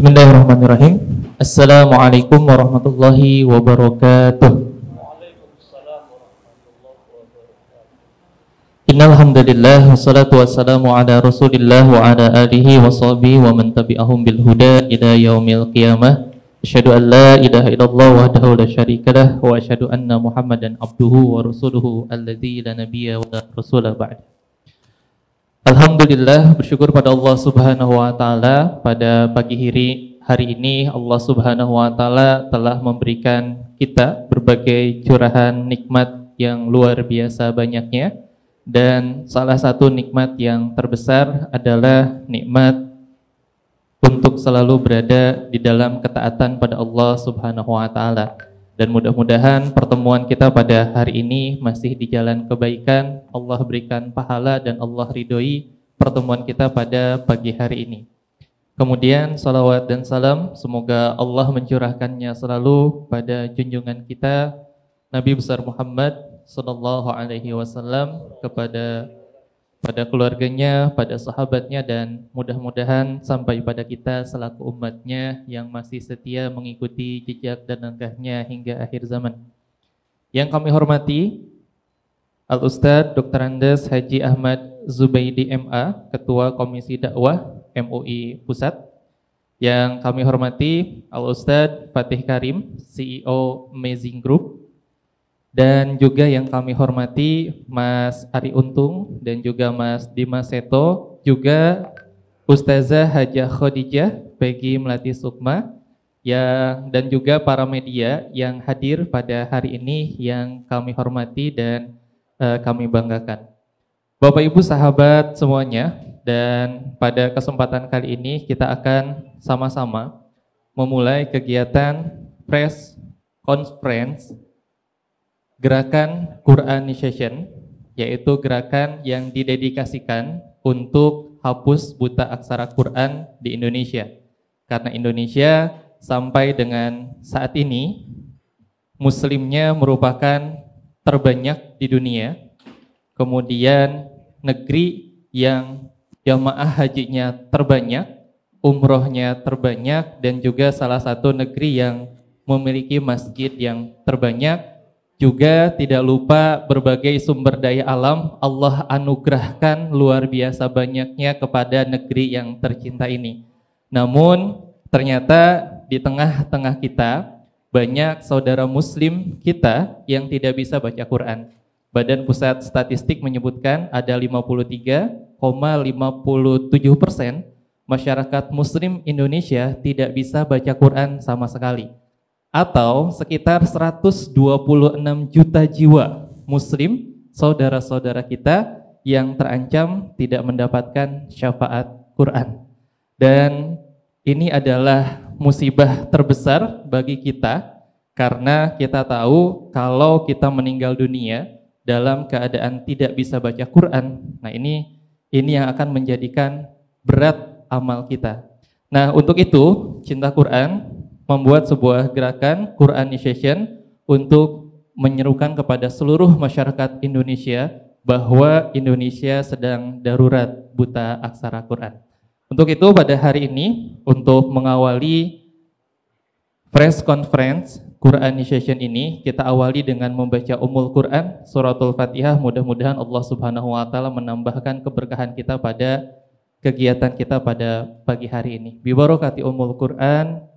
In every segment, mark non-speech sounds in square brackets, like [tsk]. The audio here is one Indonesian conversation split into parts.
Bismillahirrahmanirrahim. Assalamualaikum warahmatullahi wabarakatuh. Innal hamdalillah wassalatu wassalamu ala Rasulillah wa ala alihi wa sahbihi wa man tabi'ahum bil huda ila yaumil qiyamah. Asyadu an la ilaha illallah wa adahu la syarikalah wa asyadu anna Muhammadan abduhu wa rasuluhu alladhi la nabiyya wa rasulah ba'da. Alhamdulillah bersyukur pada Allah Subhanahu wa taala pada pagi hari hari ini Allah Subhanahu wa taala telah memberikan kita berbagai curahan nikmat yang luar biasa banyaknya dan salah satu nikmat yang terbesar adalah nikmat untuk selalu berada di dalam ketaatan pada Allah Subhanahu wa taala. Dan mudah-mudahan pertemuan kita pada hari ini masih di jalan kebaikan. Allah berikan pahala dan Allah ridhoi pertemuan kita pada pagi hari ini. Kemudian salawat dan salam semoga Allah mencurahkannya selalu pada junjungan kita Nabi besar Muhammad sallallahu alaihi wasallam kepada pada keluarganya, pada sahabatnya, dan mudah-mudahan sampai pada kita selaku umatnya yang masih setia mengikuti jejak dan langkahnya hingga akhir zaman. Yang kami hormati, al ustadz Dr. Andes Haji Ahmad Zubaidi MA, Ketua Komisi Dakwah MUI Pusat. Yang kami hormati, al ustadz Fatih Karim, CEO Amazing Group, dan juga yang kami hormati Mas Ari Untung dan juga Mas Dimas Seto, juga Ustazah Haja Khadijah bagi Melati Sukma yang dan juga para media yang hadir pada hari ini yang kami hormati dan uh, kami banggakan. Bapak Ibu sahabat semuanya dan pada kesempatan kali ini kita akan sama-sama memulai kegiatan press conference gerakan Quran Session, yaitu gerakan yang didedikasikan untuk hapus buta aksara Quran di Indonesia. Karena Indonesia sampai dengan saat ini muslimnya merupakan terbanyak di dunia. Kemudian negeri yang jamaah hajinya terbanyak, umrohnya terbanyak dan juga salah satu negeri yang memiliki masjid yang terbanyak juga tidak lupa berbagai sumber daya alam Allah anugerahkan luar biasa banyaknya kepada negeri yang tercinta ini. Namun ternyata di tengah-tengah kita banyak saudara muslim kita yang tidak bisa baca Quran. Badan Pusat Statistik menyebutkan ada 53,57 masyarakat muslim Indonesia tidak bisa baca Quran sama sekali atau sekitar 126 juta jiwa muslim saudara-saudara kita yang terancam tidak mendapatkan syafaat Quran. Dan ini adalah musibah terbesar bagi kita karena kita tahu kalau kita meninggal dunia dalam keadaan tidak bisa baca Quran. Nah, ini ini yang akan menjadikan berat amal kita. Nah, untuk itu cinta Quran membuat sebuah gerakan Quranization untuk menyerukan kepada seluruh masyarakat Indonesia bahwa Indonesia sedang darurat buta aksara Quran. Untuk itu pada hari ini untuk mengawali press conference Quranization ini kita awali dengan membaca umul Quran Suratul Fatihah mudah-mudahan Allah Subhanahu wa taala menambahkan keberkahan kita pada kegiatan kita pada pagi hari ini. Bi barakati Ummul Quran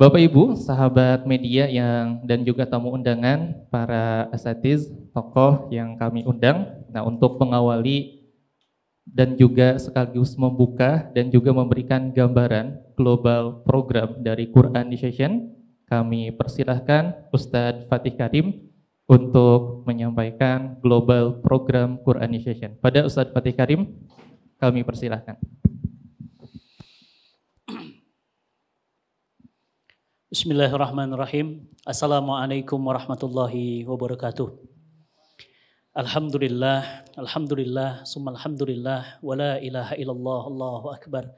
Bapak Ibu, sahabat media yang dan juga tamu undangan, para asatiz, tokoh yang kami undang. Nah, untuk mengawali dan juga sekaligus membuka dan juga memberikan gambaran global program dari Quran Session, kami persilahkan Ustadz Fatih Karim untuk menyampaikan global program Quran Session. Pada Ustadz Fatih Karim, kami persilahkan. Bismillahirrahmanirrahim. Assalamualaikum warahmatullahi wabarakatuh. Alhamdulillah, alhamdulillah, summa alhamdulillah, wa la ilaha illallah, Allahu akbar.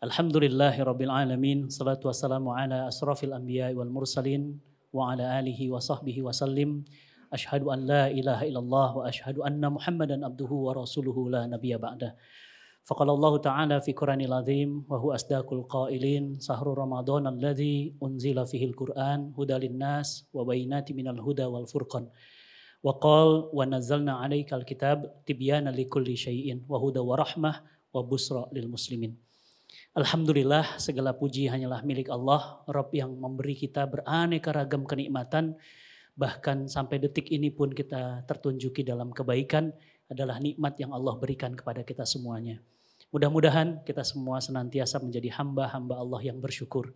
Alhamdulillahi rabbil alamin, salatu wassalamu ala asrafil anbiya wal mursalin, wa ala alihi wa sahbihi wa sallim. Ashhadu an la ilaha illallah wa ashhadu anna muhammadan abduhu wa rasuluhu la nabiyya ba'dah. فقال الله تعالى في قران العظيم وهو اصدق القائلين سهر رمضان الذي انزل فيه القران هدى للناس وبينات من الهدى والفرقان وقال ونزلنا عليك الكتاب تبيانا لكل شيء وهدى ورحمه وبشرى للمسلمين Alhamdulillah segala puji hanyalah milik Allah, Rabb yang memberi kita beraneka ragam kenikmatan, bahkan sampai detik ini pun kita tertunjuki dalam kebaikan, adalah nikmat yang Allah berikan kepada kita semuanya. Mudah-mudahan kita semua senantiasa menjadi hamba-hamba Allah yang bersyukur.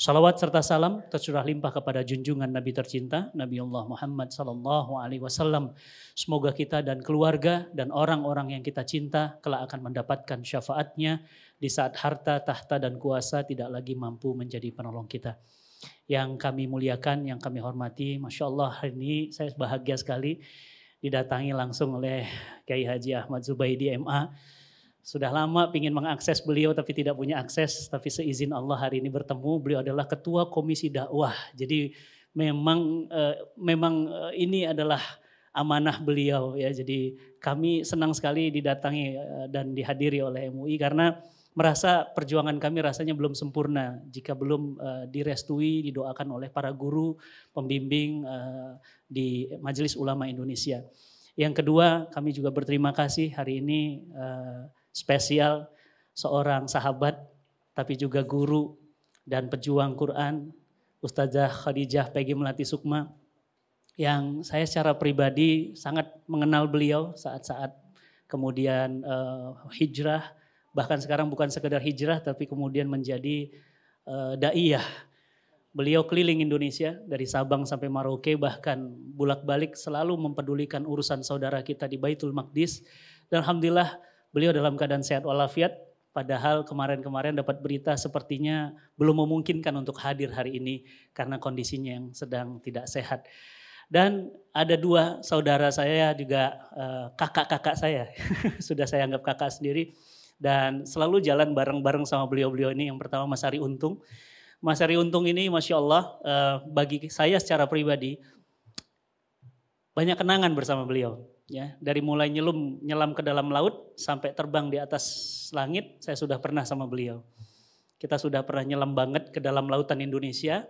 Salawat serta salam tercurah limpah kepada junjungan Nabi tercinta Nabi Allah Muhammad sallallahu alaihi wasallam. Semoga kita dan keluarga dan orang-orang yang kita cinta kelak akan mendapatkan syafaatnya di saat harta, tahta dan kuasa tidak lagi mampu menjadi penolong kita. Yang kami muliakan, yang kami hormati, Masya Allah hari ini saya bahagia sekali didatangi langsung oleh Kiai Haji Ahmad Zubaidi MA. Sudah lama ingin mengakses beliau tapi tidak punya akses, tapi seizin Allah hari ini bertemu. Beliau adalah ketua komisi dakwah. Jadi memang eh, memang eh, ini adalah amanah beliau ya. Jadi kami senang sekali didatangi eh, dan dihadiri oleh MUI karena merasa perjuangan kami rasanya belum sempurna jika belum uh, direstui didoakan oleh para guru pembimbing uh, di Majelis Ulama Indonesia. Yang kedua, kami juga berterima kasih hari ini uh, spesial seorang sahabat tapi juga guru dan pejuang Quran Ustazah Khadijah Peggy Melati Sukma yang saya secara pribadi sangat mengenal beliau saat-saat kemudian uh, hijrah bahkan sekarang bukan sekedar hijrah tapi kemudian menjadi uh, daiyah. Beliau keliling Indonesia dari Sabang sampai Maroke bahkan bulak balik selalu mempedulikan urusan saudara kita di Baitul Maqdis. Dan alhamdulillah beliau dalam keadaan sehat walafiat padahal kemarin-kemarin dapat berita sepertinya belum memungkinkan untuk hadir hari ini karena kondisinya yang sedang tidak sehat. Dan ada dua saudara saya juga eh, kakak -kakak saya, [laughs] sudah saya anggap kakak sendiri dan selalu jalan bareng-bareng sama beliau-beliau ini. Yang pertama Mas Ari Untung. Mas Ari Untung ini Masya Allah uh, bagi saya secara pribadi banyak kenangan bersama beliau. Ya, dari mulai nyelum nyelam ke dalam laut sampai terbang di atas langit, saya sudah pernah sama beliau. Kita sudah pernah nyelam banget ke dalam lautan Indonesia,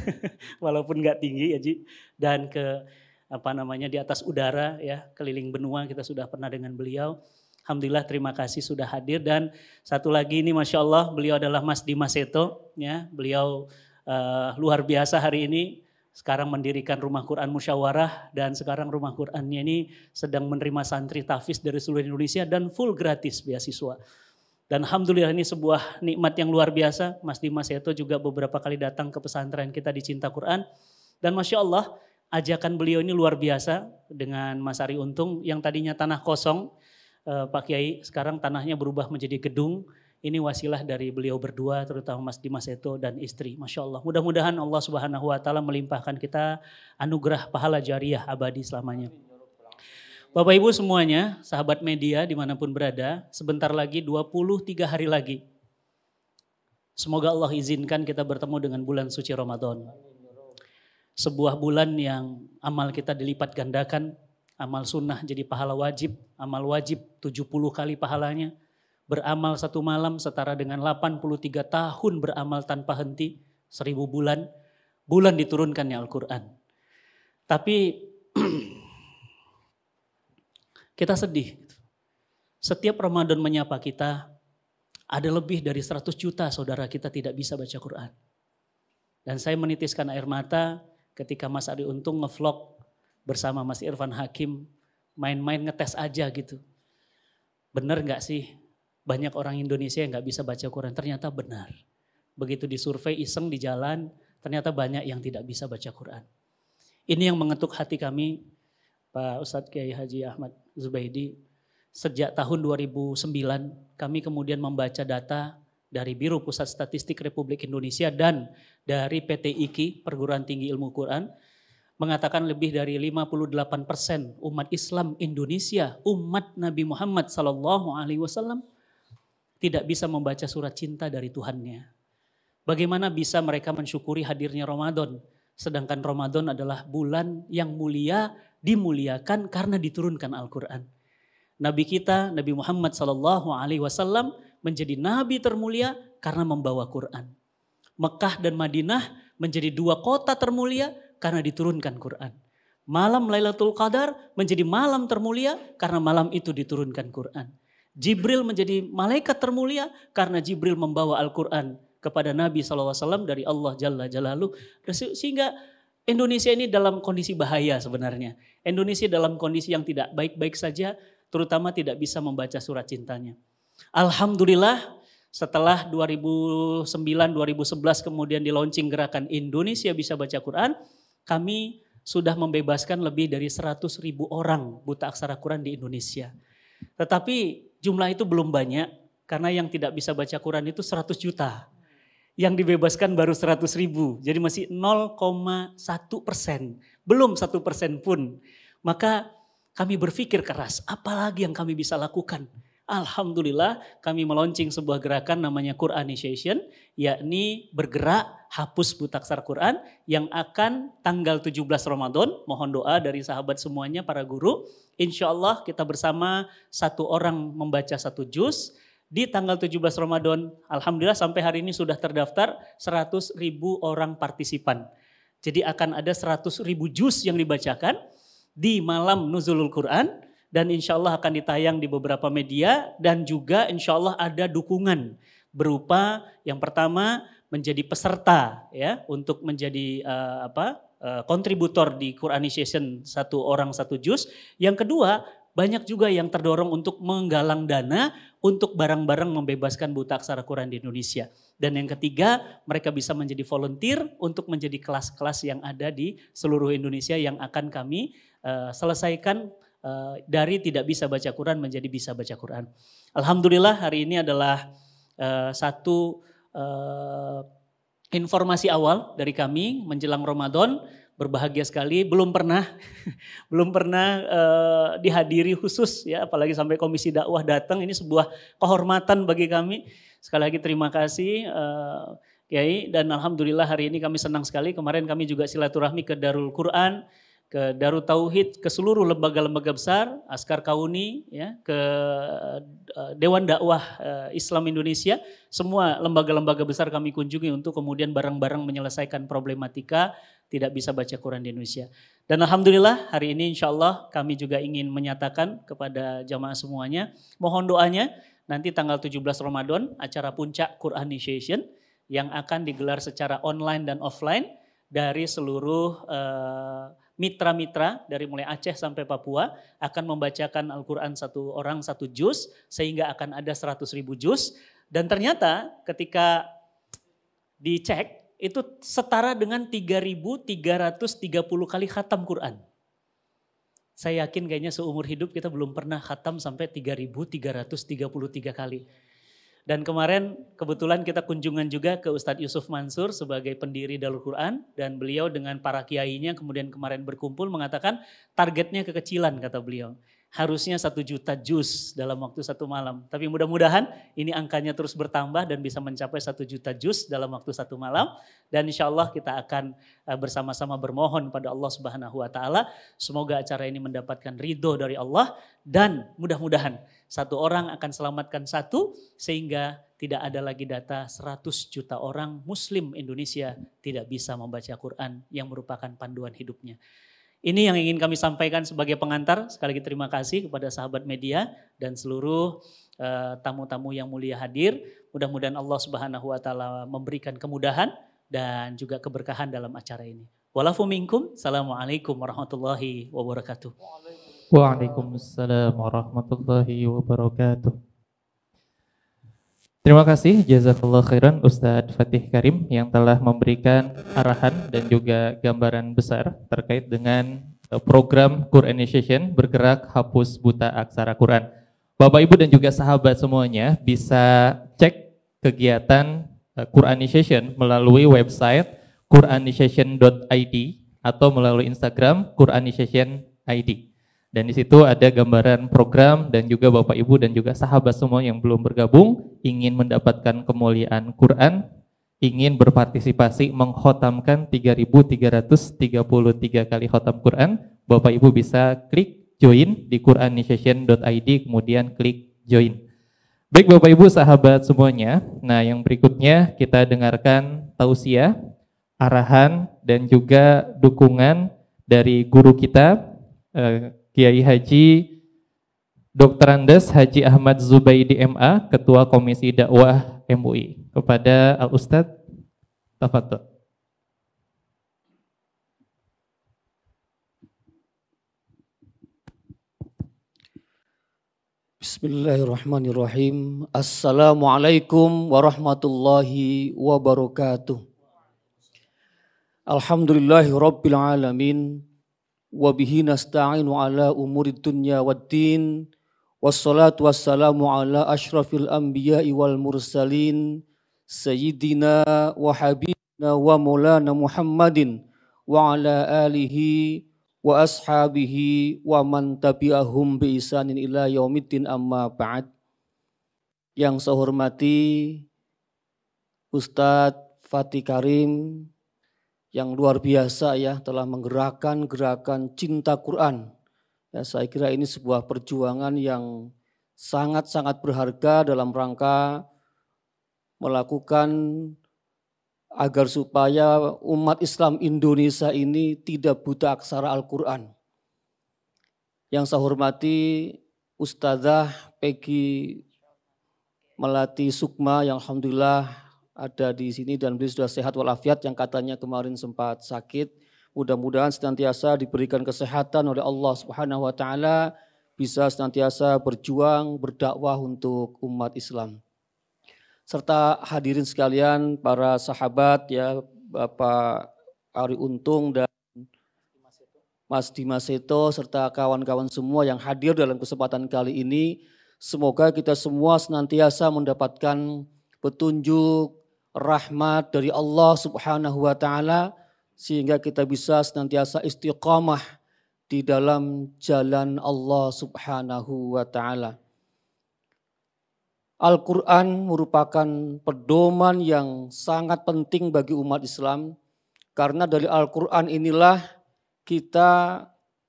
[laughs] walaupun nggak tinggi ya Ji. Dan ke apa namanya di atas udara ya keliling benua kita sudah pernah dengan beliau Alhamdulillah terima kasih sudah hadir dan satu lagi ini masya Allah beliau adalah Mas Dimas Seto ya beliau uh, luar biasa hari ini sekarang mendirikan rumah Quran musyawarah dan sekarang rumah Qurannya ini sedang menerima santri tafis dari seluruh Indonesia dan full gratis beasiswa. Dan alhamdulillah ini sebuah nikmat yang luar biasa. Mas Dimas Seto juga beberapa kali datang ke pesantren kita di Cinta Quran dan masya Allah ajakan beliau ini luar biasa dengan Mas Ari Untung yang tadinya tanah kosong Eh, Pak Kiai sekarang tanahnya berubah menjadi gedung. Ini wasilah dari beliau berdua, terutama Mas Dimas Seto dan istri. Masya Allah. Mudah-mudahan Allah Subhanahu Wa Taala melimpahkan kita anugerah pahala jariah abadi selamanya. Bapak Ibu semuanya, sahabat media dimanapun berada, sebentar lagi 23 hari lagi. Semoga Allah izinkan kita bertemu dengan bulan suci Ramadan. Sebuah bulan yang amal kita dilipat gandakan, amal sunnah jadi pahala wajib, amal wajib 70 kali pahalanya, beramal satu malam setara dengan 83 tahun beramal tanpa henti, seribu bulan, bulan diturunkannya Al-Quran. Tapi [clears throat] kita sedih. Gitu. Setiap Ramadan menyapa kita, ada lebih dari 100 juta saudara kita tidak bisa baca Quran. Dan saya menitiskan air mata ketika Mas Ari Untung ngevlog bersama Mas Irfan Hakim main-main ngetes aja gitu. benar nggak sih banyak orang Indonesia yang nggak bisa baca Quran? Ternyata benar. Begitu disurvei iseng di jalan, ternyata banyak yang tidak bisa baca Quran. Ini yang mengetuk hati kami, Pak Ustadz Kiai Haji Ahmad Zubaidi. Sejak tahun 2009, kami kemudian membaca data dari Biro Pusat Statistik Republik Indonesia dan dari PT IKI, Perguruan Tinggi Ilmu Quran, mengatakan lebih dari 58% umat Islam Indonesia, umat Nabi Muhammad sallallahu alaihi wasallam tidak bisa membaca surat cinta dari Tuhannya. Bagaimana bisa mereka mensyukuri hadirnya Ramadan sedangkan Ramadan adalah bulan yang mulia dimuliakan karena diturunkan Al-Qur'an. Nabi kita Nabi Muhammad sallallahu alaihi wasallam menjadi nabi termulia karena membawa Quran. Mekah dan Madinah menjadi dua kota termulia karena diturunkan Quran. Malam Lailatul Qadar menjadi malam termulia karena malam itu diturunkan Quran. Jibril menjadi malaikat termulia karena Jibril membawa Al-Quran kepada Nabi SAW dari Allah Jalla Jalalu. Sehingga Indonesia ini dalam kondisi bahaya sebenarnya. Indonesia dalam kondisi yang tidak baik-baik saja, terutama tidak bisa membaca surat cintanya. Alhamdulillah setelah 2009-2011 kemudian launching gerakan Indonesia bisa baca Quran, kami sudah membebaskan lebih dari 100 ribu orang buta aksara Quran di Indonesia. Tetapi jumlah itu belum banyak karena yang tidak bisa baca Quran itu 100 juta. Yang dibebaskan baru 100 ribu, jadi masih 0,1 persen. Belum satu persen pun. Maka kami berpikir keras, apalagi yang kami bisa lakukan Alhamdulillah kami meluncing sebuah gerakan namanya Quranization, yakni bergerak hapus butaksar Quran yang akan tanggal 17 Ramadan, mohon doa dari sahabat semuanya para guru. Insya Allah kita bersama satu orang membaca satu juz, di tanggal 17 Ramadan, Alhamdulillah sampai hari ini sudah terdaftar 100 ribu orang partisipan. Jadi akan ada 100 ribu juz yang dibacakan di malam Nuzulul Quran dan insya Allah akan ditayang di beberapa media dan juga insya Allah ada dukungan berupa yang pertama menjadi peserta ya untuk menjadi uh, apa uh, kontributor di Quranization satu orang satu jus Yang kedua banyak juga yang terdorong untuk menggalang dana untuk barang-barang membebaskan buta aksara Quran di Indonesia. Dan yang ketiga, mereka bisa menjadi volunteer untuk menjadi kelas-kelas yang ada di seluruh Indonesia yang akan kami uh, selesaikan Eh, dari tidak bisa baca Quran menjadi bisa baca Quran. Alhamdulillah hari ini adalah uh, satu uh, informasi awal dari kami menjelang Ramadan berbahagia sekali belum pernah [laughs] belum pernah uh, dihadiri khusus ya apalagi sampai komisi dakwah datang ini sebuah kehormatan bagi kami sekali lagi terima kasih uh, Kiai dan alhamdulillah hari ini kami senang sekali kemarin kami juga silaturahmi ke Darul Quran ke Darut Tauhid, ke seluruh lembaga-lembaga besar, Askar Kauni, ya, ke eh, Dewan Dakwah eh, Islam Indonesia, semua lembaga-lembaga besar kami kunjungi untuk kemudian bareng-bareng menyelesaikan problematika tidak bisa baca Quran di Indonesia. Dan Alhamdulillah hari ini insya Allah kami juga ingin menyatakan kepada jamaah semuanya, mohon doanya nanti tanggal 17 Ramadan acara puncak Quran initiation yang akan digelar secara online dan offline dari seluruh uh, mitra-mitra dari mulai Aceh sampai Papua akan membacakan Al-Quran satu orang satu juz sehingga akan ada 100 ribu juz. Dan ternyata ketika dicek itu setara dengan 3.330 kali khatam Quran. Saya yakin kayaknya seumur hidup kita belum pernah khatam sampai 3.333 kali. Dan kemarin kebetulan kita kunjungan juga ke Ustadz Yusuf Mansur sebagai pendiri Dalul Quran dan beliau dengan para kiainya kemudian kemarin berkumpul mengatakan targetnya kekecilan kata beliau harusnya satu juta jus dalam waktu satu malam. Tapi mudah-mudahan ini angkanya terus bertambah dan bisa mencapai satu juta jus dalam waktu satu malam. Dan insya Allah kita akan eh, bersama-sama bermohon pada Allah Subhanahu Wa Taala. Semoga acara ini mendapatkan ridho dari Allah dan mudah-mudahan satu orang akan selamatkan satu sehingga tidak ada lagi data 100 juta orang Muslim Indonesia tidak bisa membaca Quran yang merupakan panduan hidupnya. Ini yang ingin kami sampaikan sebagai pengantar. Sekali lagi terima kasih kepada sahabat media dan seluruh eh, tamu-tamu uh, yang mulia hadir. Mudah-mudahan Allah Subhanahu wa taala memberikan kemudahan dan juga keberkahan dalam acara ini. Walafu minkum. Assalamualaikum warahmatullahi wabarakatuh. Waalaikumsalam warahmatullahi wabarakatuh. Terima kasih jazakallah khairan Ustadz Fatih Karim yang telah memberikan arahan dan juga gambaran besar terkait dengan eh, program Quran Initiation bergerak hapus buta aksara Quran. Bapak Ibu dan juga sahabat semuanya bisa cek kegiatan eh, Quran Initiation melalui website quranization.id atau melalui Instagram quranization.id. Dan di situ ada gambaran program dan juga Bapak Ibu dan juga sahabat semua yang belum bergabung ingin mendapatkan kemuliaan Quran, ingin berpartisipasi menghotamkan 3333 kali khotam Quran, Bapak Ibu bisa klik join di quranisation.id kemudian klik join. Baik Bapak Ibu sahabat semuanya, nah yang berikutnya kita dengarkan tausiah, arahan dan juga dukungan dari guru kita eh, Kiai Haji Dr. Andes Haji Ahmad Zubaidi MA, Ketua Komisi Dakwah MUI. Kepada Al Ustadz, Tafatul. Bismillahirrahmanirrahim. Assalamualaikum warahmatullahi wabarakatuh. Alhamdulillahi rabbil alamin. Wabihi nasta'inu ala umurid dunya wad din. Wassalatu wassalamu ala ashrafil anbiya wal mursalin Sayyidina wa habibina wa mulana Muhammadin Wa ala alihi wa ashabihi wa man tabi'ahum bi isanin ila yaumiddin amma ba'd Yang saya hormati Ustadz Fatih Karim yang luar biasa ya telah menggerakkan gerakan cinta Quran Ya, saya kira ini sebuah perjuangan yang sangat-sangat berharga dalam rangka melakukan agar supaya umat Islam Indonesia ini tidak buta aksara Al-Quran. Yang saya hormati Ustazah Peggy Melati Sukma yang Alhamdulillah ada di sini dan beliau sudah sehat walafiat yang katanya kemarin sempat sakit. Mudah-mudahan senantiasa diberikan kesehatan oleh Allah Subhanahu wa taala bisa senantiasa berjuang berdakwah untuk umat Islam. Serta hadirin sekalian para sahabat ya Bapak Ari Untung dan Mas Dimas Seto serta kawan-kawan semua yang hadir dalam kesempatan kali ini. Semoga kita semua senantiasa mendapatkan petunjuk rahmat dari Allah Subhanahu wa taala sehingga kita bisa senantiasa istiqamah di dalam jalan Allah Subhanahu wa taala. Al-Qur'an merupakan pedoman yang sangat penting bagi umat Islam karena dari Al-Qur'an inilah kita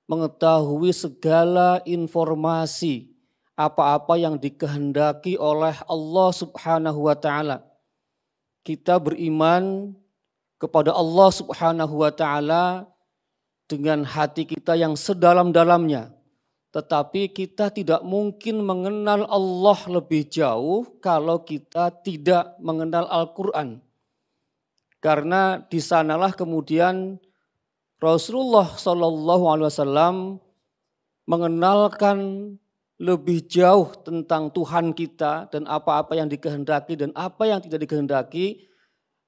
mengetahui segala informasi apa-apa yang dikehendaki oleh Allah Subhanahu wa taala. Kita beriman kepada Allah Subhanahu wa taala dengan hati kita yang sedalam-dalamnya. Tetapi kita tidak mungkin mengenal Allah lebih jauh kalau kita tidak mengenal Al-Qur'an. Karena di sanalah kemudian Rasulullah Shallallahu alaihi wasallam mengenalkan lebih jauh tentang Tuhan kita dan apa-apa yang dikehendaki dan apa yang tidak dikehendaki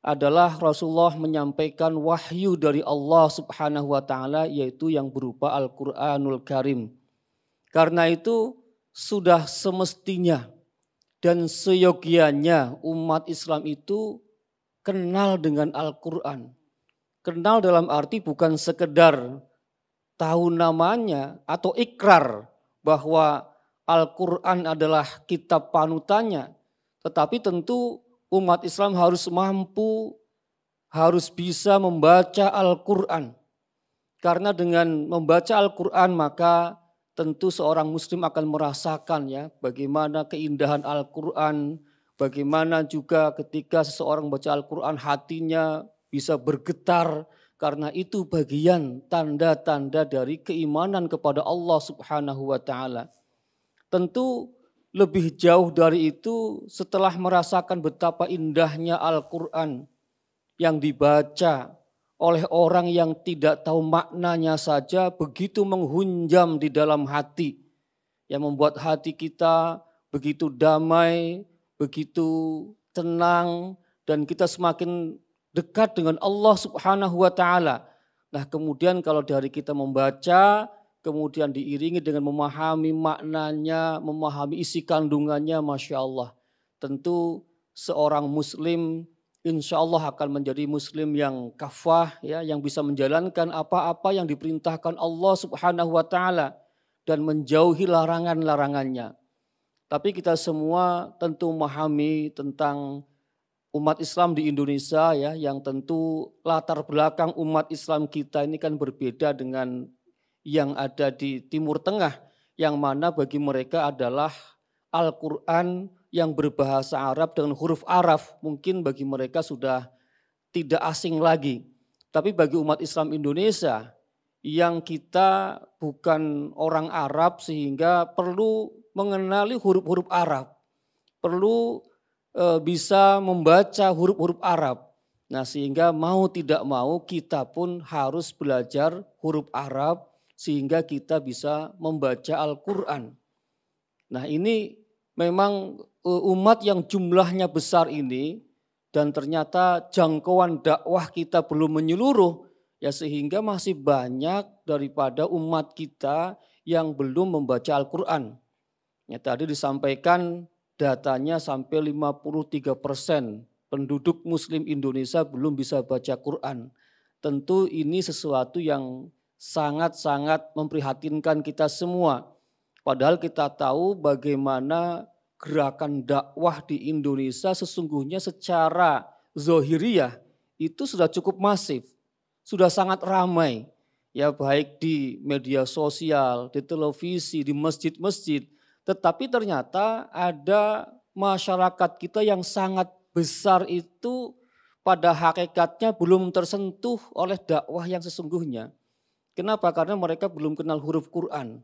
adalah Rasulullah menyampaikan wahyu dari Allah Subhanahu wa taala yaitu yang berupa Al-Qur'anul Karim. Karena itu sudah semestinya dan seyogianya umat Islam itu kenal dengan Al-Qur'an. Kenal dalam arti bukan sekedar tahu namanya atau ikrar bahwa Al-Qur'an adalah kitab panutannya, tetapi tentu umat Islam harus mampu, harus bisa membaca Al-Quran. Karena dengan membaca Al-Quran maka tentu seorang muslim akan merasakan ya bagaimana keindahan Al-Quran, bagaimana juga ketika seseorang baca Al-Quran hatinya bisa bergetar karena itu bagian tanda-tanda dari keimanan kepada Allah Subhanahu wa taala. Tentu lebih jauh dari itu setelah merasakan betapa indahnya Al-Quran yang dibaca oleh orang yang tidak tahu maknanya saja begitu menghunjam di dalam hati. Yang membuat hati kita begitu damai, begitu tenang dan kita semakin dekat dengan Allah Subhanahu wa taala. Nah, kemudian kalau dari kita membaca kemudian diiringi dengan memahami maknanya, memahami isi kandungannya, Masya Allah. Tentu seorang muslim insya Allah akan menjadi muslim yang kafah, ya, yang bisa menjalankan apa-apa yang diperintahkan Allah subhanahu wa ta'ala dan menjauhi larangan-larangannya. Tapi kita semua tentu memahami tentang umat Islam di Indonesia ya yang tentu latar belakang umat Islam kita ini kan berbeda dengan yang ada di Timur Tengah yang mana bagi mereka adalah Al-Quran yang berbahasa Arab dengan huruf Arab mungkin bagi mereka sudah tidak asing lagi. Tapi bagi umat Islam Indonesia yang kita bukan orang Arab sehingga perlu mengenali huruf-huruf Arab. Perlu e, bisa membaca huruf-huruf Arab. Nah, sehingga mau tidak mau kita pun harus belajar huruf Arab sehingga kita bisa membaca Al-Quran. Nah ini memang e, umat yang jumlahnya besar ini dan ternyata jangkauan dakwah kita belum menyeluruh ya sehingga masih banyak daripada umat kita yang belum membaca Al-Quran. Ya, tadi disampaikan datanya sampai 53 persen penduduk muslim Indonesia belum bisa baca Quran. Tentu ini sesuatu yang sangat-sangat memprihatinkan kita semua. Padahal kita tahu bagaimana gerakan dakwah di Indonesia sesungguhnya secara zohiriyah itu sudah cukup masif, sudah sangat ramai. Ya baik di media sosial, di televisi, di masjid-masjid. Tetapi ternyata ada masyarakat kita yang sangat besar itu pada hakikatnya belum tersentuh oleh dakwah yang sesungguhnya. Kenapa? Karena mereka belum kenal huruf Quran.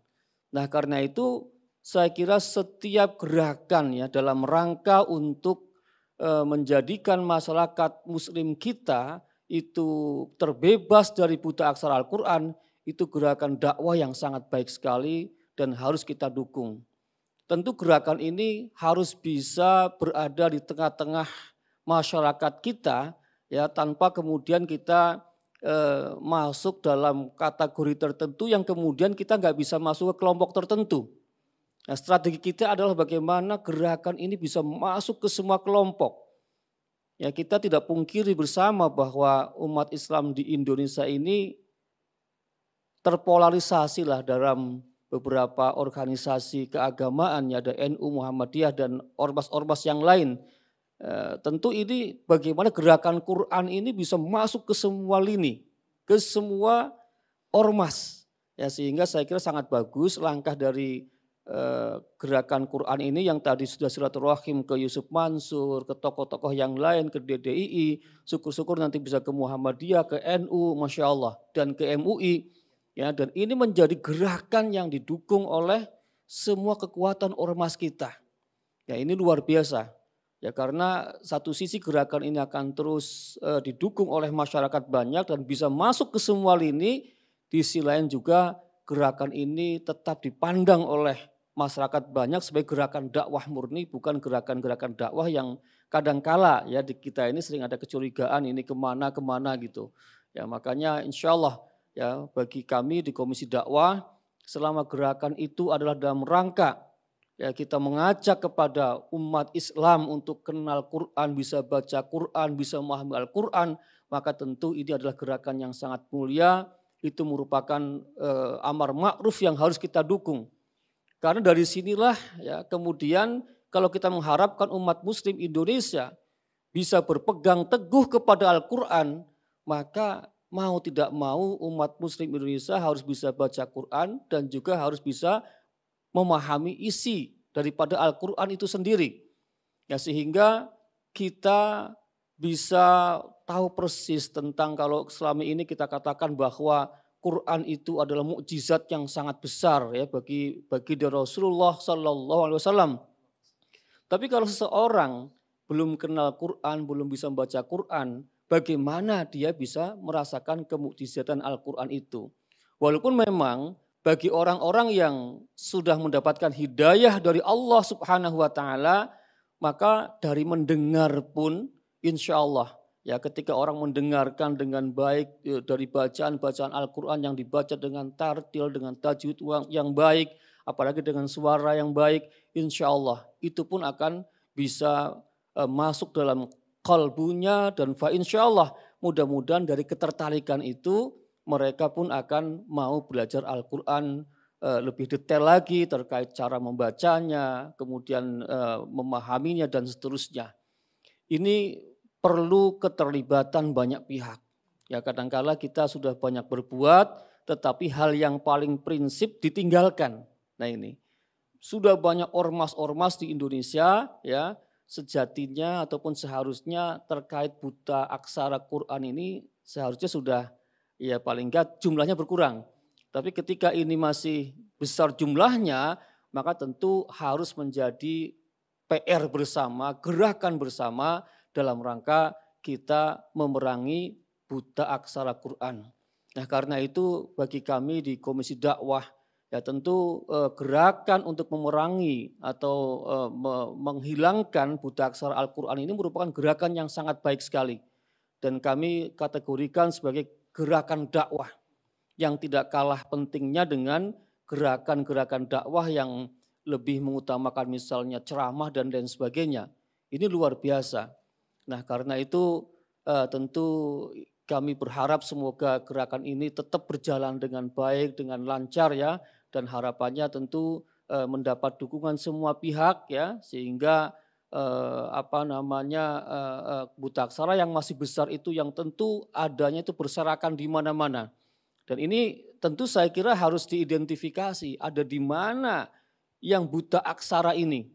Nah karena itu saya kira setiap gerakan ya dalam rangka untuk e, menjadikan masyarakat muslim kita itu terbebas dari buta aksara Al-Quran itu gerakan dakwah yang sangat baik sekali dan harus kita dukung. Tentu gerakan ini harus bisa berada di tengah-tengah masyarakat kita ya tanpa kemudian kita eh, masuk dalam kategori tertentu yang kemudian kita nggak bisa masuk ke kelompok tertentu. Nah, strategi kita adalah bagaimana gerakan ini bisa masuk ke semua kelompok. Ya, kita tidak pungkiri bersama bahwa umat Islam di Indonesia ini terpolarisasi lah dalam beberapa organisasi Ya ada NU Muhammadiyah dan ormas-ormas yang lain Eh, tentu ini bagaimana gerakan Quran ini bisa masuk ke semua lini, ke semua ormas. Ya sehingga saya kira sangat bagus langkah dari eh, gerakan Quran ini yang tadi sudah silaturahim ke Yusuf Mansur, ke tokoh-tokoh yang lain, ke DDII, syukur-syukur nanti bisa ke Muhammadiyah, ke NU, Masya Allah, dan ke MUI. Ya, dan ini menjadi gerakan yang didukung oleh semua kekuatan ormas kita. Ya ini luar biasa. Ya karena satu sisi gerakan ini akan terus e, didukung oleh masyarakat banyak dan bisa masuk ke semua lini, di sisi lain juga gerakan ini tetap dipandang oleh masyarakat banyak sebagai gerakan dakwah murni bukan gerakan-gerakan dakwah yang kadangkala ya di kita ini sering ada kecurigaan ini kemana kemana gitu ya makanya insya Allah ya bagi kami di komisi dakwah selama gerakan itu adalah dalam rangka Ya, kita mengajak kepada umat Islam untuk kenal Quran, bisa baca Quran, bisa memahami Al-Quran, maka tentu ini adalah gerakan yang sangat mulia. Itu merupakan eh, amar ma'ruf yang harus kita dukung. Karena dari sinilah ya kemudian kalau kita mengharapkan umat muslim Indonesia bisa berpegang teguh kepada Al-Quran, maka mau tidak mau umat muslim Indonesia harus bisa baca Quran dan juga harus bisa memahami isi daripada Al-Quran itu sendiri. Ya sehingga kita bisa tahu persis tentang kalau selama ini kita katakan bahwa Quran itu adalah mukjizat yang sangat besar ya bagi bagi Rasulullah Shallallahu Alaihi Wasallam. Tapi kalau seseorang belum kenal Quran, belum bisa membaca Quran, bagaimana dia bisa merasakan kemukjizatan Al-Quran itu? Walaupun memang bagi orang-orang yang sudah mendapatkan hidayah dari Allah Subhanahu wa taala, maka dari mendengar pun insya Allah ya ketika orang mendengarkan dengan baik ya, dari bacaan-bacaan Al-Qur'an yang dibaca dengan tartil, dengan tajwid yang baik, apalagi dengan suara yang baik, insya Allah itu pun akan bisa uh, masuk dalam kalbunya dan fa insya Allah mudah-mudahan dari ketertarikan itu mereka pun akan mau belajar Al-Quran eh, lebih detail lagi terkait cara membacanya, kemudian eh, memahaminya dan seterusnya. Ini perlu keterlibatan banyak pihak. Ya kadangkala kita sudah banyak berbuat, tetapi hal yang paling prinsip ditinggalkan. Nah ini sudah banyak ormas-ormas di Indonesia ya sejatinya ataupun seharusnya terkait buta aksara Quran ini seharusnya sudah ya paling enggak jumlahnya berkurang. Tapi ketika ini masih besar jumlahnya, maka tentu harus menjadi PR bersama, gerakan bersama dalam rangka kita memerangi buta aksara Quran. Nah, karena itu bagi kami di Komisi Dakwah ya tentu eh, gerakan untuk memerangi atau eh, menghilangkan buta aksara Al-Qur'an ini merupakan gerakan yang sangat baik sekali. Dan kami kategorikan sebagai gerakan dakwah yang tidak kalah pentingnya dengan gerakan-gerakan dakwah yang lebih mengutamakan misalnya ceramah dan lain sebagainya. Ini luar biasa. Nah karena itu uh, tentu kami berharap semoga gerakan ini tetap berjalan dengan baik, dengan lancar ya. Dan harapannya tentu uh, mendapat dukungan semua pihak ya, sehingga eh, apa namanya eh, eh, buta aksara yang masih besar itu yang tentu adanya itu berserakan di mana-mana. Dan ini tentu saya kira harus diidentifikasi ada di mana yang buta aksara ini.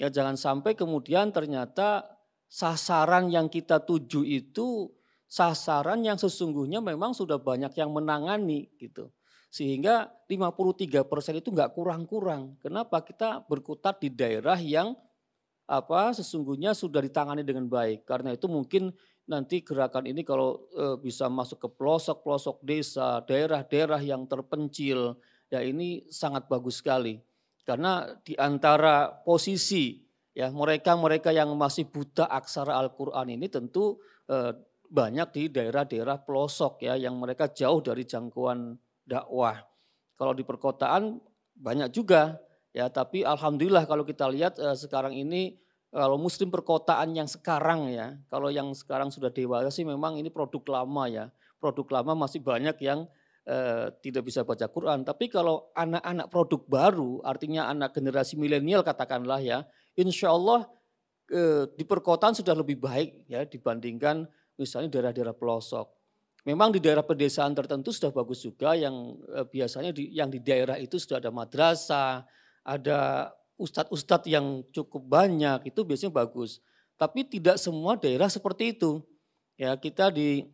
Ya jangan sampai kemudian ternyata sasaran yang kita tuju itu sasaran yang sesungguhnya memang sudah banyak yang menangani gitu. Sehingga 53 persen itu nggak kurang-kurang. Kenapa kita berkutat di daerah yang apa sesungguhnya sudah ditangani dengan baik. Karena itu mungkin nanti gerakan ini kalau e, bisa masuk ke pelosok-pelosok desa, daerah-daerah yang terpencil, ya ini sangat bagus sekali. Karena di antara posisi ya mereka-mereka yang masih buta aksara Al-Qur'an ini tentu e, banyak di daerah-daerah pelosok ya yang mereka jauh dari jangkauan dakwah. Kalau di perkotaan banyak juga Ya, tapi alhamdulillah kalau kita lihat eh, sekarang ini kalau muslim perkotaan yang sekarang ya, kalau yang sekarang sudah dewasa sih memang ini produk lama ya. Produk lama masih banyak yang eh, tidak bisa baca Quran. Tapi kalau anak-anak produk baru, artinya anak generasi milenial katakanlah ya, insya Allah eh, di perkotaan sudah lebih baik ya dibandingkan misalnya daerah-daerah pelosok. Memang di daerah pedesaan tertentu sudah bagus juga yang eh, biasanya di, yang di daerah itu sudah ada madrasah, ada ustadz-ustadz yang cukup banyak itu biasanya bagus. Tapi tidak semua daerah seperti itu. Ya, kita di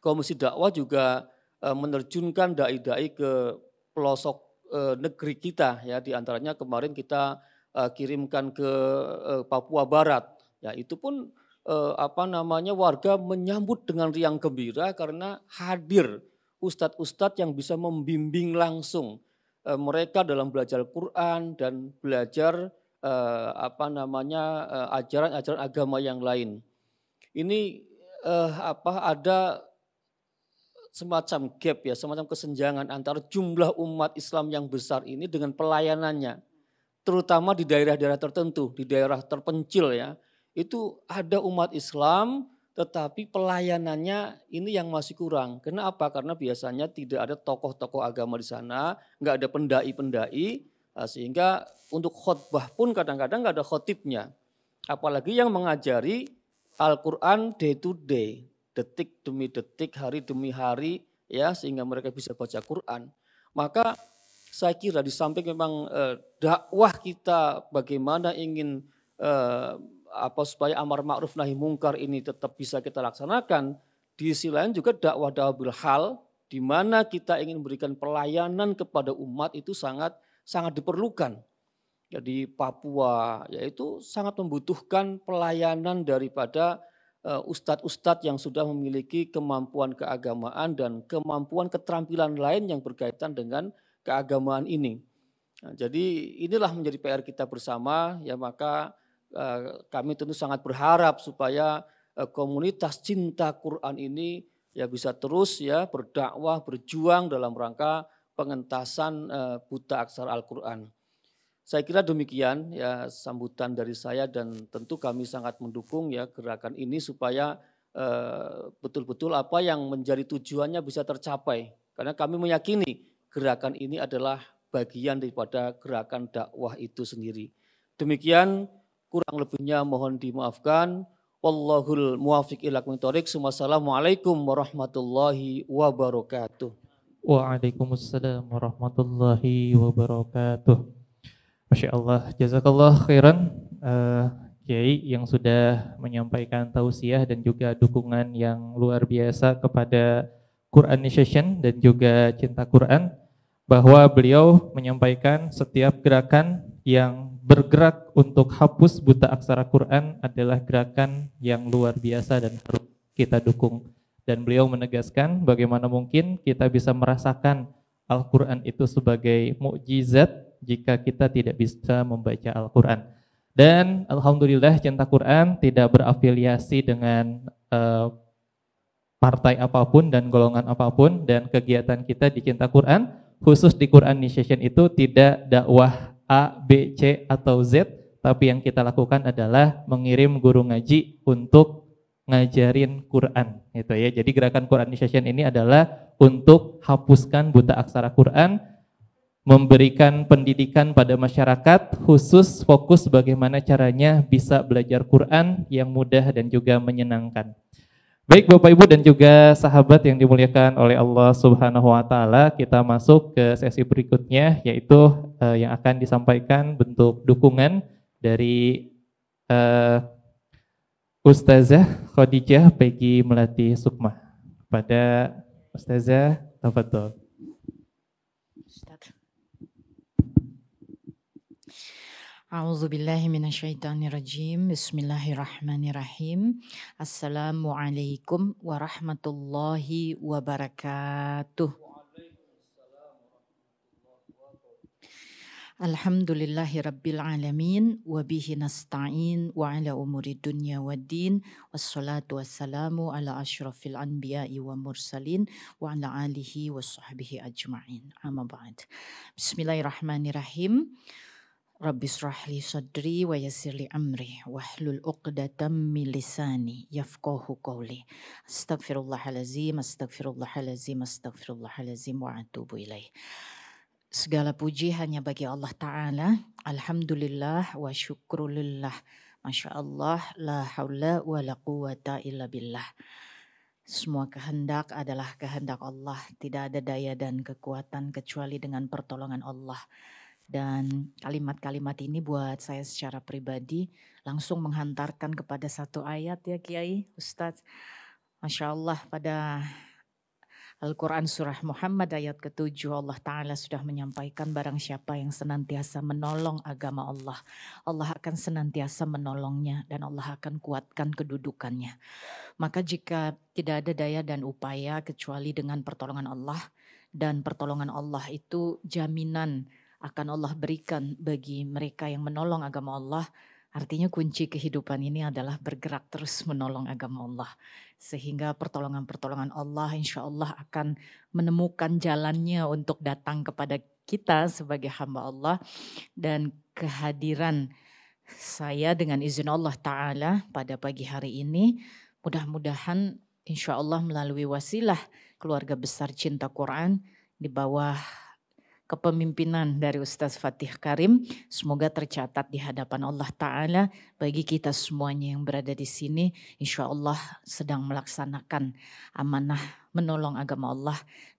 Komisi Dakwah juga eh, menerjunkan dai-dai ke pelosok eh, negeri kita ya diantaranya kemarin kita eh, kirimkan ke Papua Barat. Ya, itu pun apa namanya warga menyambut dengan riang gembira karena hadir ustadz-ustadz yang bisa membimbing langsung Eh, mereka dalam belajar Quran dan belajar eh, apa namanya eh, ajaran-ajaran eh, agama yang lain. Ini eh, apa ada semacam gap ya, semacam kesenjangan antara jumlah umat Islam yang besar ini dengan pelayanannya. Terutama di daerah-daerah tertentu, di daerah terpencil ya. Itu ada umat Islam tetapi pelayanannya ini yang masih kurang. Kenapa? Karena biasanya tidak ada tokoh-tokoh agama di sana, nggak ada pendai-pendai, eh, sehingga untuk khotbah pun kadang-kadang nggak ada khotibnya. Apalagi yang mengajari Al-Quran day to day, detik demi detik, hari demi hari, ya sehingga mereka bisa baca Quran. Maka saya kira di samping memang eh, dakwah kita bagaimana ingin eh, apa supaya amar ma'ruf nahi mungkar ini tetap bisa kita laksanakan, di sisi lain juga dakwah dakwah berhal di mana kita ingin memberikan pelayanan kepada umat itu sangat sangat diperlukan. Ya, Papua yaitu sangat membutuhkan pelayanan daripada eh, ustadz-ustadz yang sudah memiliki kemampuan keagamaan dan kemampuan keterampilan lain yang berkaitan dengan keagamaan ini. Nah, jadi inilah menjadi PR kita bersama ya maka Eh, kami tentu sangat berharap supaya eh, komunitas cinta Quran ini ya bisa terus ya berdakwah, berjuang dalam rangka pengentasan eh, buta aksara Al-Quran. Saya kira demikian ya sambutan dari saya dan tentu kami sangat mendukung ya gerakan ini supaya betul-betul apa yang menjadi tujuannya bisa tercapai. Karena kami meyakini gerakan ini adalah bagian daripada gerakan dakwah itu sendiri. Demikian Kurang lebihnya mohon dimaafkan. Wallahul muwafiq ila aqwamit Assalamualaikum warahmatullahi wabarakatuh. Waalaikumsalam warahmatullahi wabarakatuh. Masya Allah, jazakallah khairan uh, Kiai yang sudah menyampaikan tausiah dan juga dukungan yang luar biasa kepada Quran Session dan juga Cinta Quran bahwa beliau menyampaikan setiap gerakan yang bergerak untuk hapus buta aksara Quran adalah gerakan yang luar biasa dan harus kita dukung. Dan beliau menegaskan bagaimana mungkin kita bisa merasakan Al-Quran itu sebagai mukjizat jika kita tidak bisa membaca Al-Quran. Dan Alhamdulillah cinta Quran tidak berafiliasi dengan uh, partai apapun dan golongan apapun dan kegiatan kita di cinta Quran khusus di Quran Initiation itu tidak dakwah A, B, C, atau Z, tapi yang kita lakukan adalah mengirim guru ngaji untuk ngajarin Quran gitu ya. Jadi gerakan Quranization ini adalah untuk hapuskan buta aksara Quran, memberikan pendidikan pada masyarakat khusus fokus bagaimana caranya bisa belajar Quran yang mudah dan juga menyenangkan. Baik Bapak Ibu dan juga sahabat yang dimuliakan oleh Allah Subhanahu wa taala, kita masuk ke sesi berikutnya yaitu uh, yang akan disampaikan bentuk dukungan dari uh, Ustazah Khadijah Peggy Melati Sukma. Pada Ustazah Tafadhol. أعوذ بالله من الشيطان الرجيم بسم الله الرحمن الرحيم السلام عليكم ورحمة الله وبركاته الحمد لله رب العالمين وبه نستعين وعلى أمور الدنيا والدين والصلاة والسلام على أشرف الأنبياء والمرسلين وعلى آله وصحبه أجمعين أما بعد بسم الله الرحمن الرحيم Rabbi srahli sadri wa yassirli amri wahlul uqdatam min lisani yafqahu qawli. Astaghfirullahalazim, astaghfirullahalazim, astaghfirullahalazim, wa atubu ilaih. Segala puji hanya bagi Allah Ta'ala. Alhamdulillah wa syukrulillah. Masya Allah, la hawla wa la quwata illa billah. Semua kehendak adalah kehendak Allah. Tidak ada daya dan kekuatan kecuali dengan pertolongan Allah. Dan kalimat-kalimat ini buat saya secara pribadi langsung menghantarkan kepada satu ayat ya Kiai, Ustadz. Masya Allah pada Al-Quran Surah Muhammad ayat ke-7 Allah Ta'ala sudah menyampaikan barang siapa yang senantiasa menolong agama Allah. Allah akan senantiasa menolongnya dan Allah akan kuatkan kedudukannya. Maka jika tidak ada daya dan upaya kecuali dengan pertolongan Allah dan pertolongan Allah itu jaminan akan Allah berikan bagi mereka yang menolong agama Allah. Artinya kunci kehidupan ini adalah bergerak terus menolong agama Allah. Sehingga pertolongan-pertolongan Allah insya Allah akan menemukan jalannya untuk datang kepada kita sebagai hamba Allah. Dan kehadiran saya dengan izin Allah Ta'ala pada pagi hari ini mudah-mudahan insya Allah melalui wasilah keluarga besar cinta Quran di bawah kepemimpinan dari Ustaz Fatih Karim semoga tercatat di hadapan Allah Ta'ala bagi kita semuanya yang berada di sini insya Allah sedang melaksanakan amanah menolong agama Allah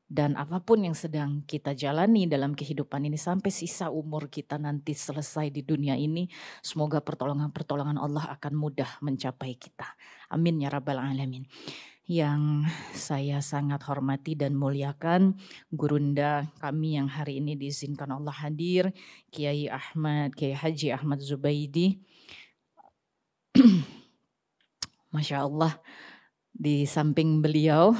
dan apapun yang sedang kita jalani dalam kehidupan ini sampai sisa umur kita nanti selesai di dunia ini semoga pertolongan-pertolongan Allah akan mudah mencapai kita amin ya rabbal alamin yang saya sangat hormati dan muliakan, gurunda kami yang hari ini diizinkan Allah hadir, Kiai Ahmad, Kiai Haji Ahmad Zubaidi. [clears throat] Masya Allah, di samping beliau,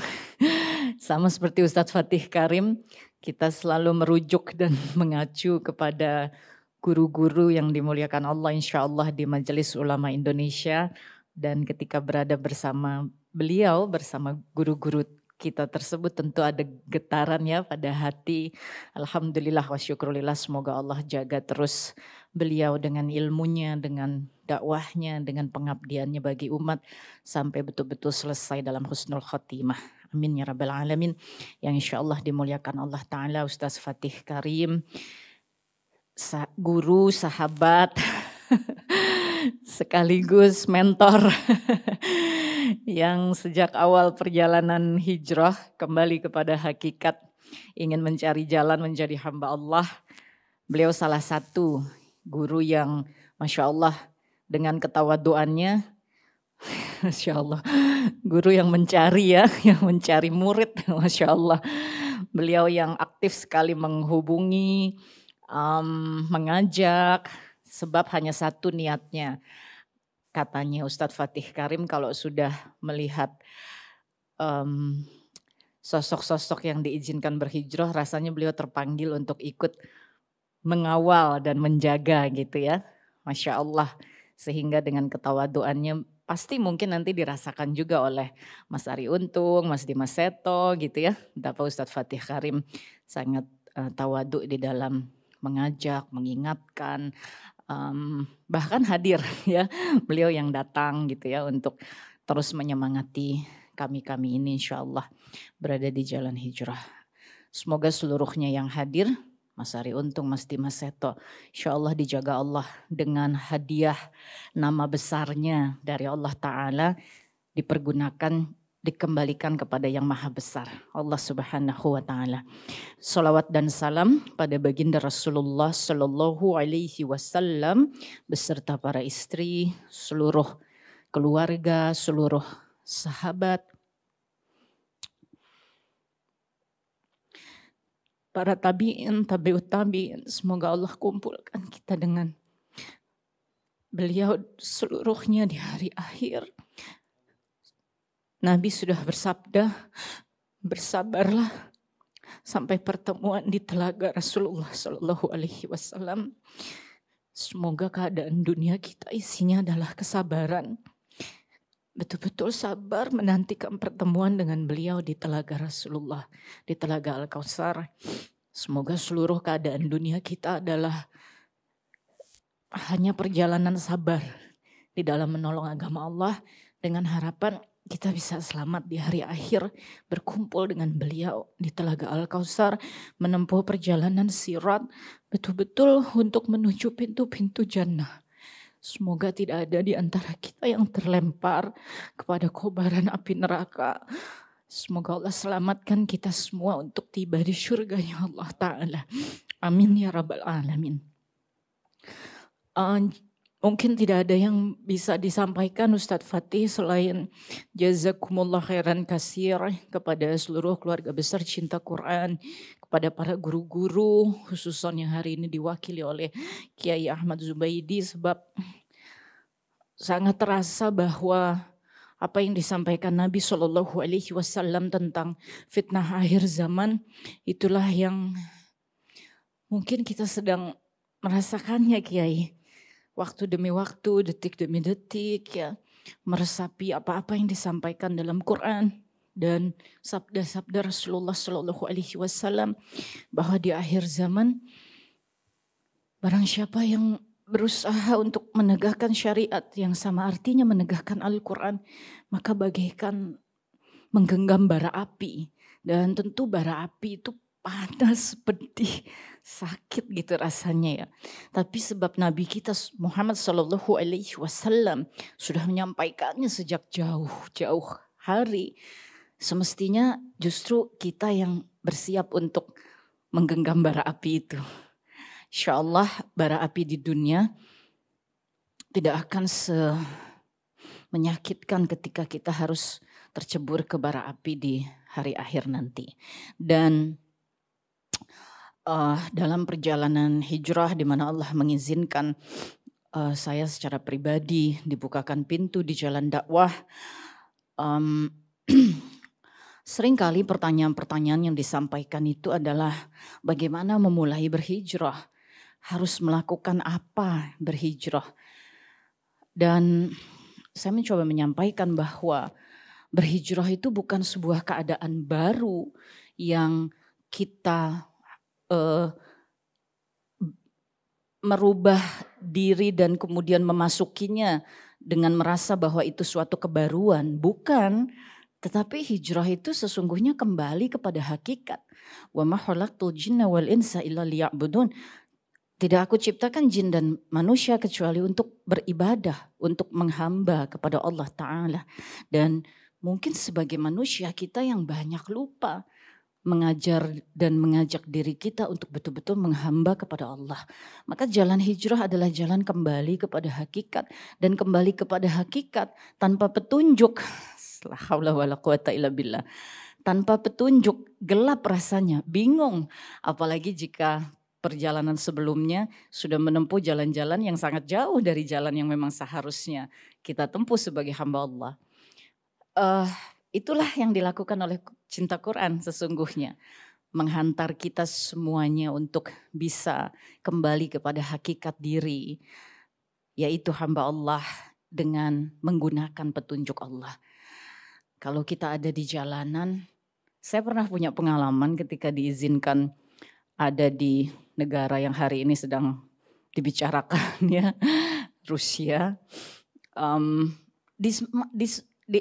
[laughs] sama seperti Ustadz Fatih Karim, kita selalu merujuk dan [laughs] mengacu kepada guru-guru yang dimuliakan Allah insya Allah di Majelis Ulama Indonesia dan ketika berada bersama beliau bersama guru-guru kita tersebut tentu ada getaran ya pada hati. Alhamdulillah wa syukurillah semoga Allah jaga terus beliau dengan ilmunya, dengan dakwahnya, dengan pengabdiannya bagi umat sampai betul-betul selesai dalam husnul khotimah. Amin ya rabbal alamin. Yang insya Allah dimuliakan Allah Ta'ala Ustaz Fatih Karim, guru, sahabat, [laughs] sekaligus mentor. [laughs] yang sejak awal perjalanan hijrah kembali kepada hakikat ingin mencari jalan menjadi hamba Allah. Beliau salah satu guru yang Masya Allah dengan ketawa doanya [laughs] Masya Allah, guru yang mencari ya, [laughs] yang mencari murid, [laughs] Masya Allah. Beliau yang aktif sekali menghubungi, um, mengajak, sebab hanya satu niatnya katanya Ustadz Fatih Karim kalau sudah melihat um, sosok-sosok yang diizinkan berhijrah rasanya beliau terpanggil untuk ikut mengawal dan menjaga gitu ya. Masya Allah sehingga dengan ketawaduannya pasti mungkin nanti dirasakan juga oleh Mas Ari Untung, Mas Dimas Seto gitu ya. Dapat Ustadz Fatih Karim sangat uh, eh, tawaduk di dalam mengajak, mengingatkan, um, bahkan hadir [laughs] ya beliau yang datang gitu ya untuk terus menyemangati kami-kami ini insya Allah berada di jalan hijrah. Semoga seluruhnya yang hadir, Mas Ari Untung, Mas Dimas Seto, insya Allah dijaga Allah dengan hadiah nama besarnya dari Allah Ta'ala dipergunakan dikembalikan kepada yang maha besar Allah subhanahu wa ta'ala salawat dan salam pada baginda Rasulullah sallallahu alaihi wasallam beserta para istri seluruh keluarga seluruh sahabat para tabiin tabiut tabiin semoga Allah kumpulkan kita dengan beliau seluruhnya di hari akhir Nabi sudah bersabda, bersabarlah sampai pertemuan di telaga Rasulullah Shallallahu Alaihi Wasallam. Semoga keadaan dunia kita isinya adalah kesabaran. Betul-betul sabar menantikan pertemuan dengan beliau di telaga Rasulullah, di telaga Al-Kausar. Semoga seluruh keadaan dunia kita adalah hanya perjalanan sabar di dalam menolong agama Allah dengan harapan kita bisa selamat di hari akhir berkumpul dengan beliau di Telaga Al-Kausar menempuh perjalanan sirat betul-betul untuk menuju pintu-pintu jannah. Semoga tidak ada di antara kita yang terlempar kepada kobaran api neraka. Semoga Allah selamatkan kita semua untuk tiba di surganya Allah Ta'ala. Amin ya Rabbal Alamin. Uh, mungkin tidak ada yang bisa disampaikan Ustadz Fatih selain jazakumullah khairan kasir kepada seluruh keluarga besar cinta Quran, kepada para guru-guru khususnya yang hari ini diwakili oleh Kiai Ahmad Zubaidi sebab sangat terasa bahwa apa yang disampaikan Nabi Shallallahu Alaihi Wasallam tentang fitnah akhir zaman itulah yang mungkin kita sedang merasakannya Kiai waktu demi waktu, detik demi detik ya, meresapi apa-apa yang disampaikan dalam Quran dan sabda-sabda Rasulullah Shallallahu Alaihi Wasallam bahwa di akhir zaman barangsiapa yang berusaha untuk menegakkan syariat yang sama artinya menegakkan Al-Quran maka bagaikan menggenggam bara api dan tentu bara api itu panas, [laughs] pedih, sakit gitu rasanya ya. Tapi sebab Nabi kita Muhammad Shallallahu Alaihi Wasallam sudah menyampaikannya sejak jauh-jauh hari, semestinya justru kita yang bersiap untuk menggenggam bara api itu. Insya Allah bara api di dunia tidak akan se menyakitkan ketika kita harus tercebur ke bara api di hari akhir nanti. Dan uh, dalam perjalanan hijrah di mana Allah mengizinkan uh, saya secara pribadi dibukakan pintu di jalan dakwah. Um, [clears throat] Seringkali pertanyaan-pertanyaan yang disampaikan itu adalah bagaimana memulai berhijrah, harus melakukan apa berhijrah. Dan saya mencoba menyampaikan bahwa berhijrah itu bukan sebuah keadaan baru yang kita uh, merubah diri dan kemudian memasukinya dengan merasa bahwa itu suatu kebaruan, bukan. Tetapi hijrah itu sesungguhnya kembali kepada hakikat. Wa ma khalaqtul jinna wal insa illa Tidak aku ciptakan jin dan manusia kecuali untuk beribadah, untuk menghamba kepada Allah Ta'ala. Dan mungkin sebagai manusia kita yang banyak lupa mengajar dan mengajak diri kita untuk betul-betul menghamba kepada Allah. Maka jalan hijrah adalah jalan kembali kepada hakikat dan kembali kepada hakikat tanpa petunjuk. [laughs] Tanpa petunjuk, gelap rasanya, bingung. Apalagi jika perjalanan sebelumnya sudah menempuh jalan-jalan yang sangat jauh dari jalan yang memang seharusnya kita tempuh sebagai hamba Allah. Uh, Itulah yang dilakukan oleh cinta Quran sesungguhnya. Menghantar kita semuanya untuk bisa kembali kepada hakikat diri, yaitu hamba Allah dengan menggunakan petunjuk Allah. Kalau kita ada di jalanan, saya pernah punya pengalaman ketika diizinkan ada di negara yang hari ini sedang dibicarakan [laughs] ya, Rusia. Um, di, di, di,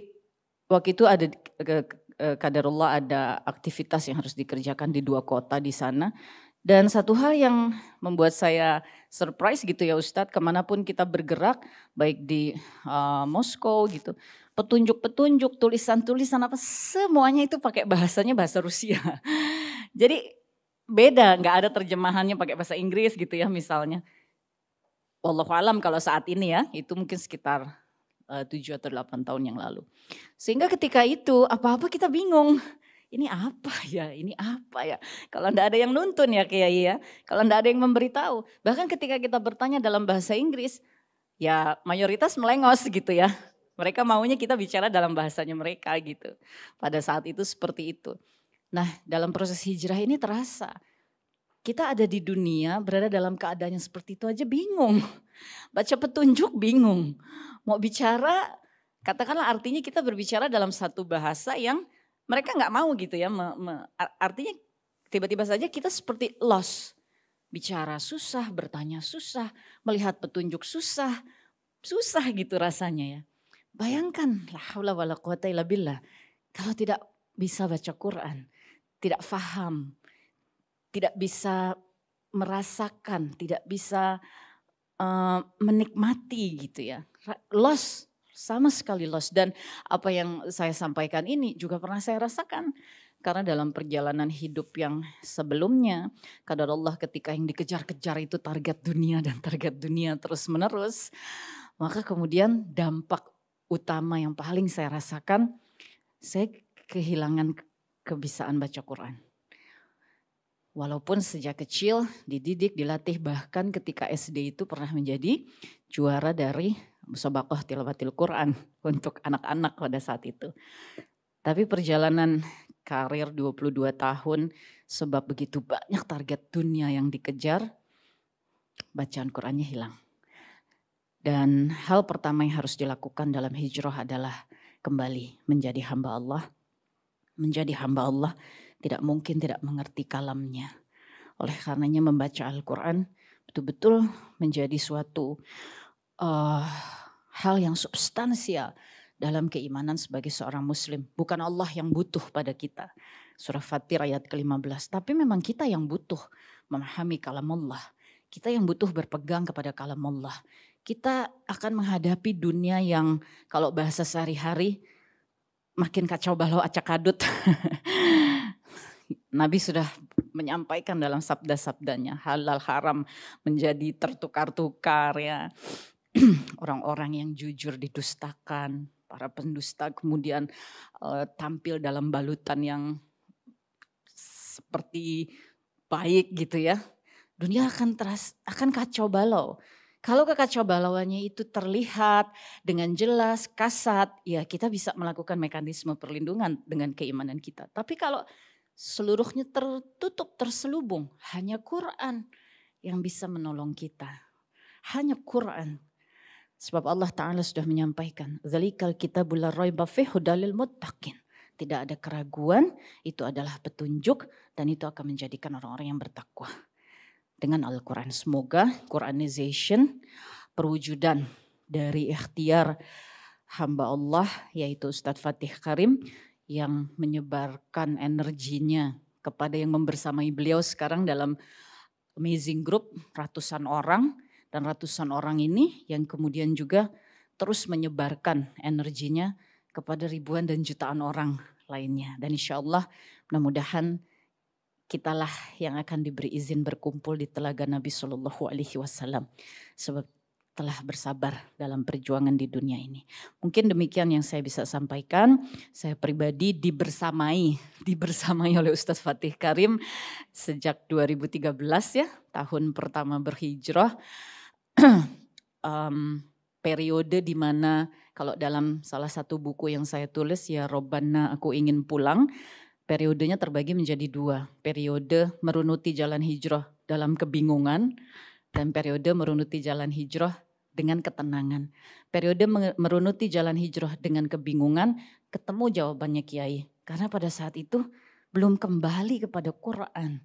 Waktu itu ada kadarullah ada aktivitas yang harus dikerjakan di dua kota di sana. Dan satu hal yang membuat saya surprise gitu ya Ustadz, kemanapun kita bergerak, baik di uh, Moskow gitu, petunjuk-petunjuk, tulisan-tulisan apa, semuanya itu pakai bahasanya bahasa Rusia. [laughs] Jadi beda, nggak ada terjemahannya pakai bahasa Inggris gitu ya misalnya. Wallahualam kalau saat ini ya, itu mungkin sekitar Eh, tujuh atau delapan tahun yang lalu. Sehingga ketika itu apa-apa kita bingung. Ini apa ya? Ini apa ya? Kalau ndak ada yang nuntun ya kiai ya. Kalau ndak ada yang memberitahu. Bahkan ketika kita bertanya dalam bahasa Inggris, ya mayoritas melengos gitu ya. Mereka maunya kita bicara dalam bahasanya mereka gitu. Pada saat itu seperti itu. Nah, dalam proses hijrah ini terasa kita ada di dunia berada dalam keadaan yang seperti itu aja bingung. Baca petunjuk bingung, mau bicara katakanlah artinya kita berbicara dalam satu bahasa yang mereka nggak mau gitu ya. Me, me, artinya tiba-tiba saja kita seperti lost. Bicara susah, bertanya susah, melihat petunjuk susah, susah gitu rasanya ya. Bayangkan lah wala Kalau tidak bisa baca Quran, tidak faham, tidak bisa merasakan, tidak bisa uh, menikmati gitu ya loss, sama sekali loss. Dan apa yang saya sampaikan ini juga pernah saya rasakan. Karena dalam perjalanan hidup yang sebelumnya, kadar Allah ketika yang dikejar-kejar itu target dunia dan target dunia terus menerus, maka kemudian dampak utama yang paling saya rasakan, saya kehilangan kebisaan baca Quran. Walaupun sejak kecil dididik, dilatih, bahkan ketika SD itu pernah menjadi juara dari musabakoh tilawatil Quran [laughs] untuk anak-anak pada saat itu. Tapi perjalanan karir 22 tahun sebab begitu banyak target dunia yang dikejar, bacaan Qurannya hilang. Dan hal pertama yang harus dilakukan dalam hijrah adalah kembali menjadi hamba Allah. Menjadi hamba Allah tidak mungkin tidak mengerti kalamnya. Oleh karenanya membaca Al-Quran betul-betul menjadi suatu uh, hal yang substansial dalam keimanan sebagai seorang muslim. Bukan Allah yang butuh pada kita. Surah Fatir ayat ke-15. Tapi memang kita yang butuh memahami kalam Allah. Kita yang butuh berpegang kepada kalam Allah. Kita akan menghadapi dunia yang kalau bahasa sehari-hari makin kacau balau acak adut. [laughs] Nabi sudah menyampaikan dalam sabda-sabdanya halal haram menjadi tertukar-tukar ya [clears throat] orang-orang yang jujur didustakan, para pendusta kemudian uh, tampil dalam balutan yang seperti baik gitu ya. Dunia akan teras akan kacau balau. Kalau kekacau balauannya itu terlihat dengan jelas, kasat, ya kita bisa melakukan mekanisme perlindungan dengan keimanan kita. Tapi kalau seluruhnya tertutup, terselubung, hanya Quran yang bisa menolong kita. Hanya Quran Sebab Allah Ta'ala sudah menyampaikan, Zalikal kitabul raiba hudalil muttaqin. Tidak ada keraguan, itu adalah petunjuk dan itu akan menjadikan orang-orang yang bertakwa. Dengan Al-Quran, semoga Quranization, perwujudan dari ikhtiar hamba Allah yaitu Ustadz Fatih Karim yang menyebarkan energinya kepada yang membersamai beliau sekarang dalam amazing group ratusan orang dan ratusan orang ini yang kemudian juga terus menyebarkan energinya kepada ribuan dan jutaan orang lainnya. Dan insya Allah mudah-mudahan kitalah yang akan diberi izin berkumpul di telaga Nabi Shallallahu Alaihi Wasallam sebab telah bersabar dalam perjuangan di dunia ini. Mungkin demikian yang saya bisa sampaikan. Saya pribadi dibersamai, [laughs] dibersamai oleh Ustaz Fatih Karim sejak 2013 ya, tahun pertama berhijrah um, [clears throat] periode di mana kalau dalam salah satu buku yang saya tulis ya Robana aku ingin pulang periodenya terbagi menjadi dua periode merunuti jalan hijrah dalam kebingungan dan periode merunuti jalan hijrah dengan ketenangan periode merunuti jalan hijrah dengan kebingungan ketemu jawabannya kiai karena pada saat itu belum kembali kepada Quran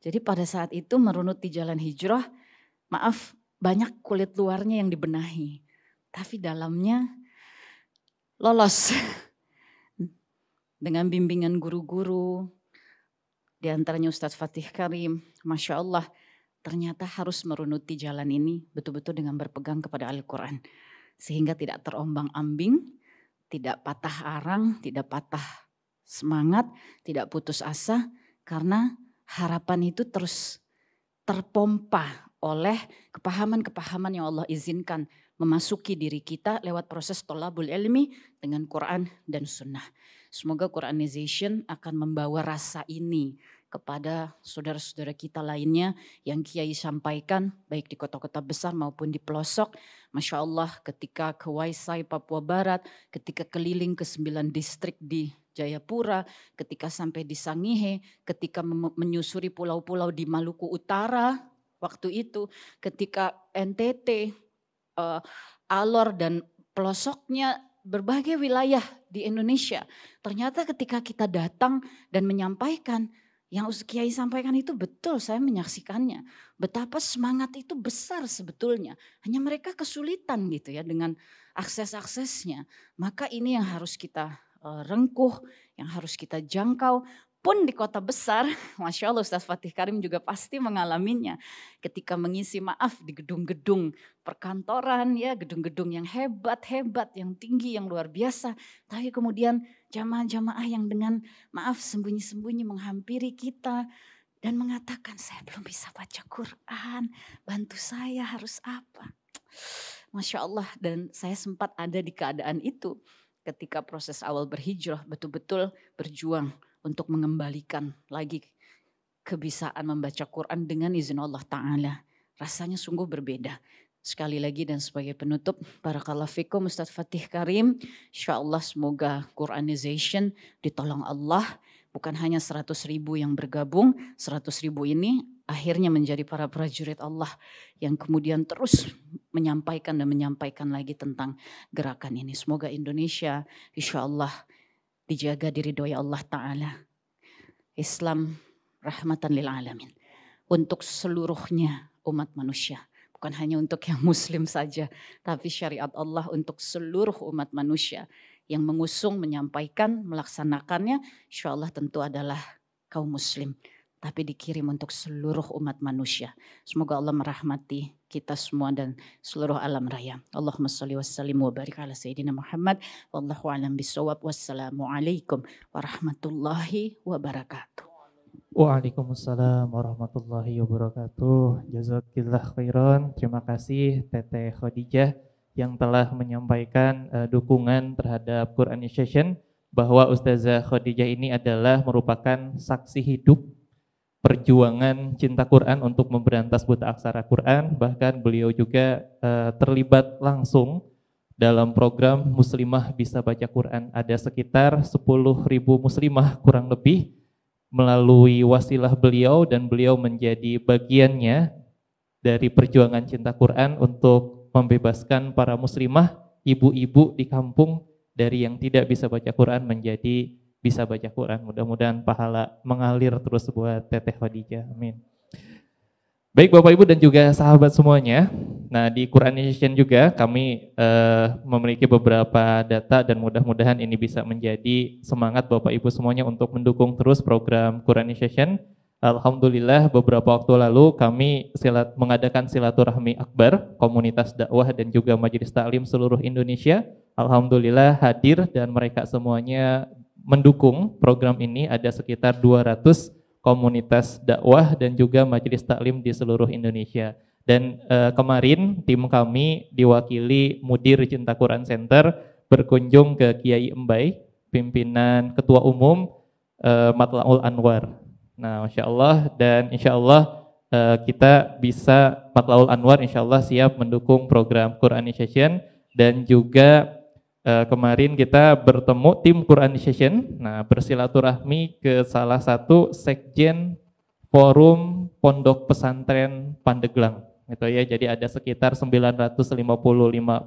jadi pada saat itu merunuti jalan hijrah maaf banyak kulit luarnya yang dibenahi, tapi dalamnya lolos [laughs] dengan bimbingan guru-guru, di antaranya Ustadz Fatih Karim, Masya Allah, ternyata harus merunuti jalan ini betul-betul dengan berpegang kepada Al-Quran. Sehingga tidak terombang ambing, tidak patah arang, tidak patah semangat, tidak putus asa, karena harapan itu terus terpompa oleh kepahaman-kepahaman yang Allah izinkan memasuki diri kita lewat proses tolabul ilmi dengan Quran dan sunnah. Semoga Quranization akan membawa rasa ini kepada saudara-saudara kita lainnya yang Kiai sampaikan baik di kota-kota besar maupun di pelosok. Masya Allah ketika ke Waisai Papua Barat, ketika keliling ke sembilan distrik di Jayapura, ketika sampai di Sangihe, ketika menyusuri pulau-pulau di Maluku Utara, waktu itu ketika NTT, uh, eh, Alor dan pelosoknya berbagai wilayah di Indonesia. Ternyata ketika kita datang dan menyampaikan yang Kiai sampaikan itu betul saya menyaksikannya. Betapa semangat itu besar sebetulnya. Hanya mereka kesulitan gitu ya dengan akses-aksesnya. Maka ini yang harus kita eh, rengkuh, yang harus kita jangkau pun di kota besar, [laughs] Masya Allah Ustaz Fatih Karim juga pasti mengalaminya. Ketika mengisi maaf di gedung-gedung perkantoran, ya gedung-gedung yang hebat-hebat, yang tinggi, yang luar biasa. Tapi kemudian jamaah-jamaah yang dengan maaf sembunyi-sembunyi menghampiri kita dan mengatakan saya belum bisa baca Quran, bantu saya harus apa. [tsk] Masya Allah dan saya sempat ada di keadaan itu ketika proses awal berhijrah betul-betul berjuang untuk mengembalikan lagi kebisaan membaca Quran dengan izin Allah Ta'ala. Rasanya sungguh berbeda. Sekali lagi dan sebagai penutup, para Fikum Ustaz Fatih Karim. InsyaAllah semoga Quranization ditolong Allah. Bukan hanya 100 ribu yang bergabung, 100 ribu ini akhirnya menjadi para prajurit Allah yang kemudian terus menyampaikan dan menyampaikan lagi tentang gerakan ini. Semoga Indonesia insya Allah dijaga diri doya Allah Ta'ala. Islam rahmatan lil alamin. Untuk seluruhnya umat manusia. Bukan hanya untuk yang [laughs] muslim saja. Tapi syariat Allah untuk seluruh umat manusia. Yang mengusung, menyampaikan, melaksanakannya. Insya Allah tentu adalah kaum muslim. Tapi dikirim untuk seluruh umat manusia. Semoga Allah merahmati kita semua dan seluruh alam raya. Allahumma salli sallim wa barik ala Sayyidina Muhammad. Wallahu alam bisawab. Wassalamualaikum warahmatullahi wabarakatuh. Waalaikumsalam warahmatullahi wabarakatuh. Jazakillah khairan. Terima kasih Teteh Khadijah yang telah menyampaikan uh, dukungan terhadap Quran Session bahwa Ustazah Khadijah ini adalah merupakan saksi hidup perjuangan cinta Quran untuk memberantas buta aksara Quran bahkan beliau juga uh, terlibat langsung dalam program Muslimah Bisa Baca Quran ada sekitar 10.000 muslimah kurang lebih melalui wasilah beliau dan beliau menjadi bagiannya dari perjuangan cinta Quran untuk membebaskan para muslimah ibu-ibu di kampung dari yang tidak bisa baca Quran menjadi bisa baca Quran. Mudah-mudahan pahala mengalir terus buat Teteh Khadijah. Amin. Baik Bapak Ibu dan juga sahabat semuanya. Nah, di Quran Nation juga kami uh, memiliki beberapa data dan mudah-mudahan ini bisa menjadi semangat Bapak Ibu semuanya untuk mendukung terus program Quran Nation. Alhamdulillah beberapa waktu lalu kami silat, mengadakan silaturahmi akbar komunitas dakwah dan juga majelis taklim seluruh Indonesia. Alhamdulillah hadir dan mereka semuanya mendukung program ini ada sekitar 200 komunitas dakwah dan juga majelis taklim di seluruh Indonesia. Dan eh, kemarin tim kami diwakili Mudir Cinta Quran Center berkunjung ke Kiai Embai, pimpinan Ketua Umum eh, Matlaul Anwar. Nah, Masya Allah dan Insya Allah eh, kita bisa Matlaul Anwar Insya Allah siap mendukung program Quran Session dan juga Eh, kemarin kita bertemu tim Quran Session, nah bersilaturahmi ke salah satu sekjen forum pondok pesantren Pandeglang gitu ya. Jadi ada sekitar 955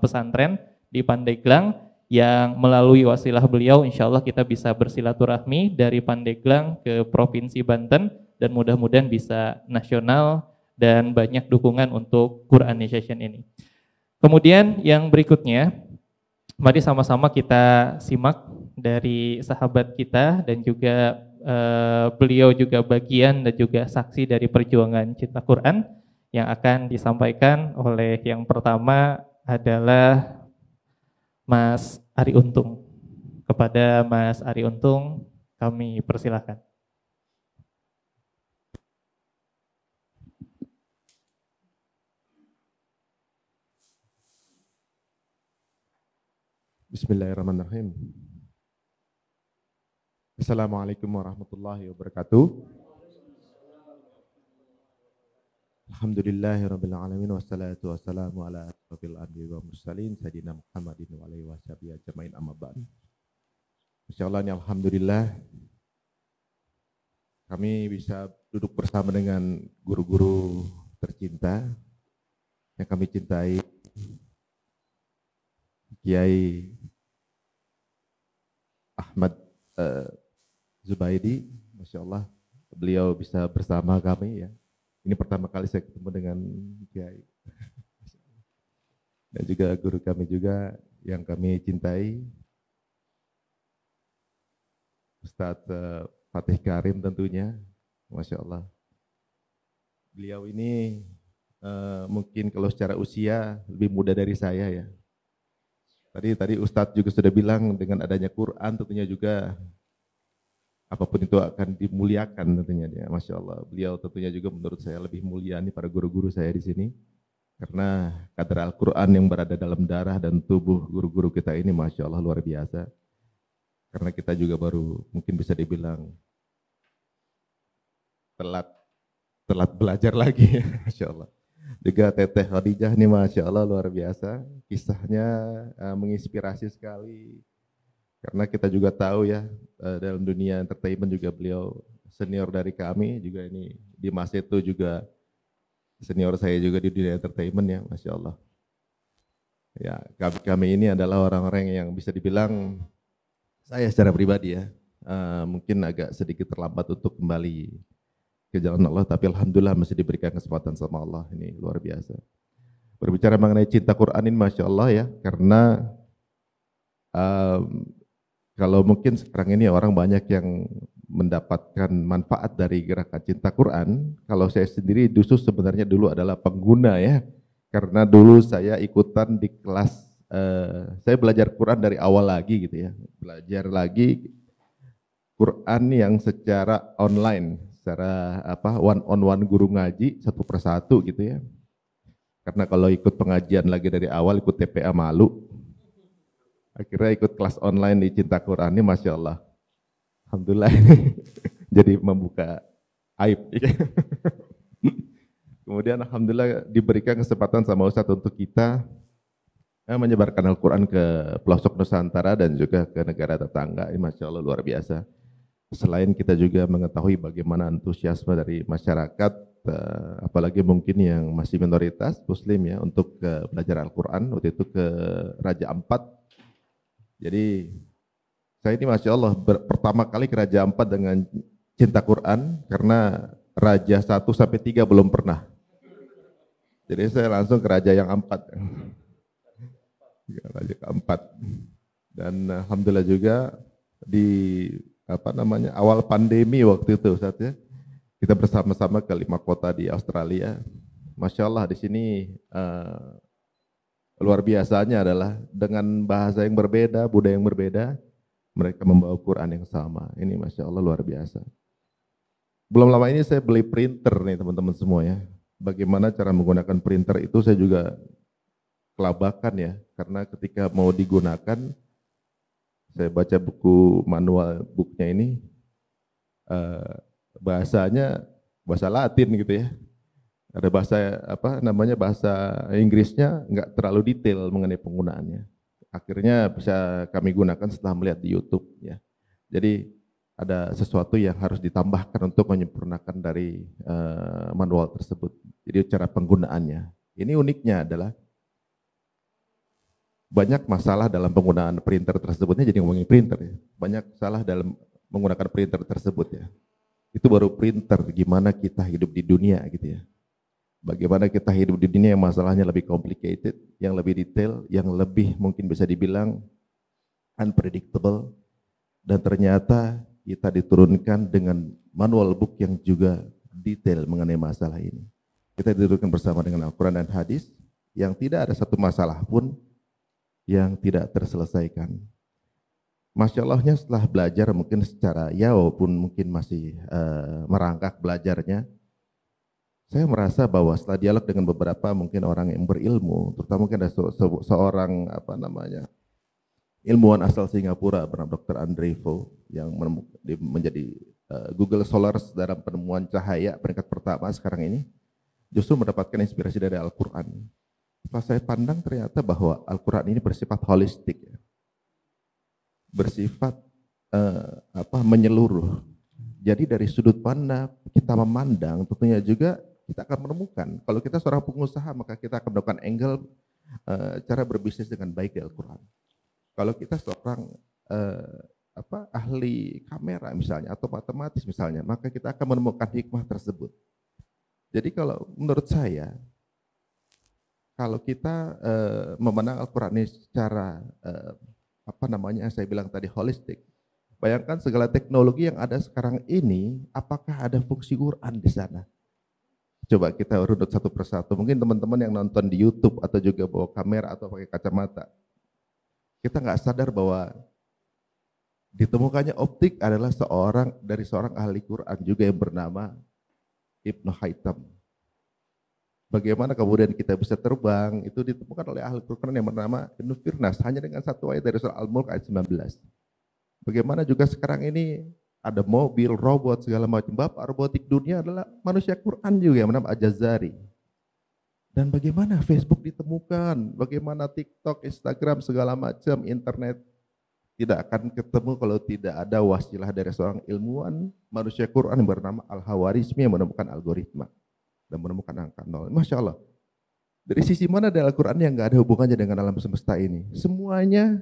pesantren di Pandeglang yang melalui wasilah beliau insya Allah kita bisa bersilaturahmi dari Pandeglang ke Provinsi Banten dan mudah-mudahan bisa nasional dan banyak dukungan untuk Quran Session ini. Kemudian yang berikutnya Mari sama-sama kita simak dari sahabat kita dan juga uh, beliau juga bagian dan juga saksi dari perjuangan cinta Quran yang akan disampaikan oleh yang pertama adalah Mas Ari Untung. Kepada Mas Ari Untung kami persilahkan. Bismillahirrahmanirrahim. Assalamualaikum warahmatullahi wabarakatuh. Alhamdulillahirrabbilalamin wassalatu wassalamu ala asrafil anbiya wa mursalin Sayyidina Muhammadin wa alaihi washabihi ajmain amma ba'd. Insyaallah ini alhamdulillah kami bisa duduk bersama dengan guru-guru tercinta yang kami cintai Kiai Ahmad uh, Zubaidi, Masya Allah beliau bisa bersama kami ya. Ini pertama kali saya ketemu dengan Kiai. Dan juga guru kami juga yang kami cintai. Ustadz uh, Fatih Karim tentunya, Masya Allah. Beliau ini uh, mungkin kalau secara usia lebih muda dari saya ya, Tadi tadi Ustadz juga sudah bilang dengan adanya Quran tentunya juga apapun itu akan dimuliakan tentunya dia. Masya Allah. Beliau tentunya juga menurut saya lebih mulia nih para guru-guru saya di sini. Karena kadar Al-Quran yang berada dalam darah dan tubuh guru-guru kita ini Masya Allah luar biasa. Karena kita juga baru mungkin bisa dibilang telat telat belajar lagi [laughs] Masya Allah juga Teteh Khadijah nih Masya Allah luar biasa kisahnya uh, menginspirasi sekali karena kita juga tahu ya uh, dalam dunia entertainment juga beliau senior dari kami juga ini di Mas itu juga senior saya juga di dunia entertainment ya Masya Allah ya kami, kami ini adalah orang-orang yang bisa dibilang saya secara pribadi ya uh, mungkin agak sedikit terlambat untuk kembali ke jalan Allah tapi alhamdulillah masih diberikan kesempatan sama Allah ini luar biasa berbicara mengenai cinta Quran ini masya Allah ya karena um, kalau mungkin sekarang ini orang banyak yang mendapatkan manfaat dari gerakan cinta Quran kalau saya sendiri justru sebenarnya dulu adalah pengguna ya karena dulu saya ikutan di kelas uh, saya belajar Quran dari awal lagi gitu ya belajar lagi Quran yang secara online secara apa one on one guru ngaji satu persatu gitu ya. Karena kalau ikut pengajian lagi dari awal ikut TPA malu. Akhirnya ikut kelas online di Cinta Quran ini Masya Allah. Alhamdulillah ini [laughs] jadi membuka aib. [laughs] Kemudian Alhamdulillah diberikan kesempatan sama Ustadz untuk kita eh, menyebarkan Al-Quran ke pelosok Nusantara dan juga ke negara tetangga. Ini Masya Allah luar biasa selain kita juga mengetahui bagaimana antusiasme dari masyarakat eh, apalagi mungkin yang masih minoritas muslim ya untuk ke eh, belajar Al-Qur'an waktu itu ke Raja Ampat. Jadi saya ini masya Allah ber, pertama kali ke Raja Ampat dengan cinta Quran karena Raja 1 sampai 3 belum pernah. Jadi saya langsung ke Raja yang Ampat. Ya, Raja keempat. Dan eh, Alhamdulillah juga di apa namanya awal pandemi waktu itu saatnya ya. Kita bersama-sama ke lima kota di Australia. Masya Allah di sini uh, luar biasanya adalah dengan bahasa yang berbeda, budaya yang berbeda, mereka membawa Quran yang sama. Ini Masya Allah luar biasa. Belum lama ini saya beli printer nih teman-teman semua ya. Bagaimana cara menggunakan printer itu saya juga kelabakan ya. Karena ketika mau digunakan, saya baca buku manual bukunya ini uh, bahasanya bahasa Latin gitu ya. Ada bahasa apa namanya bahasa Inggrisnya nggak terlalu detail mengenai penggunaannya. Akhirnya bisa kami gunakan setelah melihat di YouTube ya. Jadi ada sesuatu yang harus ditambahkan untuk menyempurnakan dari uh, manual tersebut. Jadi cara penggunaannya. Ini uniknya adalah banyak masalah dalam penggunaan printer tersebutnya jadi ngomongin printer ya. Banyak salah dalam menggunakan printer tersebut ya. Itu baru printer gimana kita hidup di dunia gitu ya. Bagaimana kita hidup di dunia yang masalahnya lebih complicated, yang lebih detail, yang lebih mungkin bisa dibilang unpredictable dan ternyata kita diturunkan dengan manual book yang juga detail mengenai masalah ini. Kita diturunkan bersama dengan Al-Quran dan hadis yang tidak ada satu masalah pun yang tidak terselesaikan. Masya Allahnya setelah belajar mungkin secara ya walaupun mungkin masih uh, merangkak belajarnya, saya merasa bahwa setelah dialog dengan beberapa mungkin orang yang berilmu, terutama mungkin ada se se seorang apa namanya ilmuwan asal Singapura bernama Dr. Andre Fo yang menjadi uh, Google Solar dalam penemuan cahaya peringkat pertama sekarang ini, justru mendapatkan inspirasi dari Al-Quran. Setelah saya pandang ternyata bahwa Al-Quran ini bersifat holistik, ya. bersifat eh, apa menyeluruh. Jadi dari sudut pandang kita memandang, tentunya juga kita akan menemukan. Kalau kita seorang pengusaha, maka kita akan melakukan angle eh, cara berbisnis dengan baik di Al-Quran. Kalau kita seorang eh, apa ahli kamera misalnya atau matematis misalnya, maka kita akan menemukan hikmah tersebut. Jadi kalau menurut saya kalau kita uh, eh, memenang Al-Quran ini secara uh, apa namanya saya bilang tadi holistik, bayangkan segala teknologi yang ada sekarang ini, apakah ada fungsi Quran di sana? Coba kita runut satu persatu. Mungkin teman-teman yang nonton di YouTube atau juga bawa kamera atau pakai kacamata, kita nggak sadar bahwa ditemukannya optik adalah seorang dari seorang ahli Quran juga yang bernama Ibnu Haitam bagaimana kemudian kita bisa terbang itu ditemukan oleh ahli Quran yang bernama Ibnu Firnas hanya dengan satu ayat dari surah Al-Mulk ayat 19. Bagaimana juga sekarang ini ada mobil, robot, segala macam. Bapak robotik dunia adalah manusia Quran juga yang bernama Ajazari. Dan bagaimana Facebook ditemukan, bagaimana TikTok, Instagram, segala macam, internet tidak akan ketemu kalau tidak ada wasilah dari seorang ilmuwan manusia Quran yang bernama Al-Hawarizmi yang menemukan algoritma dan menemukan angka nol. Masya Allah. Dari sisi mana ada Al-Quran yang nggak ada hubungannya dengan alam semesta ini? Semuanya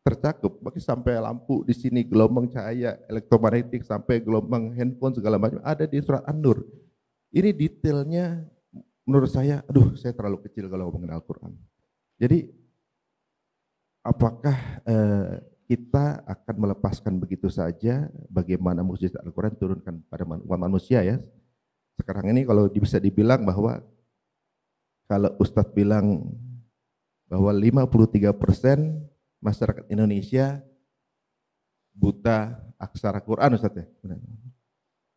tercakup. Bagi sampai lampu di sini, gelombang cahaya elektromagnetik, sampai gelombang handphone segala macam ada di surat An-Nur. Ini detailnya menurut saya, aduh saya terlalu kecil kalau ngomongin Al-Quran. Jadi apakah eh, kita akan melepaskan begitu saja bagaimana mukjizat Al-Quran turunkan pada manusia ya sekarang ini kalau bisa dibilang bahwa kalau Ustadz bilang bahwa 53 persen masyarakat Indonesia buta aksara Quran Ustadz ya.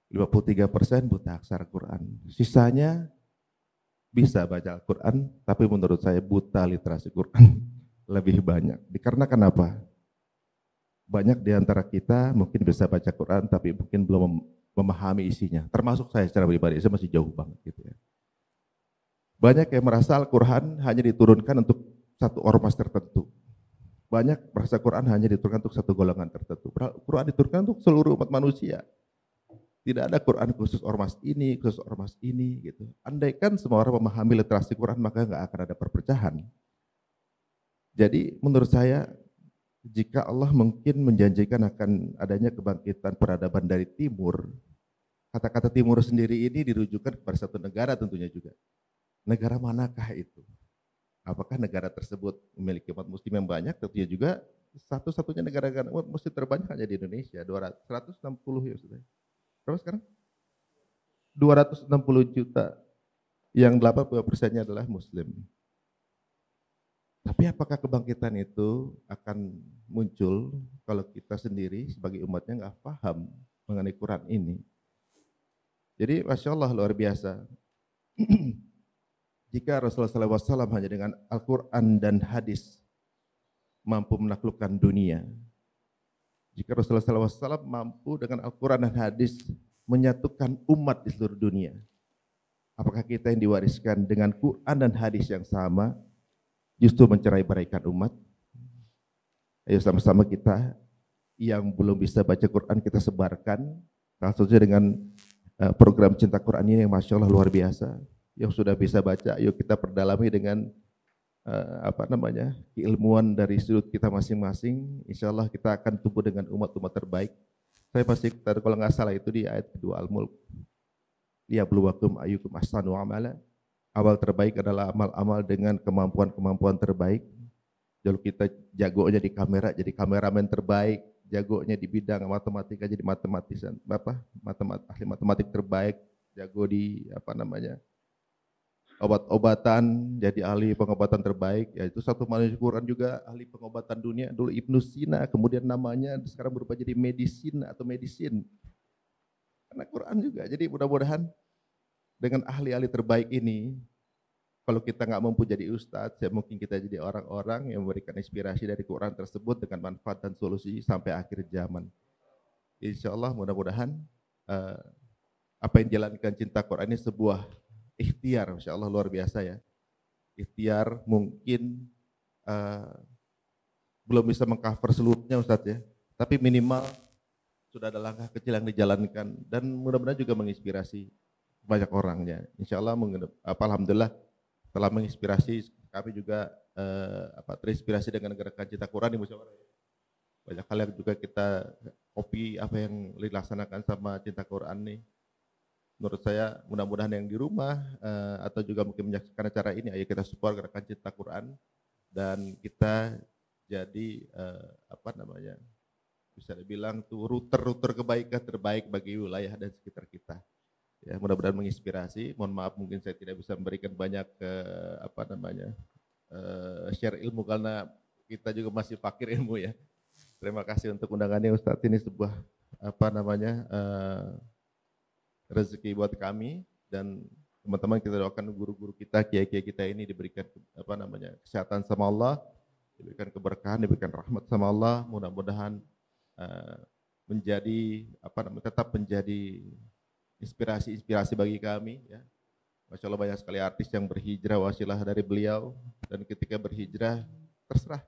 53 persen buta aksara Quran. Sisanya bisa baca Al-Quran, tapi menurut saya buta literasi Quran [laughs] lebih banyak. Dikarenakan apa? Banyak di antara kita mungkin bisa baca Quran, tapi mungkin belum memahami isinya. Termasuk saya secara pribadi, saya masih jauh banget gitu ya. Banyak yang merasa Al-Quran hanya diturunkan untuk satu ormas tertentu. Banyak merasa Quran hanya diturunkan untuk satu golongan tertentu. Quran diturunkan untuk seluruh umat manusia. Tidak ada Quran khusus ormas ini, khusus ormas ini gitu. Andaikan semua orang memahami literasi Quran maka nggak akan ada perpecahan. Jadi menurut saya jika Allah mungkin menjanjikan akan adanya kebangkitan peradaban dari timur, kata-kata timur sendiri ini dirujukan kepada satu negara tentunya juga. Negara manakah itu? Apakah negara tersebut memiliki umat muslim yang banyak? Tentunya juga satu-satunya negara umat muslim terbanyak hanya di Indonesia, 200, 160 ya sudah. Berapa sekarang? 260 juta yang 80 persennya adalah muslim. Tapi apakah kebangkitan itu akan muncul kalau kita sendiri sebagai umatnya nggak paham mengenai Quran ini? Jadi Masya Allah luar biasa. [clears throat] Jika Rasulullah SAW hanya dengan Al-Quran dan hadis mampu menaklukkan dunia. Jika Rasulullah SAW mampu dengan Al-Quran dan hadis menyatukan umat di seluruh dunia. Apakah kita yang diwariskan dengan Quran dan hadis yang sama justru mencerai-beraikan umat. Ayo sama-sama kita yang belum bisa baca Quran kita sebarkan, langsung saja dengan eh, program Cinta Quran ini yang Masya Allah luar biasa. Yang sudah bisa baca, yuk kita perdalami dengan eh, apa namanya keilmuan dari sudut kita masing-masing. Insya Allah kita akan tumbuh dengan umat-umat terbaik. Saya pasti kalau nggak salah itu di ayat kedua Al-Mulk. Ya bluwakum ayukum asanu amala Amal terbaik adalah amal-amal dengan kemampuan-kemampuan terbaik. Jadi kita jagonya di kamera jadi kameramen terbaik, jagonya di bidang matematika jadi matematisan apa matemat ahli matematik terbaik, jago di apa namanya obat-obatan jadi ahli pengobatan terbaik Ya itu satu manusia Quran juga ahli pengobatan dunia dulu Ibnu Sina kemudian namanya sekarang berubah jadi medisin atau medisin karena Quran juga jadi mudah-mudahan dengan ahli-ahli terbaik ini kalau kita nggak mampu jadi ustadz, ya mungkin kita jadi orang-orang yang memberikan inspirasi dari Quran tersebut dengan manfaat dan solusi sampai akhir zaman. Insya Allah mudah-mudahan uh, apa yang dijalankan cinta Quran ini sebuah ikhtiar, insya Allah luar biasa ya. Ikhtiar mungkin uh, belum bisa mengcover seluruhnya Ustadz ya, tapi minimal sudah ada langkah kecil yang dijalankan dan mudah-mudahan juga menginspirasi banyak orangnya. Insya Allah, alhamdulillah telah menginspirasi kami juga eh, apa terinspirasi dengan gerakan cinta Quran di musyawarah. Ya. Banyak hal yang juga kita copy apa yang dilaksanakan sama cinta Quran nih. Menurut saya mudah-mudahan yang di rumah eh, atau juga mungkin menyaksikan acara ini ayo kita support gerakan cinta Quran dan kita jadi eh, apa namanya bisa dibilang tuh router-router kebaikan terbaik bagi wilayah dan sekitar kita ya mudah-mudahan menginspirasi mohon maaf mungkin saya tidak bisa memberikan banyak eh, apa namanya eh, share ilmu karena kita juga masih fakir [laughs] ilmu ya terima kasih untuk undangannya Ustadz ini sebuah apa namanya eh, rezeki buat kami dan teman-teman kita doakan guru-guru kita kiai-kiai kita ini diberikan apa namanya kesehatan sama Allah diberikan keberkahan diberikan rahmat sama Allah mudah-mudahan eh, menjadi apa namanya tetap menjadi inspirasi-inspirasi bagi kami. Ya. Masya Allah banyak sekali artis yang berhijrah wasilah dari beliau dan ketika berhijrah terserah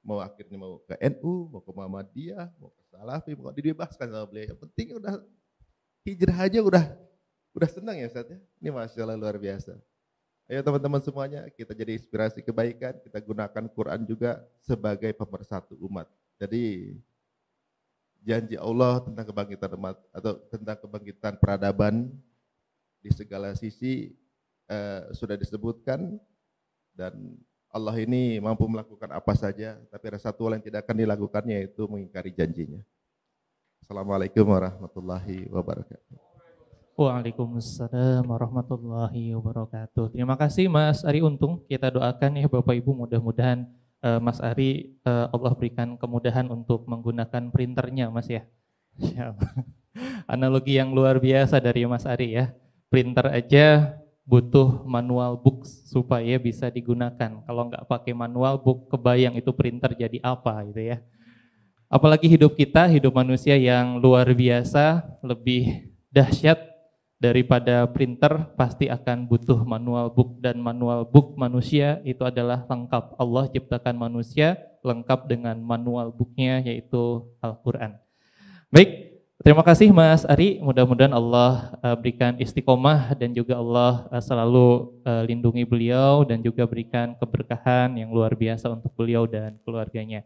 mau akhirnya mau ke NU, mau ke Muhammadiyah, mau ke Salafi, mau dibebaskan sama beliau. Yang penting udah hijrah aja udah udah senang ya saatnya. Ini Masya Allah luar biasa. Ayo teman-teman semuanya kita jadi inspirasi kebaikan, kita gunakan Quran juga sebagai pemersatu umat. Jadi janji Allah tentang kebangkitan umat atau tentang kebangkitan peradaban di segala sisi eh, sudah disebutkan dan Allah ini mampu melakukan apa saja, tapi ada satu hal yang tidak akan dilakukannya yaitu mengingkari janjinya. Assalamualaikum warahmatullahi wabarakatuh. Waalaikumsalam warahmatullahi wabarakatuh. Terima kasih Mas Ari Untung. Kita doakan ya Bapak Ibu mudah-mudahan uh, Mas Ari uh, Allah berikan kemudahan untuk menggunakan printernya Mas ya. [laughs] Analogi yang luar biasa dari Mas Ari ya. Printer aja butuh manual book supaya bisa digunakan. Kalau nggak pakai manual book, kebayang itu printer jadi apa gitu ya. Apalagi hidup kita, hidup manusia yang luar biasa, lebih dahsyat daripada printer pasti akan butuh manual book dan manual book manusia itu adalah lengkap Allah ciptakan manusia lengkap dengan manual booknya yaitu Al-Quran baik terima kasih Mas Ari mudah-mudahan Allah eh, berikan istiqomah dan juga Allah eh, selalu eh, lindungi beliau dan juga berikan keberkahan yang luar biasa untuk beliau dan keluarganya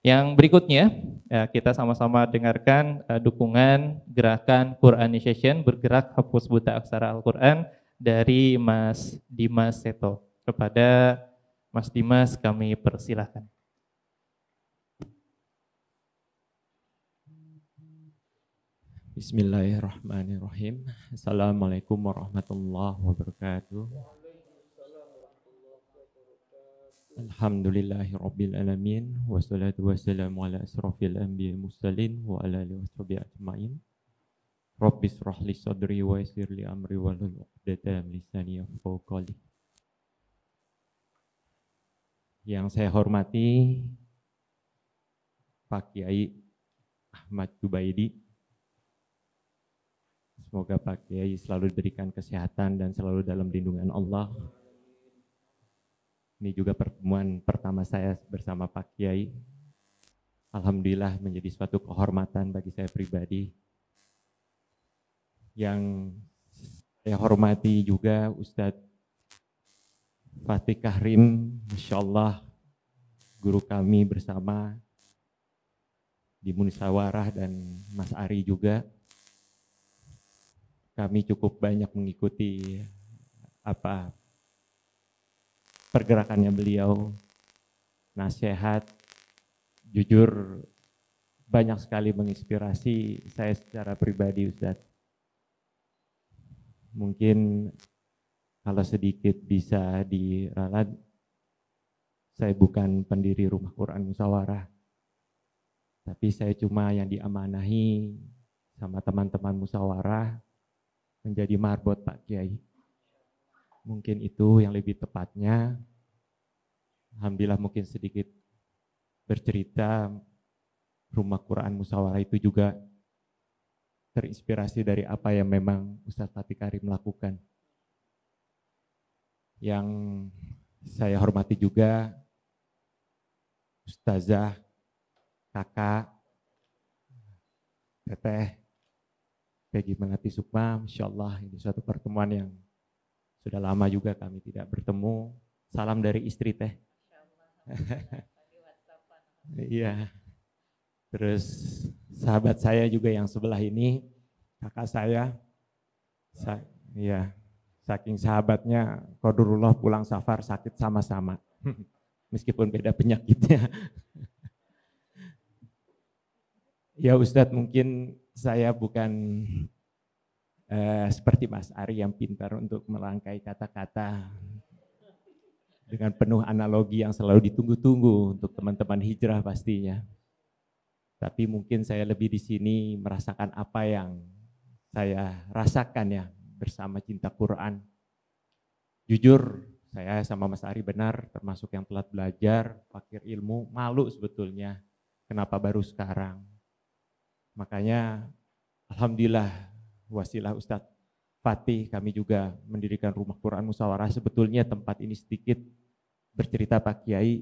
yang berikutnya, ya, kita sama-sama dengarkan uh, dukungan gerakan Quranization bergerak hapus buta aksara Al-Quran dari Mas Dimas Seto. Kepada Mas Dimas kami persilahkan. Bismillahirrahmanirrahim. Assalamualaikum warahmatullahi wabarakatuh. Alhamdulillahi Rabbil Alamin Wassalatu wassalamu ala asrafil anbiya mursalin Wa ala alihi washabi ajma'in Rabbis rahli sadri wa isir li amri wa lu'uqdatam lisani yafqawqali Yang saya hormati Pak Kiai Ahmad Jubaidi Semoga Pak Kiai selalu diberikan kesehatan dan selalu dalam lindungan Allah Amin ini juga pertemuan pertama saya bersama Pak Kiai. Alhamdulillah menjadi suatu kehormatan bagi saya pribadi. Yang saya hormati juga Ustadz Fatih Kahrim, Masya Allah, guru kami bersama di Munisawarah dan Mas Ari juga. Kami cukup banyak mengikuti apa pergerakannya beliau, nasihat, jujur banyak sekali menginspirasi saya secara pribadi Ustadz. Mungkin kalau sedikit bisa diralat, saya bukan pendiri rumah Quran Musawarah, tapi saya cuma yang diamanahi sama teman-teman Musawarah menjadi marbot Pak Kiai mungkin itu yang lebih tepatnya. Alhamdulillah mungkin sedikit bercerita rumah Quran Musawarah itu juga terinspirasi dari apa yang memang Ustadz Fatih Karim lakukan. Yang saya hormati juga Ustazah, kakak, teteh, Peggy Melati Sukma, insya ini suatu pertemuan yang sudah lama juga kami tidak bertemu. Salam dari istri teh. [laughs] Iya. Terus sahabat saya juga yang sebelah ini, kakak saya. Sa iya, saking sahabatnya Kodurullah pulang safar sakit sama-sama. [laughs] Meskipun beda penyakitnya. [laughs] ya Ustadz mungkin saya bukan Eh, seperti Mas Ari yang pintar untuk melangkai kata-kata dengan penuh analogi yang selalu ditunggu-tunggu untuk teman-teman hijrah pastinya. Tapi mungkin saya lebih di sini merasakan apa yang saya rasakan ya bersama cinta Quran. Jujur saya sama Mas Ari benar termasuk yang telat belajar, fakir ilmu, malu sebetulnya. Kenapa baru sekarang? Makanya Alhamdulillah wasilah Ustadz Fatih kami juga mendirikan rumah Quran Musawarah. Sebetulnya tempat ini sedikit bercerita Pak Kiai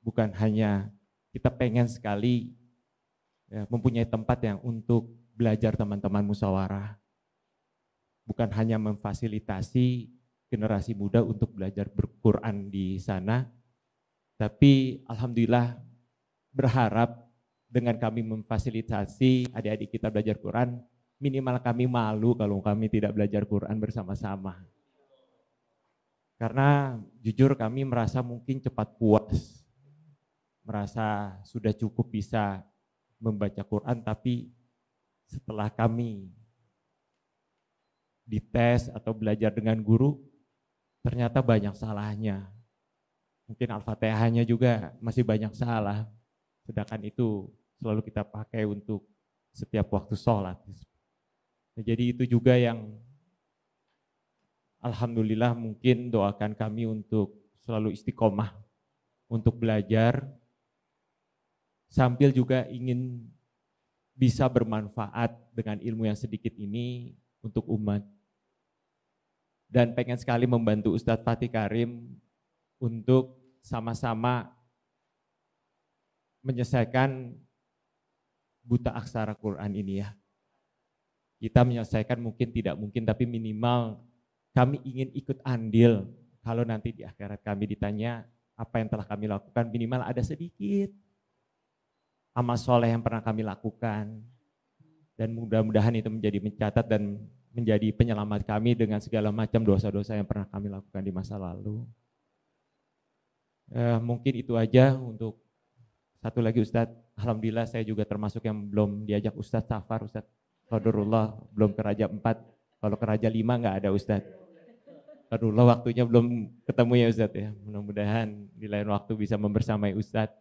bukan hanya kita pengen sekali ya, mempunyai tempat yang untuk belajar teman-teman musawarah. Bukan hanya memfasilitasi generasi muda untuk belajar berquran di sana, tapi alhamdulillah berharap dengan kami memfasilitasi adik-adik kita belajar Quran, minimal kami malu kalau kami tidak belajar Quran bersama-sama. Karena jujur kami merasa mungkin cepat puas, merasa sudah cukup bisa membaca Quran, tapi setelah kami dites atau belajar dengan guru, ternyata banyak salahnya. Mungkin Al-Fatihahnya juga masih banyak salah, sedangkan itu selalu kita pakai untuk setiap waktu sholat Nah, jadi itu juga yang Alhamdulillah mungkin doakan kami untuk selalu istiqomah, untuk belajar, sambil juga ingin bisa bermanfaat dengan ilmu yang sedikit ini untuk umat. Dan pengen sekali membantu Ustadz Fatih Karim untuk sama-sama menyelesaikan buta aksara Quran ini ya kita menyelesaikan mungkin tidak mungkin tapi minimal kami ingin ikut andil kalau nanti di akhirat kami ditanya apa yang telah kami lakukan minimal ada sedikit amal soleh yang pernah kami lakukan dan mudah-mudahan itu menjadi mencatat dan menjadi penyelamat kami dengan segala macam dosa-dosa yang pernah kami lakukan di masa lalu. Eh, mungkin itu aja untuk satu lagi Ustadz. Alhamdulillah saya juga termasuk yang belum diajak Ustadz Safar, Ustadz Qadarullah belum ke Raja 4. Kalau ke Raja 5 nggak ada Ustadz. Qadarullah waktunya belum ketemu ya Ustadz ya. Mudah-mudahan di lain waktu bisa membersamai Ustadz.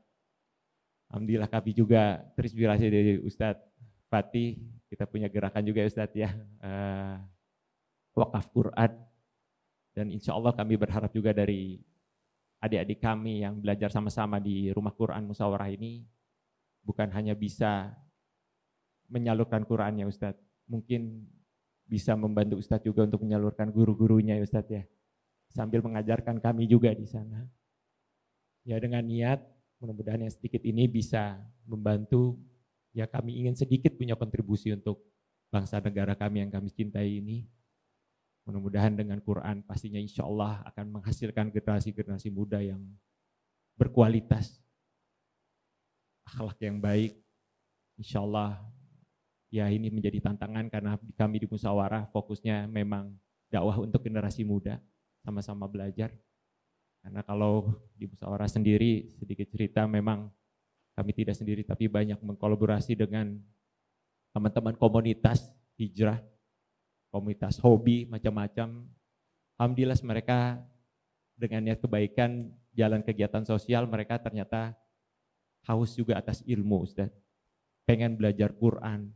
Alhamdulillah kami juga terinspirasi dari Ustadz Fatih. Kita punya gerakan juga ya Ustadz ya. Eh, wakaf Quran. Dan insya Allah kami berharap juga dari adik-adik kami yang belajar sama-sama di rumah Quran Musawarah ini bukan hanya bisa menyalurkan Qurannya Ustadz. Mungkin bisa membantu Ustadz juga untuk menyalurkan guru-gurunya ya Ustadz ya. Sambil mengajarkan kami juga di sana. Ya dengan niat mudah-mudahan yang sedikit ini bisa membantu ya kami ingin sedikit punya kontribusi untuk bangsa negara kami yang kami cintai ini. Mudah-mudahan dengan Quran pastinya insya Allah akan menghasilkan generasi-generasi muda yang berkualitas, akhlak yang baik, insya Allah ya ini menjadi tantangan karena kami di musyawarah fokusnya memang dakwah untuk generasi muda, sama-sama belajar. Karena kalau di musyawarah sendiri sedikit cerita memang kami tidak sendiri tapi banyak mengkolaborasi dengan teman-teman komunitas hijrah, komunitas hobi macam-macam. Alhamdulillah mereka dengan niat kebaikan jalan kegiatan sosial mereka ternyata haus juga atas ilmu Ustaz. Pengen belajar Quran,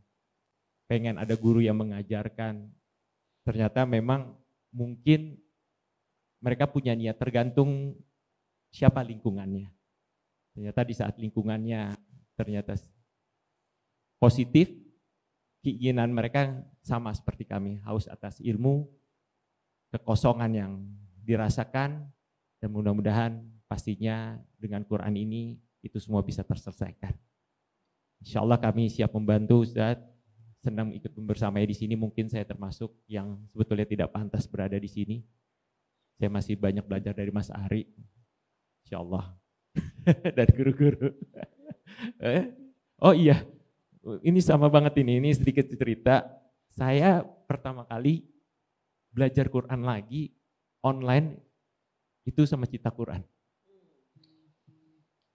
pengen ada guru yang mengajarkan. Ternyata memang mungkin mereka punya niat tergantung siapa lingkungannya. Ternyata di saat lingkungannya ternyata positif, keinginan mereka sama seperti kami, haus atas ilmu, kekosongan yang dirasakan, dan mudah-mudahan pastinya dengan Quran ini itu semua bisa terselesaikan. Insya Allah kami siap membantu Ustadz senang ikut bersamanya di sini. Mungkin saya termasuk yang sebetulnya tidak pantas berada di sini. Saya masih banyak belajar dari Mas Ari. Insya Allah. [laughs] Dan guru-guru. [laughs] Eh? oh iya, ini sama banget ini. Ini sedikit cerita. Saya pertama kali belajar Quran lagi online itu sama cita Quran.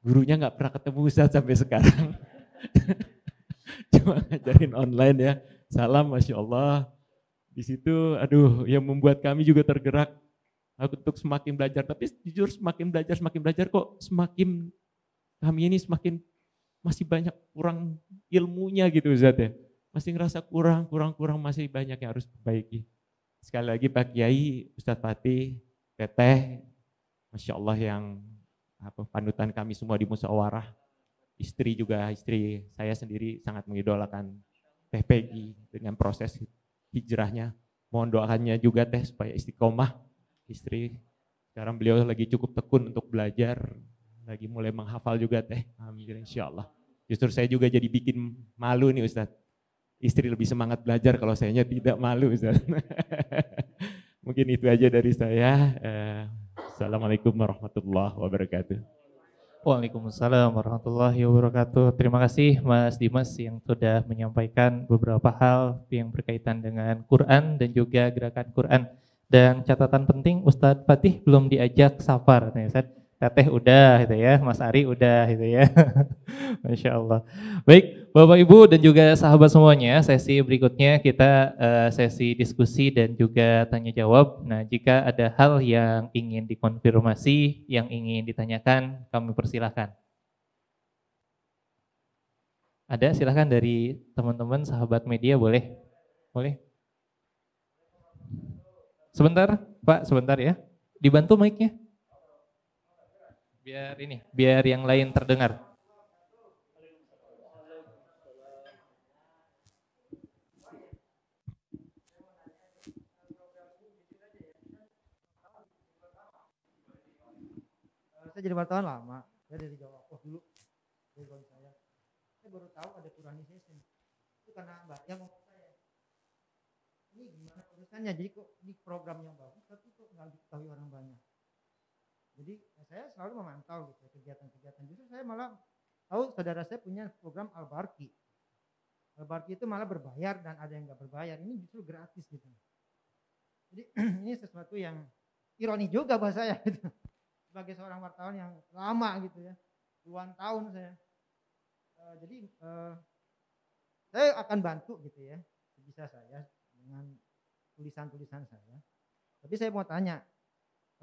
Gurunya nggak pernah ketemu Ustaz sampai sekarang. [laughs] [laughs] cuma ngajarin online ya. Salam, masya Allah. Di situ, aduh, yang membuat kami juga tergerak aku untuk semakin belajar. Tapi jujur semakin belajar, semakin belajar kok semakin kami ini semakin masih banyak kurang ilmunya gitu Ustaz ya. Masih ngerasa kurang, kurang, kurang, masih banyak yang harus perbaiki. Sekali lagi Pak Kiai, Ustadz Fatih, Teteh, Masya Allah yang apa, panutan kami semua di musyawarah istri juga istri saya sendiri sangat mengidolakan Teh Peggy dengan proses hijrahnya. Mohon doakannya juga Teh supaya istiqomah istri. Sekarang beliau lagi cukup tekun untuk belajar, lagi mulai menghafal juga Teh. alhamdulillah insya Allah. Justru saya juga jadi bikin malu nih Ustadz. Istri lebih semangat belajar kalau sayanya tidak malu Ustadz. [laughs] Mungkin itu aja dari saya. Eh, Assalamualaikum warahmatullahi wabarakatuh. Waalaikumsalam warahmatullahi wabarakatuh. Terima kasih Mas Dimas yang sudah menyampaikan beberapa hal yang berkaitan dengan Quran dan juga gerakan Quran. Dan catatan penting Ustadz Fatih belum diajak safar. Nih, Ustadz. Teteh udah gitu ya, Mas Ari udah gitu ya. [laughs] Masya Allah. Baik, Bapak Ibu dan juga sahabat semuanya, sesi berikutnya kita uh, sesi diskusi dan juga tanya jawab. Nah, jika ada hal yang ingin dikonfirmasi, yang ingin ditanyakan, kami persilahkan. Ada silahkan dari teman-teman sahabat media boleh, boleh. Sebentar, Pak, sebentar ya. Dibantu mic-nya biar ini biar yang lain terdengar saya jadi wartawan lama saya dari Jawa Pos dulu dari suami saya saya baru tahu ada saya Session itu karena mbak yang mau saya ini gimana urusannya jadi kok ini program yang bagus tapi kok nggak diketahui orang banyak jadi saya selalu memantau gitu ya, kegiatan-kegiatan. Justru saya malah tahu saudara saya punya program Albarki. Albarki itu malah berbayar dan ada yang nggak berbayar. Ini justru gratis gitu. Jadi [clears throat] ini sesuatu yang ironi juga bahasa saya [laughs] gitu. Sebagai seorang wartawan yang lama gitu ya. Puluhan tahun saya. E, jadi e, saya akan bantu gitu ya. Bisa saya dengan tulisan-tulisan saya. Tapi saya mau tanya,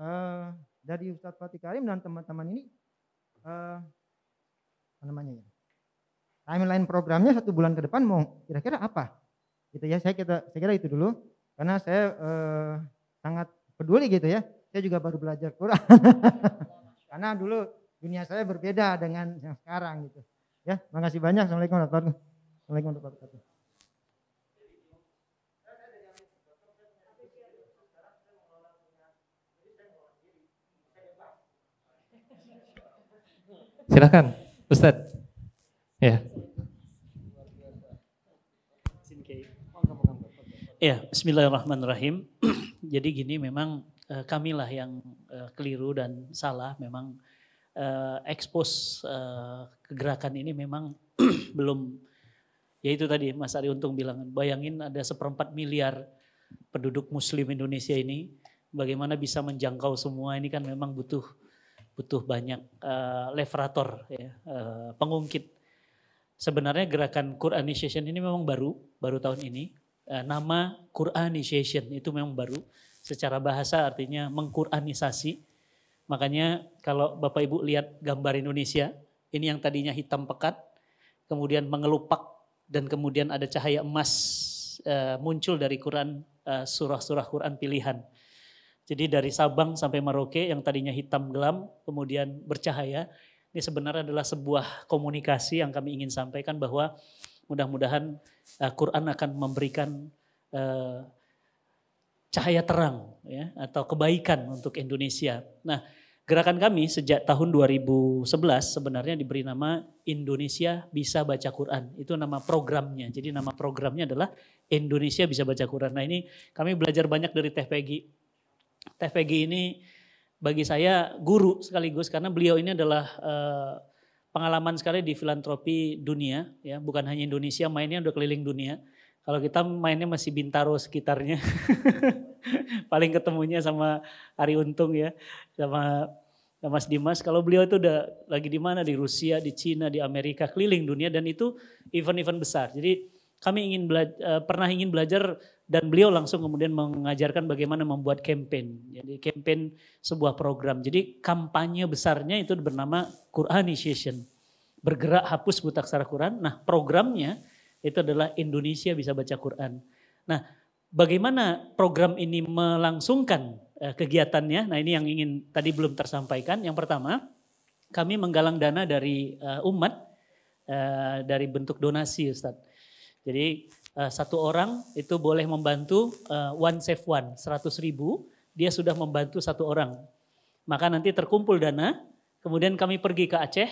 uh, dari Ustadz Fatih Karim dan teman-teman ini eh, apa namanya ya timeline programnya satu bulan ke depan mau kira-kira apa gitu ya saya kira saya kira itu dulu karena saya uh, sangat peduli gitu ya saya juga baru belajar Quran [laughs] karena dulu dunia saya berbeda dengan yang sekarang gitu ya makasih banyak assalamualaikum warahmatullahi wabarakatuh Silahkan, Ustadz. Ya. Ya, Bismillahirrahmanirrahim. [clears throat] Jadi gini memang eh, kamilah yang eh, keliru dan salah memang ekspos eh, ekspos eh, kegerakan ini memang [clears throat] belum ya itu tadi Mas Ari Untung bilang bayangin ada seperempat miliar penduduk Muslim Indonesia ini bagaimana bisa menjangkau semua ini kan memang butuh butuh banyak uh, leverator, ya, uh, pengungkit. Sebenarnya gerakan Quranization ini memang baru, baru tahun ini. Uh, nama Quranization itu memang baru. Secara bahasa artinya mengkuranisasi. Makanya kalau Bapak Ibu lihat gambar Indonesia, ini yang tadinya hitam pekat, kemudian mengelupak dan kemudian ada cahaya emas uh, muncul dari Quran surah-surah Quran pilihan. Jadi dari Sabang sampai Merauke yang tadinya hitam gelam kemudian bercahaya. Ini sebenarnya adalah sebuah komunikasi yang kami ingin sampaikan bahwa mudah-mudahan uh, Quran akan memberikan eh, cahaya terang ya atau kebaikan untuk Indonesia. Nah, gerakan kami sejak tahun 2011 sebenarnya diberi nama Indonesia Bisa Baca Quran. Itu nama programnya. Jadi nama programnya adalah Indonesia Bisa Baca Quran. Nah, ini kami belajar banyak dari Teh Peggy Teh Peggy ini bagi saya guru sekaligus karena beliau ini adalah eh, pengalaman sekali di filantropi dunia ya bukan hanya Indonesia mainnya udah keliling dunia kalau kita mainnya masih Bintaro sekitarnya [laughs] paling ketemunya sama Ari Untung ya sama Mas Dimas kalau beliau itu udah lagi di mana di Rusia, di Cina, di Amerika, keliling dunia dan itu event-event besar. Jadi kami ingin belajar, eh, pernah ingin belajar dan beliau langsung kemudian mengajarkan bagaimana membuat campaign. Jadi campaign sebuah program. Jadi kampanye besarnya itu bernama Quranization. Bergerak hapus buta aksara Quran. Nah, programnya itu adalah Indonesia bisa baca Quran. Nah, bagaimana program ini melangsungkan eh, kegiatannya? Nah, ini yang ingin tadi belum tersampaikan. Yang pertama, kami menggalang dana dari eh, umat eh, dari bentuk donasi, Ustadz. Jadi Eh, satu orang itu boleh membantu uh, one save one, 100 ribu, dia sudah membantu satu orang. Maka nanti terkumpul dana, kemudian kami pergi ke Aceh,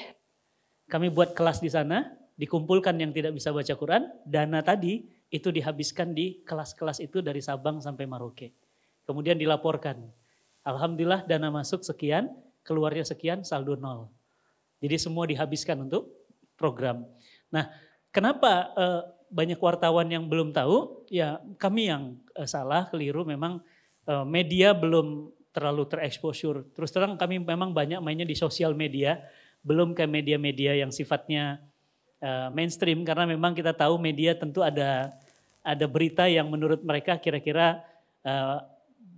kami buat kelas di sana, dikumpulkan yang tidak bisa baca Quran, dana tadi itu dihabiskan di kelas-kelas itu dari Sabang sampai Maroke. Kemudian dilaporkan, Alhamdulillah dana masuk sekian, keluarnya sekian, saldo nol. Jadi semua dihabiskan untuk program. Nah, kenapa uh, banyak wartawan yang belum tahu, ya kami yang uh, salah, keliru memang uh, media belum terlalu tereksposur. Terus terang kami memang banyak mainnya di sosial media, belum ke media-media yang sifatnya uh, mainstream karena memang kita tahu media tentu ada ada berita yang menurut mereka kira-kira uh,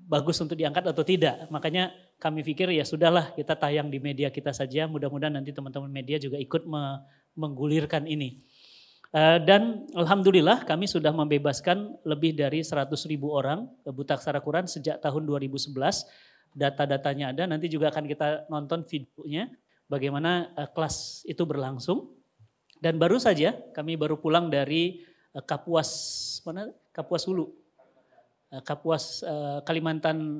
bagus untuk diangkat atau tidak. Makanya kami pikir ya sudahlah kita tayang di media kita saja. Mudah-mudahan nanti teman-teman media juga ikut me menggulirkan ini. Eh, dan Alhamdulillah kami sudah membebaskan lebih dari 100 ribu orang buta aksara Quran sejak tahun 2011. Data-datanya ada, nanti juga akan kita nonton videonya bagaimana eh, kelas itu berlangsung. Dan baru saja kami baru pulang dari eh, Kapuas, mana? Kapuas Hulu, Kapuas Kalimantan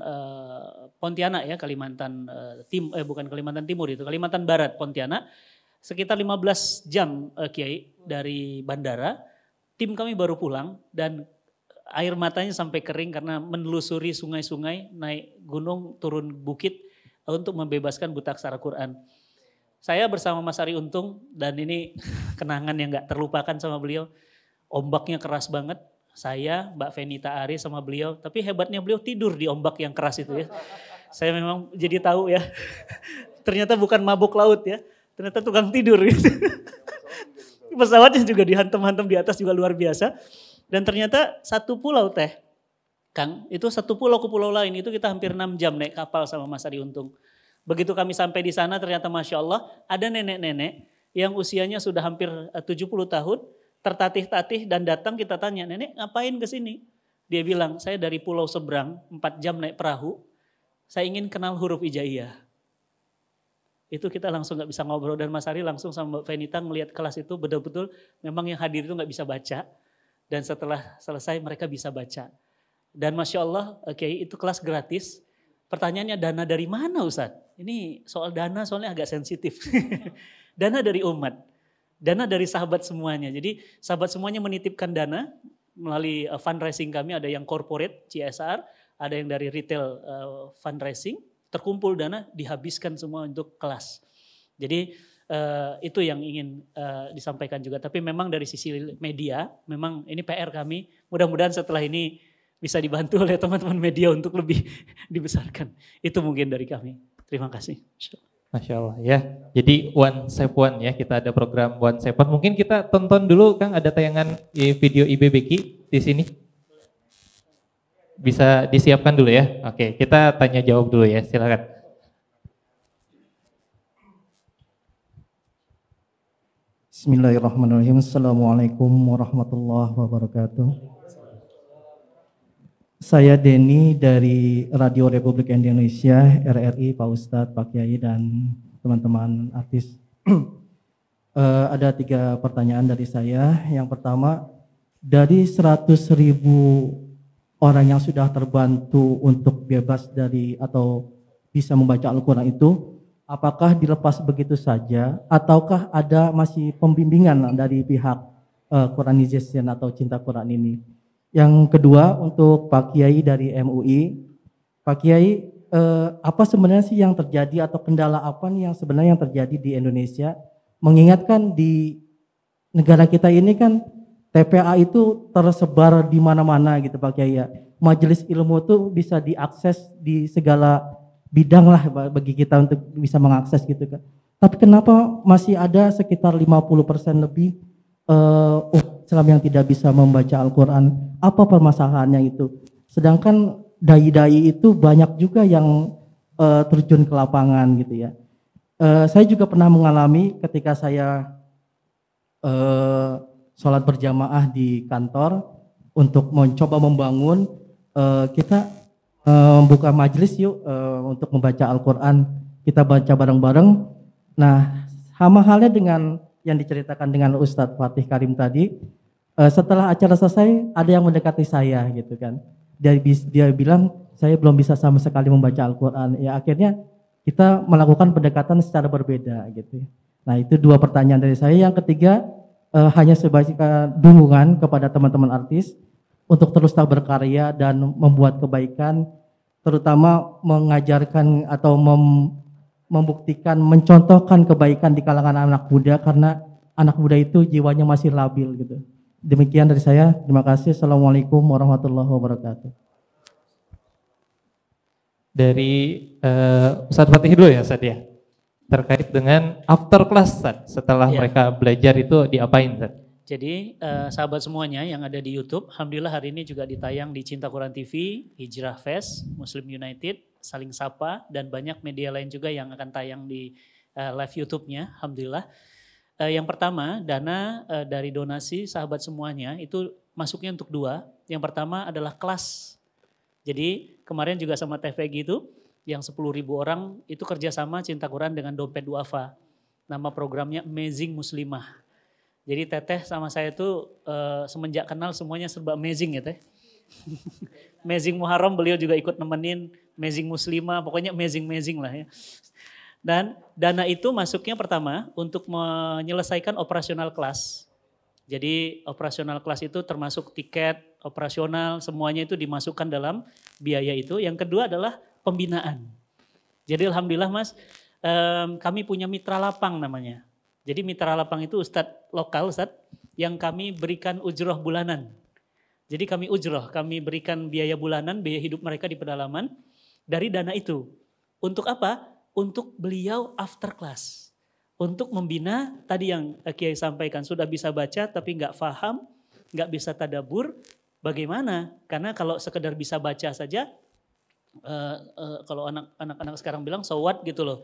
Pontianak ya Kalimantan tim eh bukan Kalimantan Timur itu Kalimantan Barat Pontianak sekitar 15 jam uh, Kiai dari bandara. Tim kami baru pulang dan air matanya sampai kering karena menelusuri sungai-sungai, naik gunung, turun bukit eh, untuk membebaskan buta aksara Quran. Saya bersama Mas Ari Untung dan ini [laughs] kenangan yang gak terlupakan sama beliau. Ombaknya keras banget. Saya, Mbak Venita Ari sama beliau. Tapi hebatnya beliau tidur di ombak yang keras itu ya. Saya memang jadi tahu ya. [laughs] Ternyata bukan mabuk laut ya ternyata tukang tidur gitu. [laughs] Pesawatnya juga dihantam-hantam di atas juga luar biasa. Dan ternyata satu pulau teh, Kang, itu satu pulau ke pulau lain itu kita hampir enam jam naik kapal sama Mas Adi Untung. Begitu kami sampai di sana ternyata Masya Allah ada nenek-nenek yang usianya sudah hampir 70 eh, tahun, tertatih-tatih dan datang kita tanya, nenek ngapain ke sini? Dia bilang, saya dari pulau seberang, empat jam naik perahu, saya ingin kenal huruf hijaiyah itu kita langsung nggak bisa ngobrol dan Mas Ari langsung sama Mbak Venita ngelihat kelas itu betul-betul memang yang hadir itu nggak bisa baca dan setelah selesai mereka bisa baca dan masya Allah oke eh, okay, itu kelas gratis pertanyaannya dana dari mana Ustadz? ini soal dana soalnya agak sensitif [laughs] dana dari umat dana dari sahabat semuanya jadi sahabat semuanya menitipkan dana melalui eh, fundraising kami ada yang corporate CSR ada yang dari retail eh, fundraising terkumpul dana dihabiskan semua untuk kelas. Jadi uh, itu yang ingin uh, disampaikan juga. Tapi memang dari sisi media, memang ini PR kami. Mudah-mudahan setelah ini bisa dibantu oleh teman-teman media untuk lebih [laughs] dibesarkan. Itu mungkin dari kami. Terima kasih. Masya Allah ya. Jadi One Step One ya, kita ada program One Step One. Mungkin kita tonton dulu Kang ada tayangan video IBBK di sini bisa disiapkan dulu ya. Oke, kita tanya jawab dulu ya. Silakan. Bismillahirrahmanirrahim. Assalamualaikum warahmatullahi wabarakatuh. Saya Denny dari Radio Republik Indonesia, RRI, Pak Ustadz, Pak Kiai, dan teman-teman artis. uh, [clears throat] ada tiga pertanyaan dari saya. Yang pertama, dari 100 ribu orang yang sudah terbantu untuk bebas dari atau bisa membaca Al-Quran itu apakah dilepas begitu saja ataukah ada masih pembimbingan dari pihak uh, eh, Quranization atau cinta Quran ini yang kedua untuk Pak Kiai dari MUI Pak Kiai uh, apa sebenarnya sih yang terjadi atau kendala apa nih yang sebenarnya yang terjadi di Indonesia mengingatkan di negara kita ini kan TPA itu tersebar di mana-mana gitu Pak Kiai ya. Majelis ilmu itu bisa diakses di segala bidang lah bagi kita untuk bisa mengakses gitu kan. Tapi kenapa masih ada sekitar 50% lebih eh, uh, umat Islam yang tidak bisa membaca Al-Quran? Apa permasalahannya itu? Sedangkan dai-dai itu banyak juga yang uh, terjun ke lapangan gitu ya. Uh, saya juga pernah mengalami ketika saya uh, sholat berjamaah di kantor untuk mencoba membangun uh, kita uh, buka majelis yuk uh, untuk membaca Al-Quran kita baca bareng-bareng nah sama halnya dengan yang diceritakan dengan Ustadz Fatih Karim tadi uh, setelah acara selesai ada yang mendekati saya gitu kan dia, dia bilang saya belum bisa sama sekali membaca Al-Quran ya akhirnya kita melakukan pendekatan secara berbeda gitu ya. nah itu dua pertanyaan dari saya yang ketiga uh, hanya sebagai dukungan kepada teman-teman artis untuk terus tak berkarya dan membuat kebaikan, terutama mengajarkan atau mem membuktikan, mencontohkan kebaikan di kalangan anak muda karena anak muda itu jiwanya masih labil gitu. Demikian dari saya. Terima kasih. Assalamualaikum warahmatullahi wabarakatuh. Dari uh, Ustadz Fatih dulu ya, Ustaz ya terkait dengan after class setelah ya. mereka belajar itu diapain Sat? Jadi eh, sahabat semuanya yang ada di YouTube, alhamdulillah hari ini juga ditayang di Cinta Quran TV, Hijrah Fest, Muslim United, saling sapa dan banyak media lain juga yang akan tayang di eh, live YouTube-nya, alhamdulillah. Eh, yang pertama, dana eh, dari donasi sahabat semuanya itu masuknya untuk dua. Yang pertama adalah kelas. Jadi kemarin juga sama TVG itu yang sepuluh ribu orang itu kerjasama Cinta Quran dengan Dompet Duafa. Nama programnya Amazing Muslimah. Jadi Teteh sama saya itu e, eh, semenjak kenal semuanya serba amazing ya Teh. [laughs] amazing Muharram beliau juga ikut nemenin, Amazing Muslimah, pokoknya amazing-amazing lah ya. Dan dana itu masuknya pertama untuk menyelesaikan operasional kelas. Jadi operasional kelas itu termasuk tiket, operasional, semuanya itu dimasukkan dalam biaya itu. Yang kedua adalah pembinaan. Jadi alhamdulillah mas, kami punya mitra lapang namanya. Jadi mitra lapang itu ustadz lokal ustadz yang kami berikan ujroh bulanan. Jadi kami ujroh, kami berikan biaya bulanan, biaya hidup mereka di pedalaman dari dana itu. Untuk apa? Untuk beliau after class. Untuk membina tadi yang Kiai sampaikan sudah bisa baca tapi nggak paham, nggak bisa tadabur, bagaimana? Karena kalau sekedar bisa baca saja uh, kalau anak-anak sekarang bilang so what gitu loh.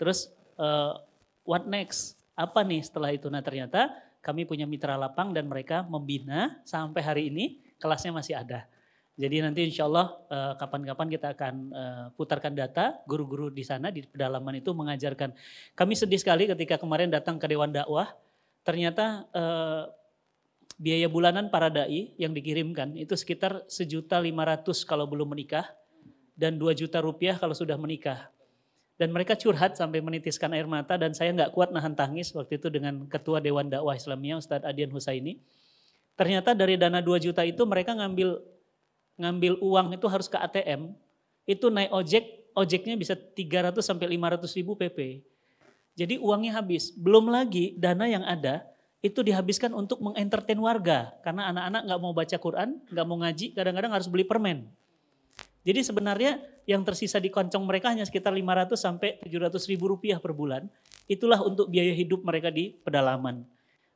Terus uh, what next? Apa nih setelah itu? Nah ternyata kami punya mitra lapang dan mereka membina sampai hari ini kelasnya masih ada. Jadi nanti insya Allah kapan-kapan kita akan putarkan data guru-guru di sana di pedalaman itu mengajarkan. Kami sedih sekali ketika kemarin datang ke Dewan Dakwah, ternyata biaya bulanan para dai yang dikirimkan itu sekitar sejuta lima ratus kalau belum menikah dan 2 juta rupiah kalau sudah menikah. Dan mereka curhat sampai menitiskan air mata dan saya nggak kuat nahan tangis waktu itu dengan Ketua Dewan Dakwah Islamiyah Ustadz Adian Husaini. Ternyata dari dana 2 juta itu mereka ngambil ngambil uang itu harus ke ATM, itu naik ojek, ojeknya bisa 300 sampai 500 ribu PP. Jadi uangnya habis. Belum lagi dana yang ada itu dihabiskan untuk mengentertain warga. Karena anak-anak nggak mau baca Quran, nggak mau ngaji, kadang-kadang harus beli permen. Jadi sebenarnya yang tersisa di koncong mereka hanya sekitar 500 sampai 700 ribu rupiah per bulan. Itulah untuk biaya hidup mereka di pedalaman.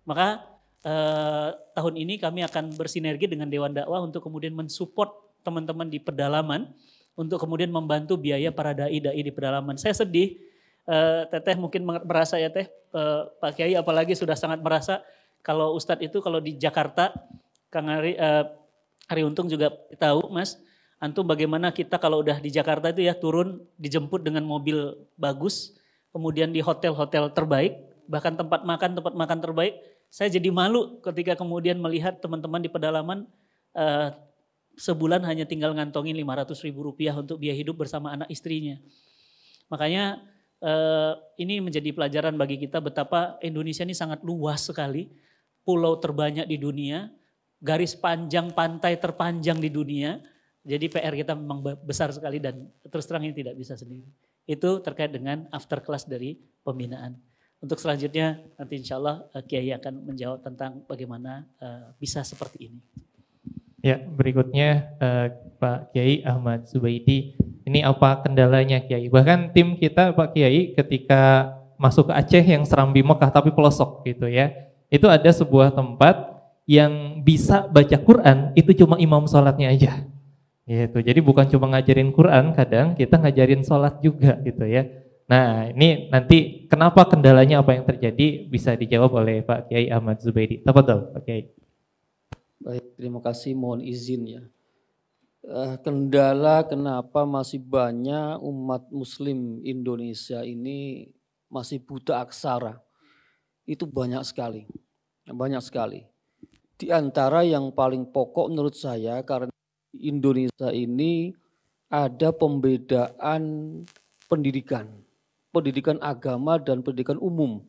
Maka eh, tahun ini kami akan bersinergi dengan Dewan Dakwah untuk kemudian mensupport teman-teman di pedalaman untuk kemudian membantu biaya para dai-dai di pedalaman. Saya sedih, eh, Teteh mungkin merasa ya Teh, eh, Pak Kiai apalagi sudah sangat merasa kalau Ustadz itu kalau di Jakarta, Kang Ari, eh, Ari Untung juga tahu Mas, Antum bagaimana kita kalau udah di Jakarta itu ya turun dijemput dengan mobil bagus, kemudian di hotel-hotel terbaik, bahkan tempat makan tempat makan terbaik. Saya jadi malu ketika kemudian melihat teman-teman di pedalaman uh, sebulan hanya tinggal ngantongin 500 ribu rupiah untuk biaya hidup bersama anak istrinya. Makanya uh, ini menjadi pelajaran bagi kita betapa Indonesia ini sangat luas sekali, pulau terbanyak di dunia, garis panjang pantai terpanjang di dunia jadi PR kita memang besar sekali dan terus terang ini tidak bisa sendiri. Itu terkait dengan after class dari pembinaan. Untuk selanjutnya nanti insya Allah eh, Kiai akan menjawab tentang bagaimana eh, bisa seperti ini. Ya, berikutnya eh, Pak Kiai Ahmad Subaidi. Ini apa kendalanya Kiai? Bahkan tim kita Pak Kiai ketika masuk ke Aceh yang Serambi Mekah tapi pelosok gitu ya. Itu ada sebuah tempat yang bisa baca Quran itu cuma imam sholatnya aja. Gitu. Jadi bukan cuma ngajarin Quran, kadang kita ngajarin sholat juga gitu ya. Nah ini nanti kenapa kendalanya apa yang terjadi bisa dijawab oleh Pak Kiai Ahmad Zubaidi. Tafadhol Pak Kiai. Baik, terima kasih. Mohon izin ya. Eh, kendala kenapa masih banyak umat muslim Indonesia ini masih buta aksara. Itu banyak sekali. Banyak sekali. Di antara yang paling pokok menurut saya karena Indonesia ini ada pembedaan pendidikan, pendidikan agama dan pendidikan umum.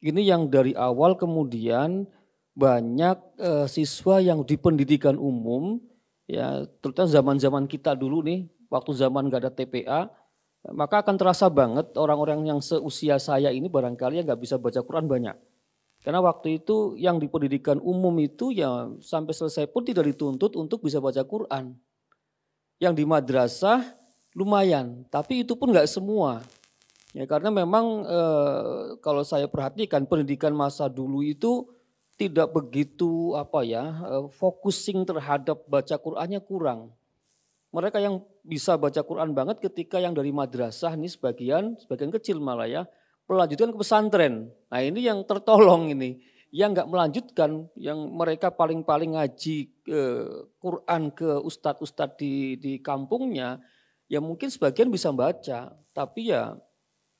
Ini yang dari awal kemudian banyak e, siswa yang di pendidikan umum ya terutama zaman-zaman kita dulu nih waktu zaman nggak ada TPA maka akan terasa banget orang-orang yang seusia saya ini barangkali yang nggak bisa baca Quran banyak karena waktu itu yang di pendidikan umum itu ya sampai selesai pun tidak dituntut untuk bisa baca Quran. Yang di madrasah lumayan, tapi itu pun nggak semua. Ya karena memang e, kalau saya perhatikan pendidikan masa dulu itu tidak begitu apa ya e, eh, focusing terhadap baca Qurannya kurang. Mereka yang bisa baca Quran banget ketika yang dari madrasah ini sebagian, sebagian kecil malah ya, melanjutkan ke pesantren. Nah ini yang tertolong ini. Yang nggak melanjutkan, yang mereka paling-paling ngaji ke eh, Quran ke ustadz-ustadz di, di kampungnya, ya mungkin sebagian bisa baca, tapi ya,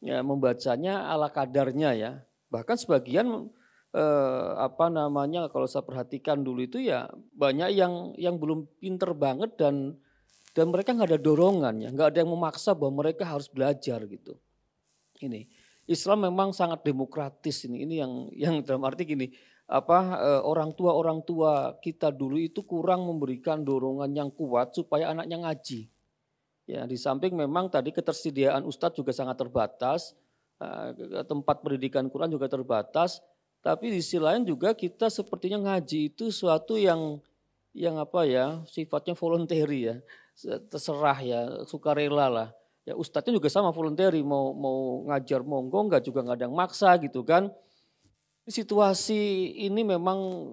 ya membacanya ala kadarnya ya. Bahkan sebagian eh, apa namanya kalau saya perhatikan dulu itu ya banyak yang yang belum pinter banget dan dan mereka nggak ada dorongan ya, nggak ada yang memaksa bahwa mereka harus belajar gitu. Ini. Islam memang sangat demokratis ini. Ini yang yang dalam arti gini, apa eh, orang tua orang tua kita dulu itu kurang memberikan dorongan yang kuat supaya anaknya ngaji. Ya, di samping memang tadi ketersediaan ustadz juga sangat terbatas, eh, tempat pendidikan Quran juga terbatas, tapi di sisi lain juga kita sepertinya ngaji itu suatu yang yang apa ya sifatnya voluntary ya, terserah ya, sukarela lah. Ya ustadznya juga sama voluntary mau mau ngajar monggo nggak juga nggak ada yang maksa gitu kan. Situasi ini memang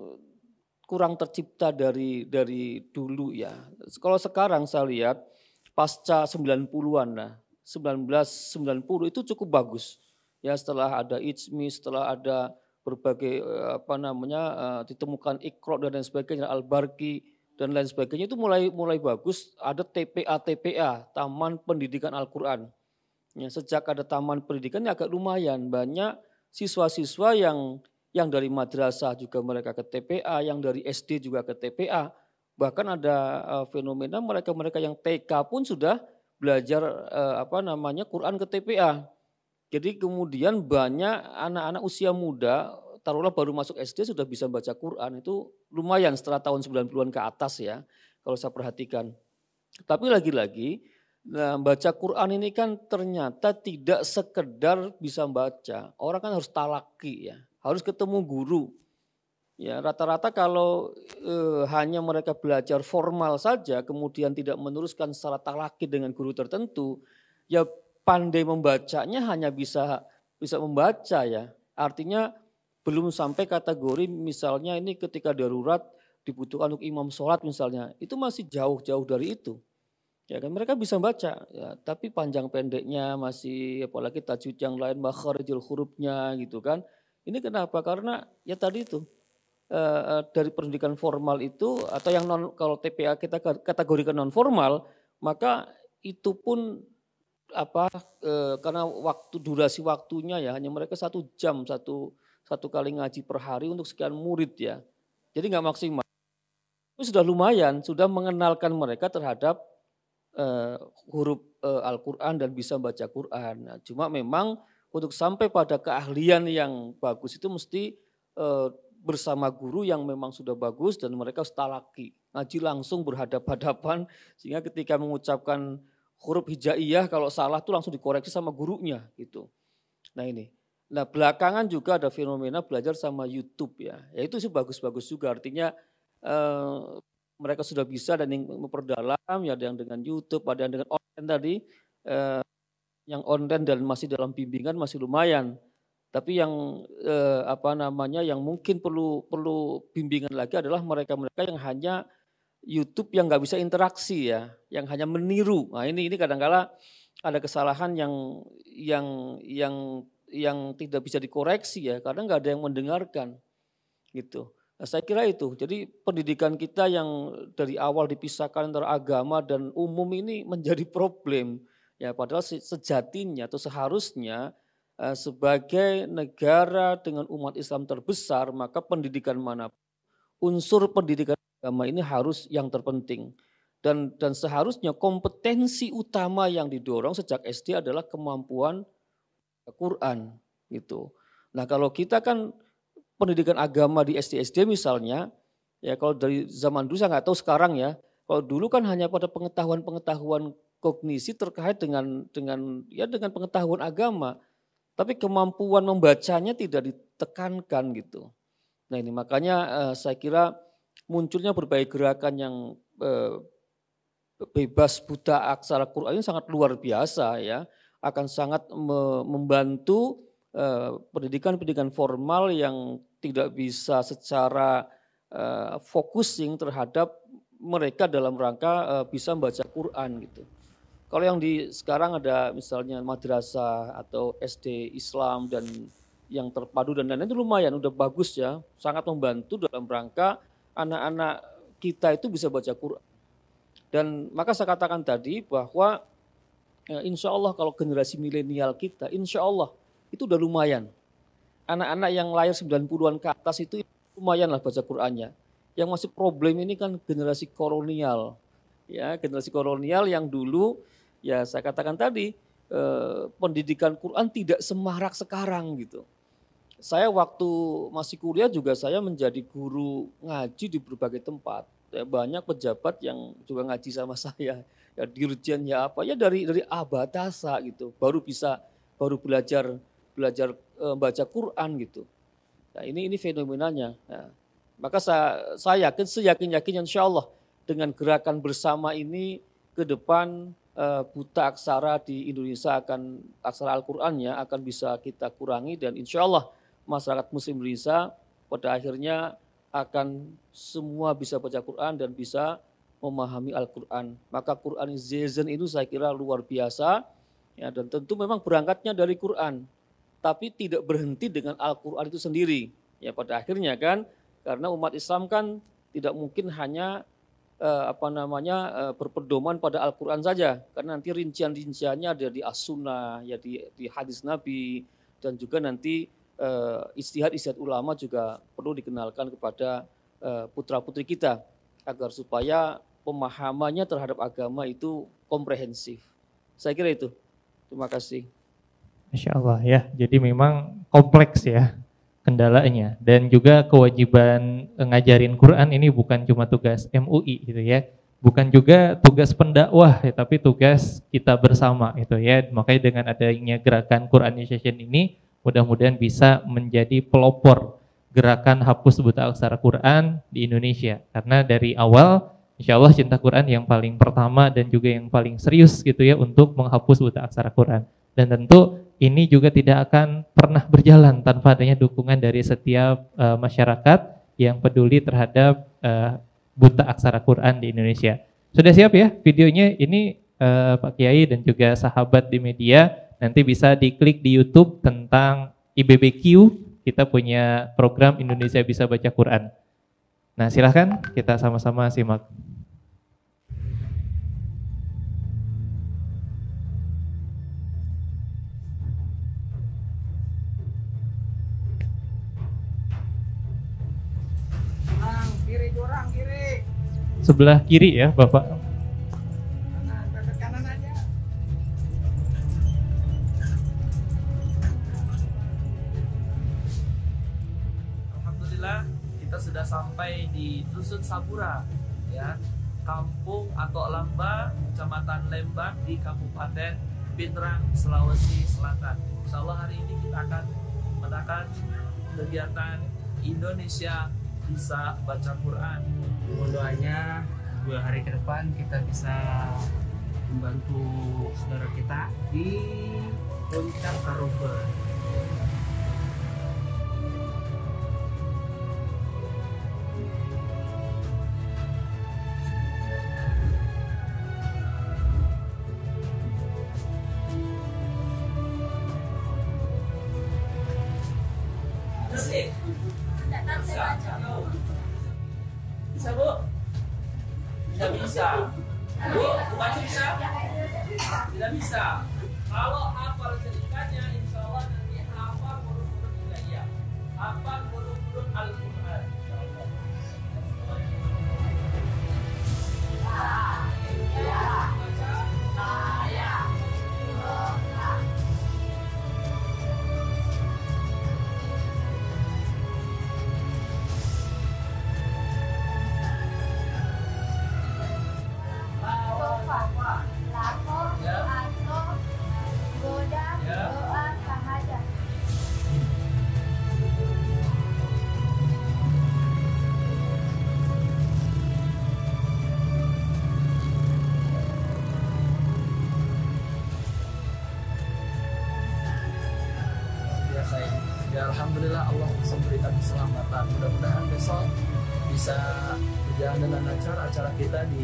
kurang tercipta dari dari dulu ya. Kalau sekarang saya lihat pasca 90-an lah, 1990 itu cukup bagus. Ya setelah ada ijmi setelah ada berbagai eh, apa namanya eh, ditemukan Iqra dan lain sebagainya, Al-Barqi, dan lain sebagainya itu mulai mulai bagus. Ada TPA TPA Taman Pendidikan Al-Qur'an. Ya, sejak ada taman pendidikan ini ya agak lumayan banyak siswa-siswa yang yang dari madrasah juga mereka ke TPA, yang dari SD juga ke TPA. Bahkan ada eh, fenomena mereka-mereka yang TK pun sudah belajar eh, apa namanya Quran ke TPA. Jadi kemudian banyak anak-anak usia muda taruhlah baru masuk SD sudah bisa baca Quran itu lumayan setelah tahun 90-an ke atas ya kalau saya perhatikan. Tapi lagi-lagi nah, baca Quran ini kan ternyata tidak sekedar bisa baca. Orang kan harus talaki ya, harus ketemu guru. Ya rata-rata kalau e, hanya mereka belajar formal saja kemudian tidak meneruskan secara talaki dengan guru tertentu, ya pandai membacanya hanya bisa bisa membaca ya. Artinya belum sampai kategori misalnya ini ketika darurat dibutuhkan untuk imam sholat misalnya. Itu masih jauh-jauh dari itu. Ya kan mereka bisa baca, ya, tapi panjang pendeknya masih apalagi tajwid yang lain makharijul hurufnya gitu kan. Ini kenapa? Karena ya tadi itu eh, eh dari pendidikan formal itu atau yang non kalau TPA kita kategorikan non formal, maka itu pun apa eh, karena waktu durasi waktunya ya hanya mereka satu jam satu satu kali ngaji per hari untuk sekian murid ya. Jadi nggak maksimal. Itu sudah lumayan, sudah mengenalkan mereka terhadap uh, huruf uh, Al-Quran dan bisa baca Quran. Nah, cuma memang untuk sampai pada keahlian yang bagus itu mesti uh, bersama guru yang memang sudah bagus dan mereka stalaki. Ngaji langsung berhadapan hadapan sehingga ketika mengucapkan huruf hijaiyah kalau salah tuh langsung dikoreksi sama gurunya gitu. Nah ini. Nah belakangan juga ada fenomena belajar sama YouTube ya. Ya itu sih bagus-bagus juga artinya eh, mereka sudah bisa dan yang memperdalam ya ada yang dengan YouTube, ada yang dengan online tadi eh, yang online dan masih dalam bimbingan masih lumayan. Tapi yang eh, apa namanya yang mungkin perlu perlu bimbingan lagi adalah mereka-mereka yang hanya YouTube yang nggak bisa interaksi ya, yang hanya meniru. Nah ini ini kadang -kadang ada kesalahan yang yang yang yang tidak bisa dikoreksi ya karena nggak ada yang mendengarkan gitu. Nah, saya kira itu. Jadi pendidikan kita yang dari awal dipisahkan antara agama dan umum ini menjadi problem. Ya, padahal sejatinya atau seharusnya eh, sebagai negara dengan umat Islam terbesar, maka pendidikan mana unsur pendidikan agama ini harus yang terpenting. Dan dan seharusnya kompetensi utama yang didorong sejak SD adalah kemampuan Quran gitu. Nah kalau kita kan pendidikan agama di SD SD misalnya, ya kalau dari zaman dulu saya nggak tahu sekarang ya. Kalau dulu kan hanya pada pengetahuan-pengetahuan kognisi terkait dengan dengan ya dengan pengetahuan agama, tapi kemampuan membacanya tidak ditekankan gitu. Nah ini makanya uh, saya kira munculnya berbagai gerakan yang uh, bebas buta aksara Quran ini sangat luar biasa ya akan sangat membantu eh, pendidikan-pendidikan formal yang tidak bisa secara eh, focusing terhadap mereka dalam rangka eh, bisa membaca Quran gitu. Kalau yang di sekarang ada misalnya madrasah atau SD Islam dan yang terpadu dan lain-lain itu lumayan udah bagus ya, sangat membantu dalam rangka anak-anak kita itu bisa baca Quran. Dan maka saya katakan tadi bahwa ya, nah, insya Allah kalau generasi milenial kita, insya Allah itu udah lumayan. Anak-anak yang lahir 90-an ke atas itu lumayan lah baca Qurannya. Yang masih problem ini kan generasi kolonial. Ya, generasi kolonial yang dulu ya saya katakan tadi eh, pendidikan Quran tidak semarak sekarang gitu. Saya waktu masih kuliah juga saya menjadi guru ngaji di berbagai tempat Ya, banyak pejabat yang juga ngaji sama [laughs] saya ya dirjen ya apa ya dari dari abatasa gitu baru bisa baru belajar belajar e, baca Quran gitu nah, ini ini fenomenanya nah, maka saya saya yakin seyakin yakin yakin insya Allah dengan gerakan bersama ini ke depan e, buta aksara di Indonesia akan aksara Al-Qur'annya akan bisa kita kurangi dan insya Allah masyarakat muslim Indonesia pada akhirnya akan semua bisa baca Quran dan bisa memahami Al-Quran. Maka Quran Zezen itu saya kira luar biasa ya dan tentu memang berangkatnya dari Quran. Tapi tidak berhenti dengan Al-Quran itu sendiri. Ya pada akhirnya kan karena umat Islam kan tidak mungkin hanya eh, apa namanya eh, berpedoman pada Al-Qur'an saja karena nanti rincian-rinciannya ada di As-Sunnah ya di, di hadis Nabi dan juga nanti Eh, istihad-istihad ulama juga perlu dikenalkan kepada eh, putra-putri kita agar supaya pemahamannya terhadap agama itu komprehensif. Saya kira itu. Terima kasih. Masya Allah ya, jadi memang kompleks ya kendalanya dan juga kewajiban ngajarin Quran ini bukan cuma tugas MUI gitu ya, bukan juga tugas pendakwah ya, tapi tugas kita bersama itu ya. Makanya dengan adanya gerakan Quran Initiation ini mudah-mudahan bisa menjadi pelopor gerakan hapus buta aksara Quran di Indonesia. Karena dari awal insya Allah cinta Quran yang paling pertama dan juga yang paling serius gitu ya untuk menghapus buta aksara Quran. Dan tentu ini juga tidak akan pernah berjalan tanpa adanya dukungan dari setiap uh, masyarakat yang peduli terhadap uh, buta aksara Quran di Indonesia. Sudah siap ya videonya ini uh, Pak Kiai dan juga sahabat di media Nanti bisa diklik di YouTube tentang IBBQ, kita punya program Indonesia Bisa Baca Quran. Nah, silahkan kita sama-sama simak. Sebelah kiri ya, Bapak. Sabura ya kampung atau lamba kecamatan Lembang di Kabupaten Pindrang Sulawesi Selatan Insya Allah hari ini kita akan menakan kegiatan Indonesia bisa baca Quran dengan doanya dua hari ke depan kita bisa membantu saudara kita di Puncak Karobar. selamat, keselamatan mudah-mudahan besok bisa berjalan dengan lancar acara kita di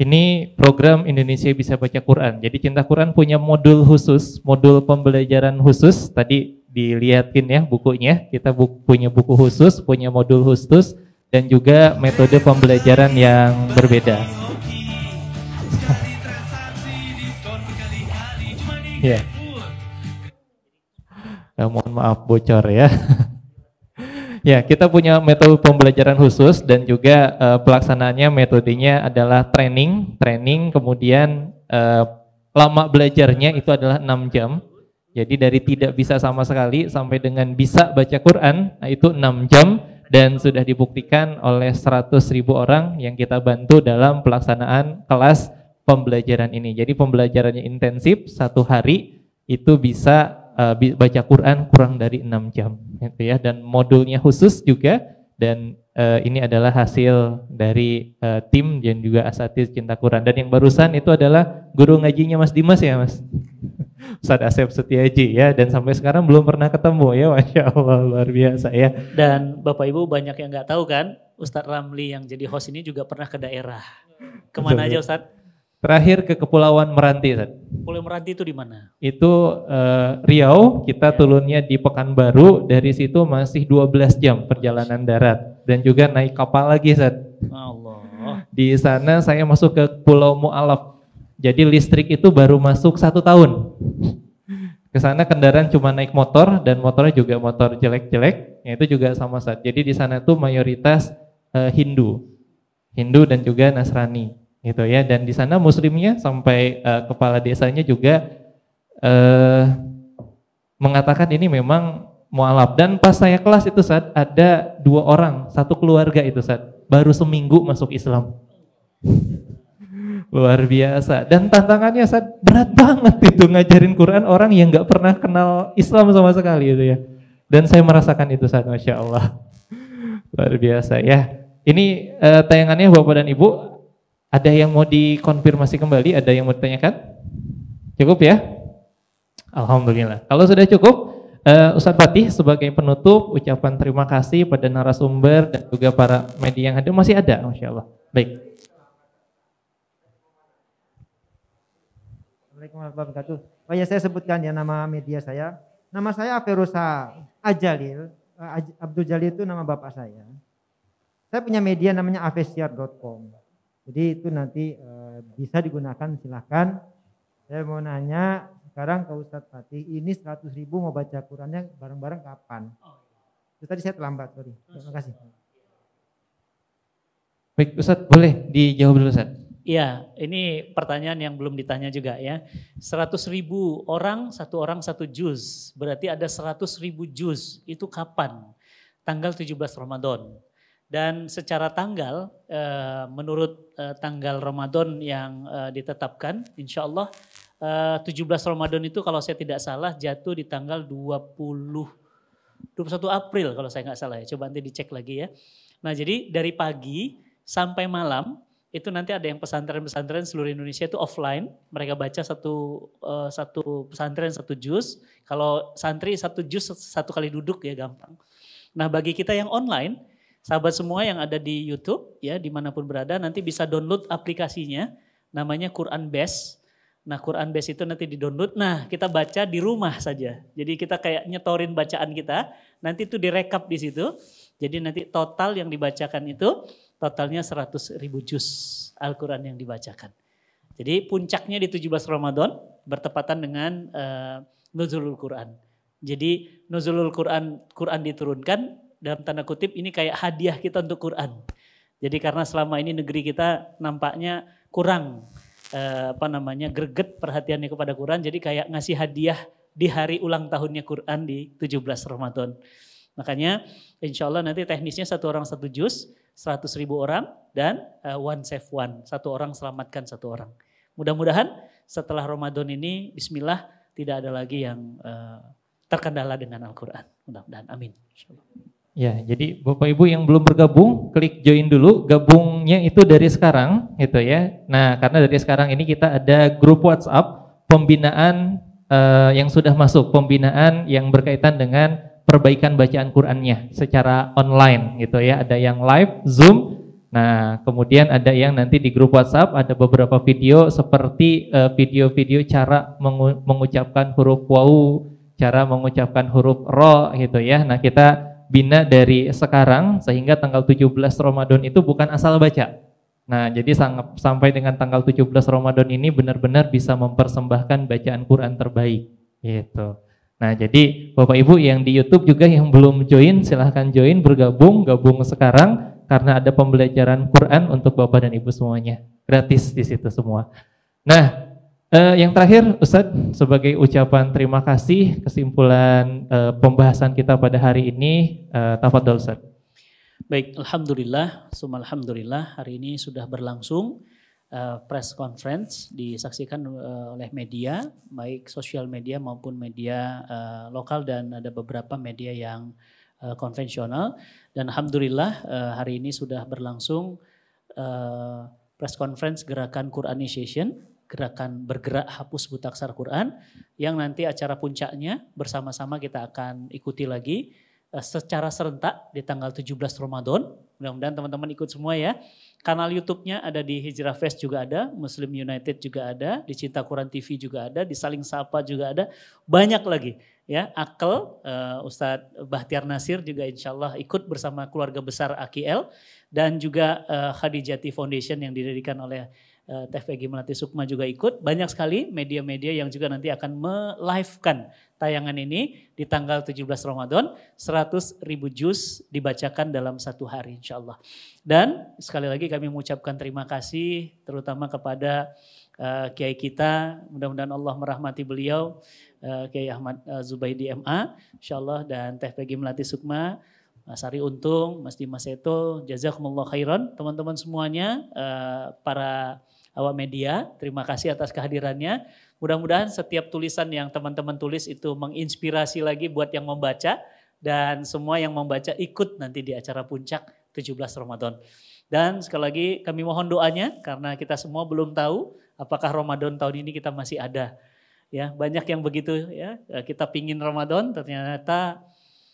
Ini program Indonesia Bisa Baca Quran. Jadi Cinta Quran punya modul khusus, modul pembelajaran khusus. Tadi dilihatin ya bukunya. Kita bu punya buku khusus, punya modul khusus, dan juga metode pembelajaran yang berbeda. [laughs] ya. Yeah. Ya, mohon maaf bocor ya. [laughs] ya, kita punya metode pembelajaran khusus dan juga uh, pelaksanaannya metodenya adalah training, training kemudian uh, lama belajarnya itu adalah 6 jam. Jadi dari tidak bisa sama sekali sampai dengan bisa baca Quran nah, itu 6 jam dan sudah dibuktikan oleh seratus ribu orang yang kita bantu dalam pelaksanaan kelas pembelajaran ini. Jadi pembelajarannya intensif satu hari itu bisa uh, baca Quran kurang dari enam jam gitu ya dan modulnya khusus juga dan uh, ini adalah hasil dari uh, tim dan juga Asatis cinta Quran dan yang barusan itu adalah guru ngajinya Mas Dimas ya Mas [laughs] Ustaz Asep Setiaji ya dan sampai sekarang belum pernah ketemu ya Masya Allah luar biasa ya dan Bapak Ibu banyak yang nggak tahu kan Ustadz Ramli yang jadi host ini juga pernah ke daerah kemana Betul. aja Ustadz Terakhir ke Kepulauan Meranti. Kepulauan Pulau Meranti itu di mana? Itu uh, Riau, kita ya. turunnya di Pekanbaru, dari situ masih 12 jam perjalanan darat dan juga naik kapal lagi, Sat. Allah. Di sana saya masuk ke Pulau Mualaf. Jadi listrik itu baru masuk satu tahun. Ke sana kendaraan cuma naik motor dan motornya juga motor jelek-jelek, ya itu juga sama Sat. Jadi di sana tuh mayoritas uh, Hindu. Hindu dan juga Nasrani gitu ya dan di sana muslimnya sampai uh, kepala desanya juga uh, mengatakan ini memang mualaf dan pas saya kelas itu saat ada dua orang satu keluarga itu saat baru seminggu masuk Islam [laughs] luar biasa dan tantangannya saat berat banget itu ngajarin Quran orang yang nggak pernah kenal Islam sama sekali itu ya dan saya merasakan itu saat masya Allah [laughs] luar biasa ya ini uh, tayangannya bapak dan ibu ada yang mau dikonfirmasi kembali? Ada yang mau ditanyakan? Cukup ya? Alhamdulillah. Kalau sudah cukup, uh, Ustadz Fatih sebagai penutup ucapan terima kasih pada narasumber dan juga para media yang hadir masih ada, masya Allah. Baik. Assalamualaikum warahmatullahi wabarakatuh. Oh ya saya sebutkan ya nama media saya. Nama saya Ferusa Ajalil. Eh, Abdul Jalil itu nama bapak saya. Saya punya media namanya avesiar.com. Jadi itu nanti e, bisa digunakan silahkan. Saya mau nanya sekarang ke Ustadz Fatih, ini 100 ribu mau baca Qurannya bareng-bareng kapan? Oh, iya. Itu tadi saya terlambat, sorry. Terima kasih. Baik Ustadz, boleh dijawab dulu Ustadz. Iya, ini pertanyaan yang belum ditanya juga ya. 100 ribu orang, satu orang satu juz. Berarti ada 100 ribu juz. Itu kapan? Tanggal 17 Ramadan. Dan secara tanggal, eh, menurut eh, tanggal Ramadan yang eh, ditetapkan, insya Allah 17 Ramadan itu kalau saya tidak salah jatuh di tanggal 20, 21 April kalau saya nggak salah ya. Coba nanti dicek lagi ya. Nah jadi dari pagi sampai malam itu nanti ada yang pesantren-pesantren seluruh Indonesia itu offline. Mereka baca satu satu pesantren satu jus. Kalau santri satu jus satu kali duduk ya gampang. Nah bagi kita yang online Sahabat semua yang ada di YouTube ya dimanapun berada nanti bisa download aplikasinya namanya Quran Best. Nah Quran Best itu nanti di-download, nah kita baca di rumah saja. Jadi kita kayak nyetorin bacaan kita, nanti itu direkap di situ. Jadi nanti total yang dibacakan itu totalnya 100 ribu juz Al-Quran yang dibacakan. Jadi puncaknya di 17 Ramadan bertepatan dengan uh, Nuzulul Quran. Jadi Nuzulul Quran, Quran diturunkan dalam tanda kutip ini kayak hadiah kita untuk Quran. Jadi karena selama ini negeri kita nampaknya kurang eh, apa namanya greget perhatiannya kepada Quran, jadi kayak ngasih hadiah di hari ulang tahunnya Quran di 17 Ramadan. Makanya insya Allah nanti teknisnya satu orang satu jus 100 ribu orang, dan uh, one save one, satu orang selamatkan satu orang. Mudah-mudahan setelah Ramadan ini, bismillah tidak ada lagi yang uh, terkendala dengan Al-Quran. Mudah-mudahan, amin. Ya, jadi Bapak Ibu yang belum bergabung, klik join dulu. Gabungnya itu dari sekarang, gitu ya. Nah, karena dari sekarang ini kita ada grup WhatsApp pembinaan uh, yang sudah masuk, pembinaan yang berkaitan dengan perbaikan bacaan Qur'annya secara online, gitu ya. Ada yang live Zoom. Nah, kemudian ada yang nanti di grup WhatsApp ada beberapa video seperti eh, video-video uh, cara mengu mengucapkan huruf wau, cara mengucapkan huruf ro, gitu ya. Nah, kita bina dari sekarang sehingga tanggal 17 Ramadan itu bukan asal baca. Nah, jadi sangat, sampai dengan tanggal 17 Ramadan ini benar-benar bisa mempersembahkan bacaan Quran terbaik gitu. Nah, jadi Bapak Ibu yang di YouTube juga yang belum join silahkan join bergabung, gabung sekarang karena ada pembelajaran Quran untuk Bapak dan Ibu semuanya. Gratis di situ semua. Nah, Uh, yang terakhir, Ustadz, sebagai ucapan terima kasih, kesimpulan uh, pembahasan kita pada hari ini, uh, eh, Tafadol Ustadz. Baik, Alhamdulillah, Suma Alhamdulillah, hari ini sudah berlangsung uh, press conference, disaksikan uh, oleh media, baik sosial media maupun media uh, lokal dan ada beberapa media yang uh, konvensional. Dan Alhamdulillah uh, hari ini sudah berlangsung uh, press conference Gerakan Quran Initiation gerakan bergerak hapus buta aksara Quran yang nanti acara puncaknya bersama-sama kita akan ikuti lagi eh, secara serentak di tanggal 17 Ramadan. Mudah-mudahan teman-teman ikut semua ya. Kanal YouTube-nya ada di Hijrah Fest juga ada, Muslim United juga ada, di Cinta Quran TV juga ada, di Saling Sapa juga ada. Banyak lagi ya. Akel, uh, eh, Ustadz Bahtiar Nasir juga insya Allah ikut bersama keluarga besar AKL dan juga uh, Khadijati Foundation yang didirikan oleh Eh, Teh Peggy Melati Sukma juga ikut. Banyak sekali media-media yang juga nanti akan melivekan tayangan ini di tanggal 17 Ramadan. 100 ribu jus dibacakan dalam satu hari insya Allah. Dan sekali lagi kami mengucapkan terima kasih terutama kepada uh, kiai kita. Mudah-mudahan Allah merahmati beliau, uh, Kiai Ahmad uh, Zubaidi MA. Insya Allah dan Teh Peggy Melati Sukma. Mas Ari Untung, Mas Dimas Seto, Jazakumullah Khairan, teman-teman semuanya, uh, para Awak Media. Terima kasih atas kehadirannya. Mudah-mudahan setiap tulisan yang teman-teman tulis itu menginspirasi lagi buat yang membaca dan semua yang membaca ikut nanti di acara puncak 17 Ramadan. Dan sekali lagi kami mohon doanya karena kita semua belum tahu apakah Ramadan tahun ini kita masih ada. Ya, banyak yang begitu ya. Kita pingin Ramadan ternyata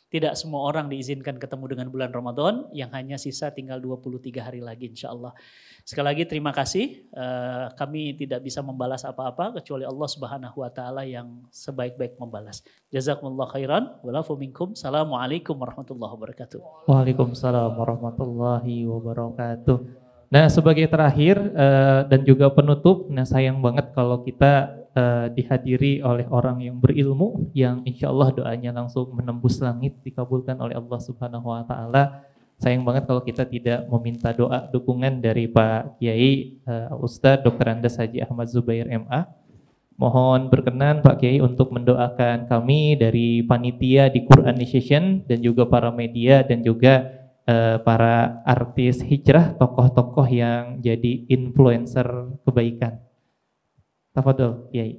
tidak semua orang diizinkan ketemu dengan bulan Ramadan yang hanya sisa tinggal 23 hari lagi insya Allah. Sekali lagi terima kasih. Eh, kami tidak bisa membalas apa-apa kecuali Allah Subhanahu wa taala yang sebaik-baik membalas. Jazakumullah khairan. Walafu minkum. Assalamualaikum warahmatullahi wabarakatuh. Waalaikumsalam warahmatullahi wabarakatuh. Nah, sebagai terakhir eh, dan juga penutup, nah sayang banget kalau kita uh, dihadiri oleh orang yang berilmu yang insya Allah doanya langsung menembus langit dikabulkan oleh Allah Subhanahu Wa Taala. Sayang banget kalau kita tidak meminta doa dukungan dari Pak Kiai uh, Ustadz Dr. Andes Haji Ahmad Zubair MA. Mohon berkenan Pak Kiai untuk mendoakan kami dari panitia di Quran Session dan juga para media dan juga uh, para artis hijrah, tokoh-tokoh yang jadi influencer kebaikan. تفضل ياي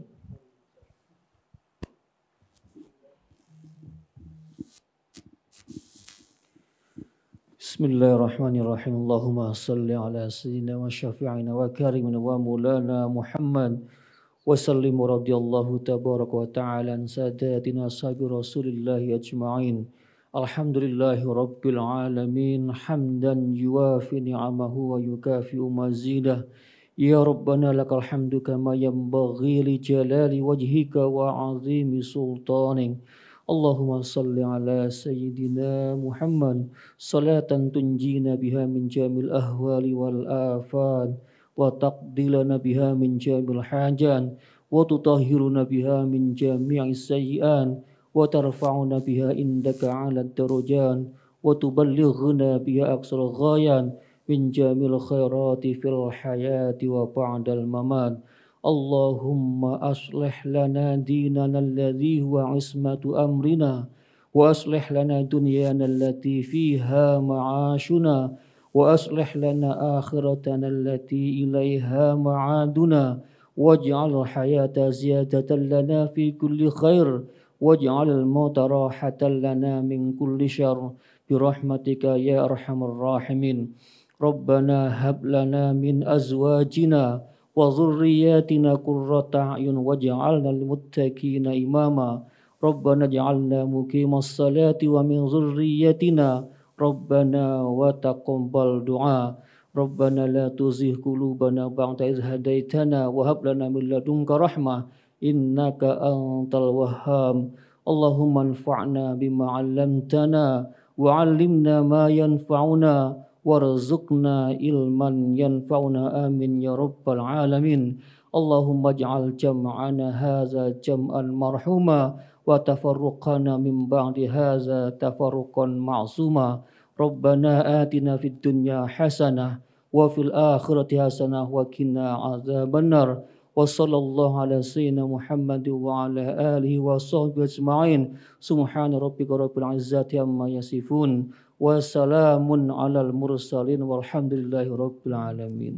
بسم الله الرحمن الرحيم اللهم صل على سيدنا وشفيعنا وكريمنا ومولانا محمد وسلم رضي الله تبارك وتعالى عن ساداتنا أصحاب رسول الله أجمعين الحمد لله رب العالمين حمدا يوافي نعمه ويكافئ مزيده يا ربنا لك الحمد كما ينبغي لجلال وجهك وعظيم سلطانك اللهم صل على سيدنا محمد صلاة تنجينا بها من جميع الأهوال والآفات وتقضي لنا بها من جميع الحاجات وتطهرنا بها من جميع السيئات وترفعنا بها عندك على الدرجات وتبلغنا بها أقصى الغايات من جميع الخيرات في الحياة وبعد الممات اللهم أصلح لنا ديننا الذي هو عصمة أمرنا وأصلح لنا دنيانا التي فيها معاشنا وأصلح لنا آخرتنا التي إليها معادنا واجعل الحياة زيادة لنا في كل خير واجعل الموت راحة لنا من كل شر برحمتك يا أرحم الراحمين ربنا هب لنا من أزواجنا وذرياتنا قرة أعين واجعلنا للمتقين إماما ربنا اجعلنا مقيم الصلاة ومن ذريتنا ربنا وتقبل دعاء ربنا لا تزغ قلوبنا بعد إذ هديتنا وهب لنا من لدنك رحمة إنك أنت الوهاب اللهم انفعنا بما علمتنا وعلمنا ما ينفعنا وارزقنا علما ينفعنا آمين يا رب العالمين اللهم اجعل جمعنا هذا جمعا مرحوما وتفرقنا من بعد هذا تفرقا معصوما ربنا آتنا في الدنيا حسنة وفي الآخرة حسنة وقنا عذاب النار وصلى الله على سيدنا محمد وعلى آله وصحبه أجمعين سبحان ربك رب العزة عما يصفون wasalamun alal mursalin walhamdulillahi rabbil alamin.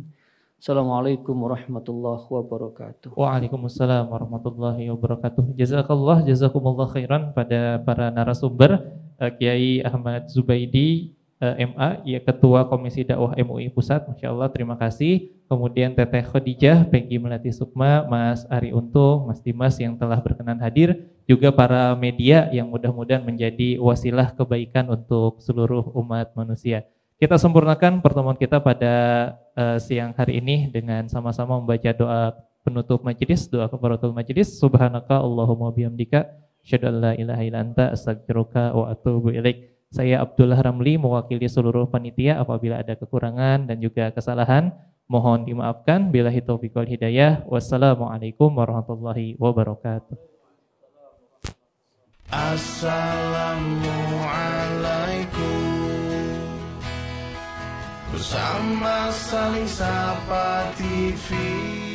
Assalamualaikum warahmatullahi wabarakatuh. Waalaikumsalam warahmatullahi wabarakatuh. Jazakallah, jazakumullah khairan pada para narasumber eh, Kiai Ahmad Zubaidi eh, MA, ya Ketua Komisi Dakwah MUI Pusat. Masya Allah, terima kasih kemudian Teteh Khadijah, Peggy Melati Sukma, Mas Ari Unto, Mas Dimas yang telah berkenan hadir, juga para media yang mudah-mudahan menjadi wasilah kebaikan untuk seluruh umat manusia. Kita sempurnakan pertemuan kita pada uh, siang hari ini dengan sama-sama membaca doa penutup majelis, doa kafaratul majelis. Subhanaka Allahumma bihamdika, syadallah ilaha ila anta, astagfiruka wa atubu ilaik. Saya Abdullah Ramli mewakili seluruh panitia apabila ada kekurangan dan juga kesalahan. Mohon dimaafkan. Bila itu wal hidayah. Wassalamualaikum warahmatullahi wabarakatuh. Assalamualaikum Bersama saling sapa TV